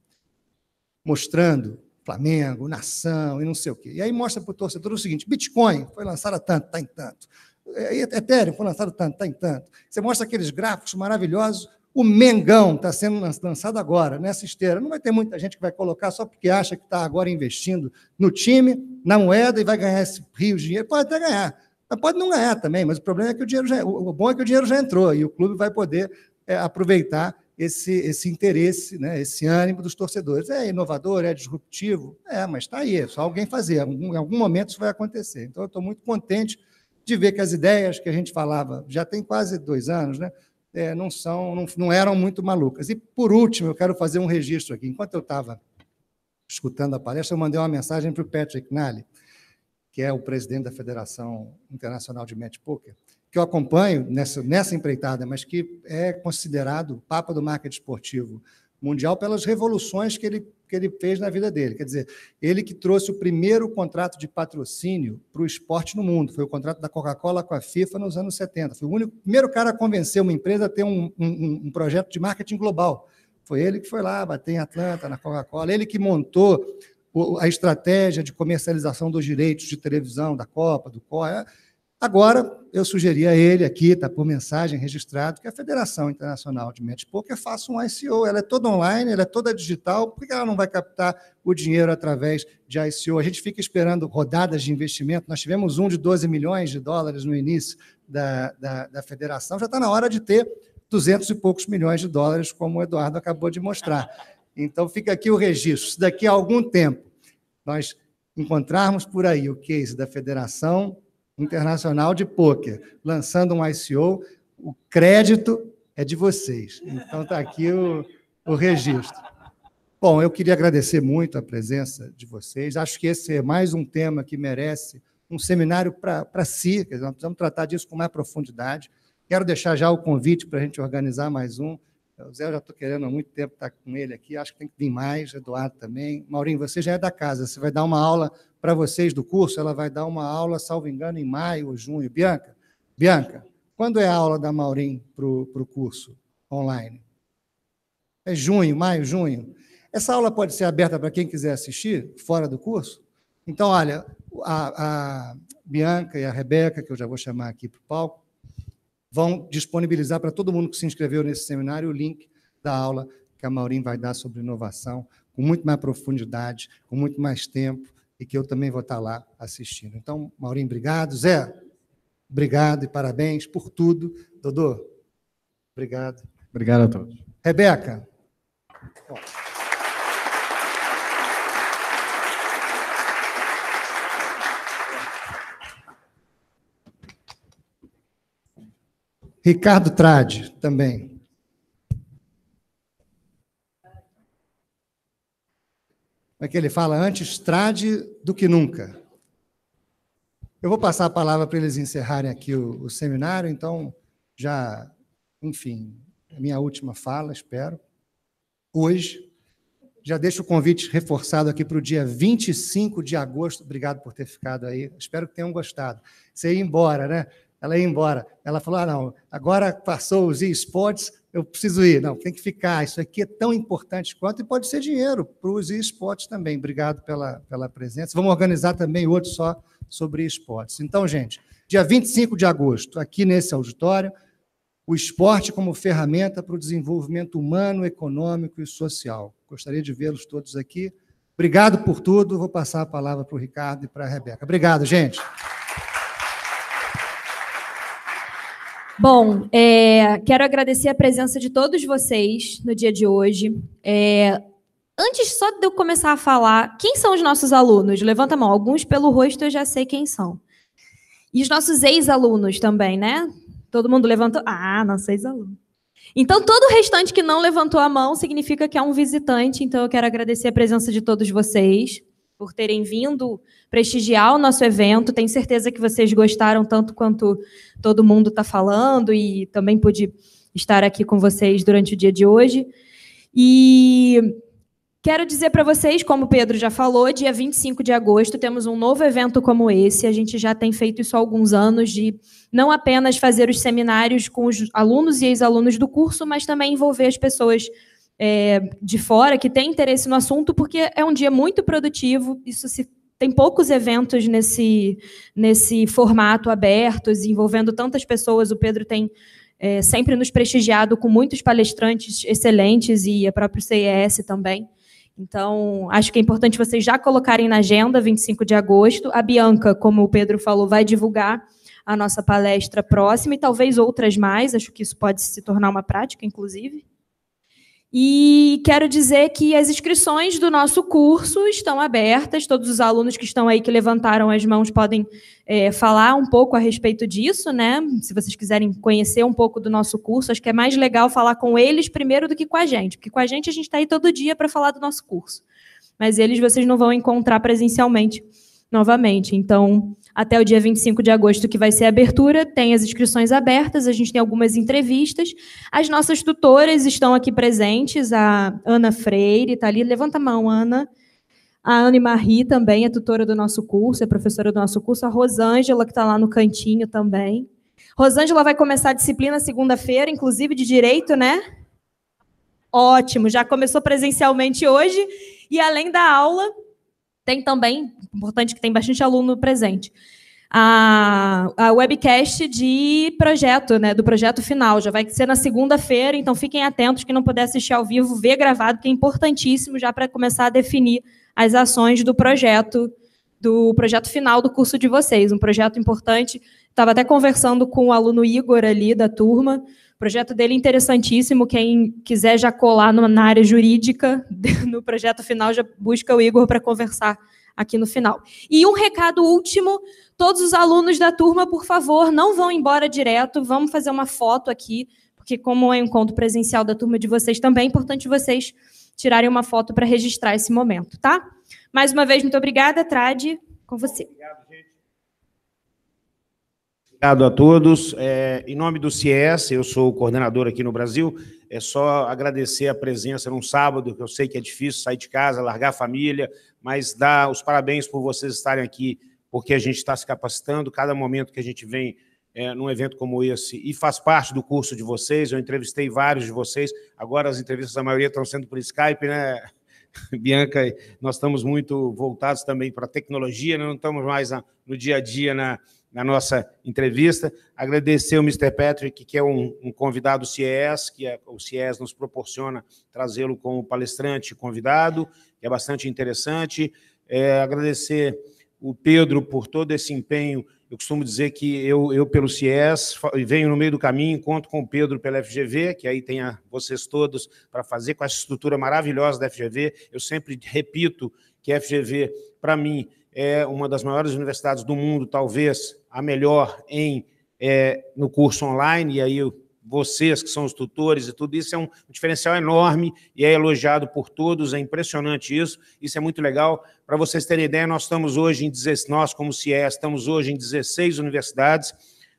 mostrando Flamengo, nação e não sei o quê. E aí mostra para o torcedor o seguinte: Bitcoin foi lançado tanto, está em tanto. É, é Ethereum foi lançado tanto, está em tanto. Você mostra aqueles gráficos maravilhosos. O Mengão está sendo lançado agora, nessa esteira. Não vai ter muita gente que vai colocar só porque acha que está agora investindo no time, na moeda e vai ganhar esse rio de dinheiro. Pode até ganhar, mas pode não ganhar também. Mas o problema é que o dinheiro já, é, o bom é que o dinheiro já entrou e o clube vai poder é, aproveitar esse, esse interesse, né, esse ânimo dos torcedores. É inovador, é disruptivo, é, mas está aí, é só alguém fazer. Algum, em algum momento isso vai acontecer. Então, eu estou muito contente de ver que as ideias que a gente falava já tem quase dois anos, né, é, não são, não, não eram muito malucas. E por último, eu quero fazer um registro aqui. Enquanto eu estava escutando a palestra, eu mandei uma mensagem para o Patrick Nally, que é o presidente da Federação Internacional de Match Poker que eu acompanho nessa, nessa empreitada, mas que é considerado o papa do marketing esportivo mundial pelas revoluções que ele, que ele fez na vida dele. Quer dizer, ele que trouxe o primeiro contrato de patrocínio para o esporte no mundo. Foi o contrato da Coca-Cola com a FIFA nos anos 70. Foi o único, primeiro cara a convencer uma empresa a ter um, um, um projeto de marketing global. Foi ele que foi lá bater em Atlanta, na Coca-Cola. Ele que montou a estratégia de comercialização dos direitos de televisão da Copa, do COE. É, Agora, eu sugeri a ele aqui, está por mensagem registrado, que a Federação Internacional de Match Poker faça um ICO. Ela é toda online, ela é toda digital, por que ela não vai captar o dinheiro através de ICO? A gente fica esperando rodadas de investimento. Nós tivemos um de 12 milhões de dólares no início da, da, da federação, já está na hora de ter 200 e poucos milhões de dólares, como o Eduardo acabou de mostrar. Então, fica aqui o registro. Se daqui a algum tempo nós encontrarmos por aí o case da federação internacional de pôquer, lançando um ICO. O crédito é de vocês. Então está aqui o, o registro. Bom, eu queria agradecer muito a presença de vocês. Acho que esse é mais um tema que merece um seminário para si. Nós precisamos tratar disso com mais profundidade. Quero deixar já o convite para a gente organizar mais um. É, o Zé eu já estou querendo há muito tempo estar tá com ele aqui, acho que tem que vir mais, Eduardo também. Maurinho, você já é da casa, você vai dar uma aula para vocês do curso, ela vai dar uma aula, salvo engano, em maio ou junho. Bianca, Bianca, quando é a aula da Maurinho para o curso online? É junho, maio, junho. Essa aula pode ser aberta para quem quiser assistir, fora do curso? Então, olha, a, a Bianca e a Rebeca, que eu já vou chamar aqui para o palco, vão disponibilizar para todo mundo que se inscreveu nesse seminário o link da aula que a Maurim vai dar sobre inovação, com muito mais profundidade, com muito mais tempo, e que eu também vou estar lá assistindo. Então, Maurim, obrigado. Zé, obrigado e parabéns por tudo. Dodô, obrigado. Obrigado a todos. Rebeca. Bom. Ricardo Trade também. Como é que ele fala? Antes trade do que nunca. Eu vou passar a palavra para eles encerrarem aqui o, o seminário, então, já, enfim, é a minha última fala, espero. Hoje, já deixo o convite reforçado aqui para o dia 25 de agosto. Obrigado por ter ficado aí. Espero que tenham gostado. Você ia embora, né? ela ia embora. Ela falou: ah, não, agora passou os esportes, eu preciso ir. Não, tem que ficar. Isso aqui é tão importante quanto, e pode ser dinheiro para os esportes também. Obrigado pela, pela presença. Vamos organizar também outro só sobre esportes. Então, gente, dia 25 de agosto, aqui nesse auditório, o esporte como ferramenta para o desenvolvimento humano, econômico e social. Gostaria de vê-los todos aqui. Obrigado por tudo. Vou passar a palavra para o Ricardo e para a Rebeca. Obrigado, gente. Bom, é, quero agradecer a presença de todos vocês no dia de hoje. É, antes só de eu começar a falar, quem são os nossos alunos? Levanta a mão. Alguns pelo rosto eu já sei quem são. E os nossos ex-alunos também, né? Todo mundo levantou. Ah, nossos ex-aluno. Então, todo o restante que não levantou a mão significa que é um visitante. Então, eu quero agradecer a presença de todos vocês por terem vindo prestigiar o nosso evento. Tenho certeza que vocês gostaram tanto quanto todo mundo está falando e também pude estar aqui com vocês durante o dia de hoje. E Quero dizer para vocês, como o Pedro já falou, dia 25 de agosto temos um novo evento como esse. A gente já tem feito isso há alguns anos de não apenas fazer os seminários com os alunos e ex-alunos do curso, mas também envolver as pessoas é, de fora que tem interesse no assunto, porque é um dia muito produtivo, isso se tem poucos eventos nesse, nesse formato abertos, envolvendo tantas pessoas. O Pedro tem é, sempre nos prestigiado com muitos palestrantes excelentes e a própria CES também. Então, acho que é importante vocês já colocarem na agenda, 25 de agosto. A Bianca, como o Pedro falou, vai divulgar a nossa palestra próxima e talvez outras mais. Acho que isso pode se tornar uma prática, inclusive. E quero dizer que as inscrições do nosso curso estão abertas. Todos os alunos que estão aí que levantaram as mãos podem é, falar um pouco a respeito disso, né? Se vocês quiserem conhecer um pouco do nosso curso, acho que é mais legal falar com eles primeiro do que com a gente, porque com a gente a gente está aí todo dia para falar do nosso curso. Mas eles vocês não vão encontrar presencialmente novamente. Então, até o dia 25 de agosto, que vai ser a abertura. Tem as inscrições abertas, a gente tem algumas entrevistas. As nossas tutoras estão aqui presentes, a Ana Freire está ali. Levanta a mão, Ana. A Anne Marie também é tutora do nosso curso, é professora do nosso curso. A Rosângela, que está lá no cantinho também. Rosângela vai começar a disciplina segunda-feira, inclusive de direito, né? Ótimo, já começou presencialmente hoje. E além da aula, tem também, importante que tem bastante aluno presente, a, a webcast de projeto, né, do projeto final. Já vai ser na segunda-feira, então fiquem atentos. Quem não puder assistir ao vivo, vê gravado, que é importantíssimo já para começar a definir as ações do projeto, do projeto final do curso de vocês. Um projeto importante. Estava até conversando com o aluno Igor ali da turma. O projeto dele é interessantíssimo. Quem quiser já colar no, na área jurídica, [laughs] no projeto final, já busca o Igor para conversar aqui no final. E um recado último: todos os alunos da turma, por favor, não vão embora direto, vamos fazer uma foto aqui, porque, como é um encontro presencial da turma de vocês, também é importante vocês tirarem uma foto para registrar esse momento, tá? Mais uma vez, muito obrigada, Trade, com você. Obrigado. Obrigado a todos. É, em nome do CIES, eu sou coordenador aqui no Brasil, é só agradecer a presença num sábado, que eu sei que é difícil sair de casa, largar a família, mas dar os parabéns por vocês estarem aqui, porque a gente está se capacitando. Cada momento que a gente vem é, num evento como esse e faz parte do curso de vocês, eu entrevistei vários de vocês, agora as entrevistas, a maioria estão sendo por Skype, né? [laughs] Bianca, nós estamos muito voltados também para a tecnologia, né? não estamos mais no dia a dia na na nossa entrevista. Agradecer o Mr. Patrick, que é um, um convidado CIES, que é, o CIES nos proporciona trazê-lo como palestrante convidado, que é bastante interessante. É, agradecer o Pedro por todo esse empenho. Eu costumo dizer que eu, eu pelo CIES, venho no meio do caminho, encontro com o Pedro pela FGV, que aí tem a, vocês todos para fazer com essa estrutura maravilhosa da FGV. Eu sempre repito que a FGV, para mim, é uma das maiores universidades do mundo, talvez, a melhor em é, no curso online, e aí vocês que são os tutores e tudo isso é um diferencial enorme e é elogiado por todos, é impressionante isso, isso é muito legal. Para vocês terem ideia, nós estamos hoje em 16, nós como é estamos hoje em 16 universidades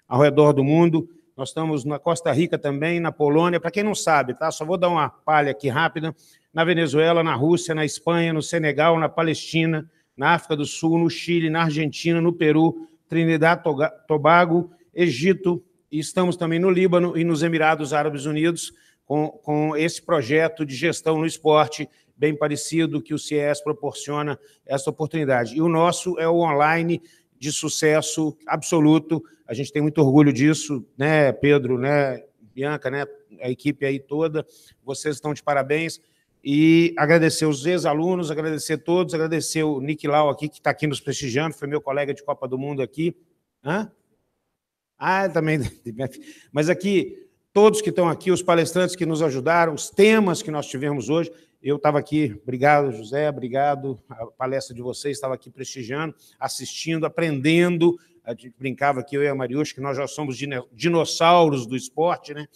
ao redor do mundo, nós estamos na Costa Rica também, na Polônia, para quem não sabe, tá? Só vou dar uma palha aqui rápida, na Venezuela, na Rússia, na Espanha, no Senegal, na Palestina, na África do Sul, no Chile, na Argentina, no Peru, Trinidad, Tobago, Egito, e estamos também no Líbano e nos Emirados Árabes Unidos com, com esse projeto de gestão no esporte, bem parecido que o CIES proporciona essa oportunidade. E o nosso é o online de sucesso absoluto, a gente tem muito orgulho disso, né, Pedro, né, Bianca, né, a equipe aí toda, vocês estão de parabéns e agradecer os ex-alunos, agradecer todos, agradecer o Nick Lau aqui, que está aqui nos prestigiando, foi meu colega de Copa do Mundo aqui. Hã? Ah, também. [laughs] Mas aqui, todos que estão aqui, os palestrantes que nos ajudaram, os temas que nós tivemos hoje. Eu estava aqui, obrigado, José, obrigado. A palestra de vocês estava aqui prestigiando, assistindo, aprendendo. brincava aqui, eu e a Mariusz, que nós já somos dinossauros do esporte, né?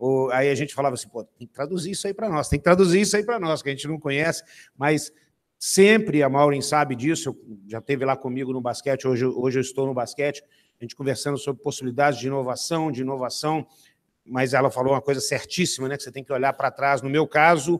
Ou, aí a gente falava assim, pô, tem que traduzir isso aí para nós, tem que traduzir isso aí para nós, que a gente não conhece, mas sempre a Maureen sabe disso, já teve lá comigo no basquete, hoje, hoje eu estou no basquete, a gente conversando sobre possibilidades de inovação, de inovação, mas ela falou uma coisa certíssima, né? Que você tem que olhar para trás. No meu caso,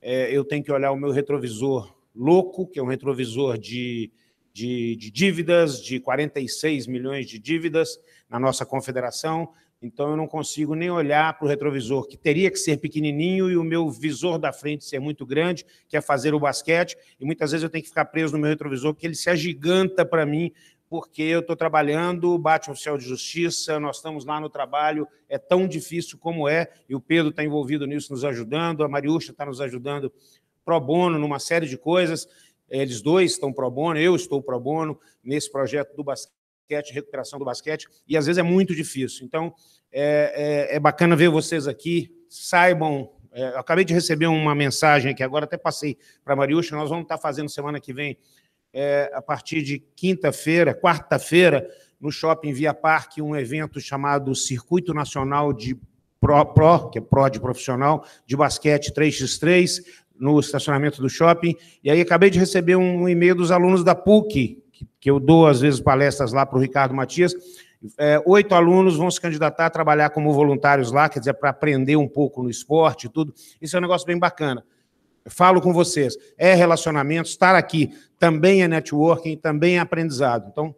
é, eu tenho que olhar o meu retrovisor louco, que é um retrovisor de, de, de dívidas, de 46 milhões de dívidas na nossa confederação. Então eu não consigo nem olhar para o retrovisor, que teria que ser pequenininho e o meu visor da frente ser muito grande, que é fazer o basquete, e muitas vezes eu tenho que ficar preso no meu retrovisor, que ele se agiganta para mim, porque eu estou trabalhando, bate o céu de justiça, nós estamos lá no trabalho, é tão difícil como é, e o Pedro está envolvido nisso, nos ajudando, a Mariúcha está nos ajudando pro bono numa série de coisas, eles dois estão pro bono, eu estou pro bono nesse projeto do basquete basquete, recuperação do basquete, e às vezes é muito difícil. Então, é, é, é bacana ver vocês aqui, saibam. É, acabei de receber uma mensagem aqui agora, até passei para a Mariúcha, nós vamos estar tá fazendo semana que vem, é, a partir de quinta-feira, quarta-feira, no Shopping Via Parque, um evento chamado Circuito Nacional de Pro, Pro, que é Pro de profissional, de basquete 3x3, no estacionamento do shopping. E aí acabei de receber um e-mail dos alunos da PUC, que, que eu dou, às vezes, palestras lá para o Ricardo Matias. É, oito alunos vão se candidatar a trabalhar como voluntários lá, quer dizer, para aprender um pouco no esporte e tudo. Isso é um negócio bem bacana. falo com vocês, é relacionamento, estar aqui também é networking, também é aprendizado. Então,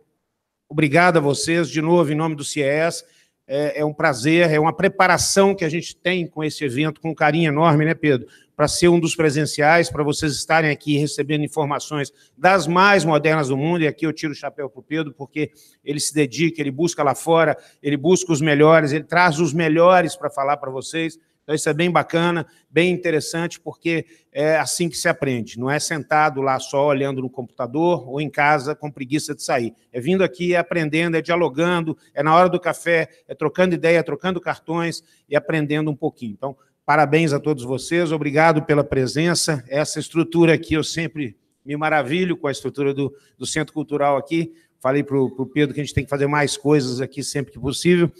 obrigado a vocês, de novo, em nome do CIES. É, é um prazer, é uma preparação que a gente tem com esse evento, com um carinho enorme, né, Pedro? para ser um dos presenciais, para vocês estarem aqui recebendo informações das mais modernas do mundo. E aqui eu tiro o chapéu para o Pedro, porque ele se dedica, ele busca lá fora, ele busca os melhores, ele traz os melhores para falar para vocês. Então, isso é bem bacana, bem interessante, porque é assim que se aprende. Não é sentado lá só olhando no computador ou em casa com preguiça de sair. É vindo aqui, é aprendendo, é dialogando, é na hora do café, é trocando ideia, é trocando cartões e aprendendo um pouquinho. Então, Parabéns a todos vocês, obrigado pela presença. Essa estrutura aqui, eu sempre me maravilho com a estrutura do, do Centro Cultural aqui. Falei para o Pedro que a gente tem que fazer mais coisas aqui sempre que possível.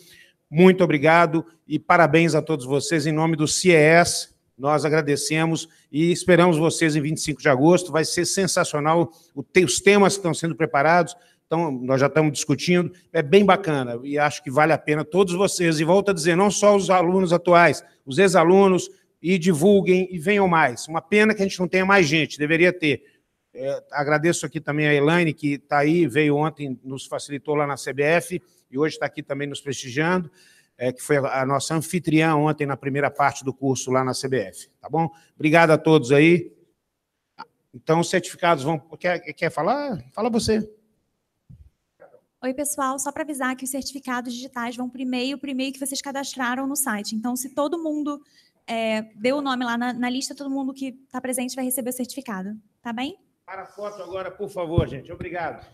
Muito obrigado e parabéns a todos vocês. Em nome do CES, nós agradecemos e esperamos vocês em 25 de agosto. Vai ser sensacional os temas que estão sendo preparados. Então, nós já estamos discutindo, é bem bacana e acho que vale a pena todos vocês. E volto a dizer, não só os alunos atuais, os ex-alunos, e divulguem e venham mais. Uma pena que a gente não tenha mais gente, deveria ter. É, agradeço aqui também a Elaine, que está aí, veio ontem, nos facilitou lá na CBF e hoje está aqui também nos prestigiando, é, que foi a nossa anfitriã ontem na primeira parte do curso lá na CBF, tá bom? Obrigado a todos aí. Então, os certificados vão... Quer, quer falar? Fala você. Oi, pessoal, só para avisar que os certificados digitais vão para o e-mail, para e-mail que vocês cadastraram no site. Então, se todo mundo é, deu o nome lá na, na lista, todo mundo que está presente vai receber o certificado. Tá bem? Para a foto agora, por favor, gente. Obrigado.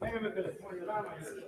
Vem, meu querido. Thank you.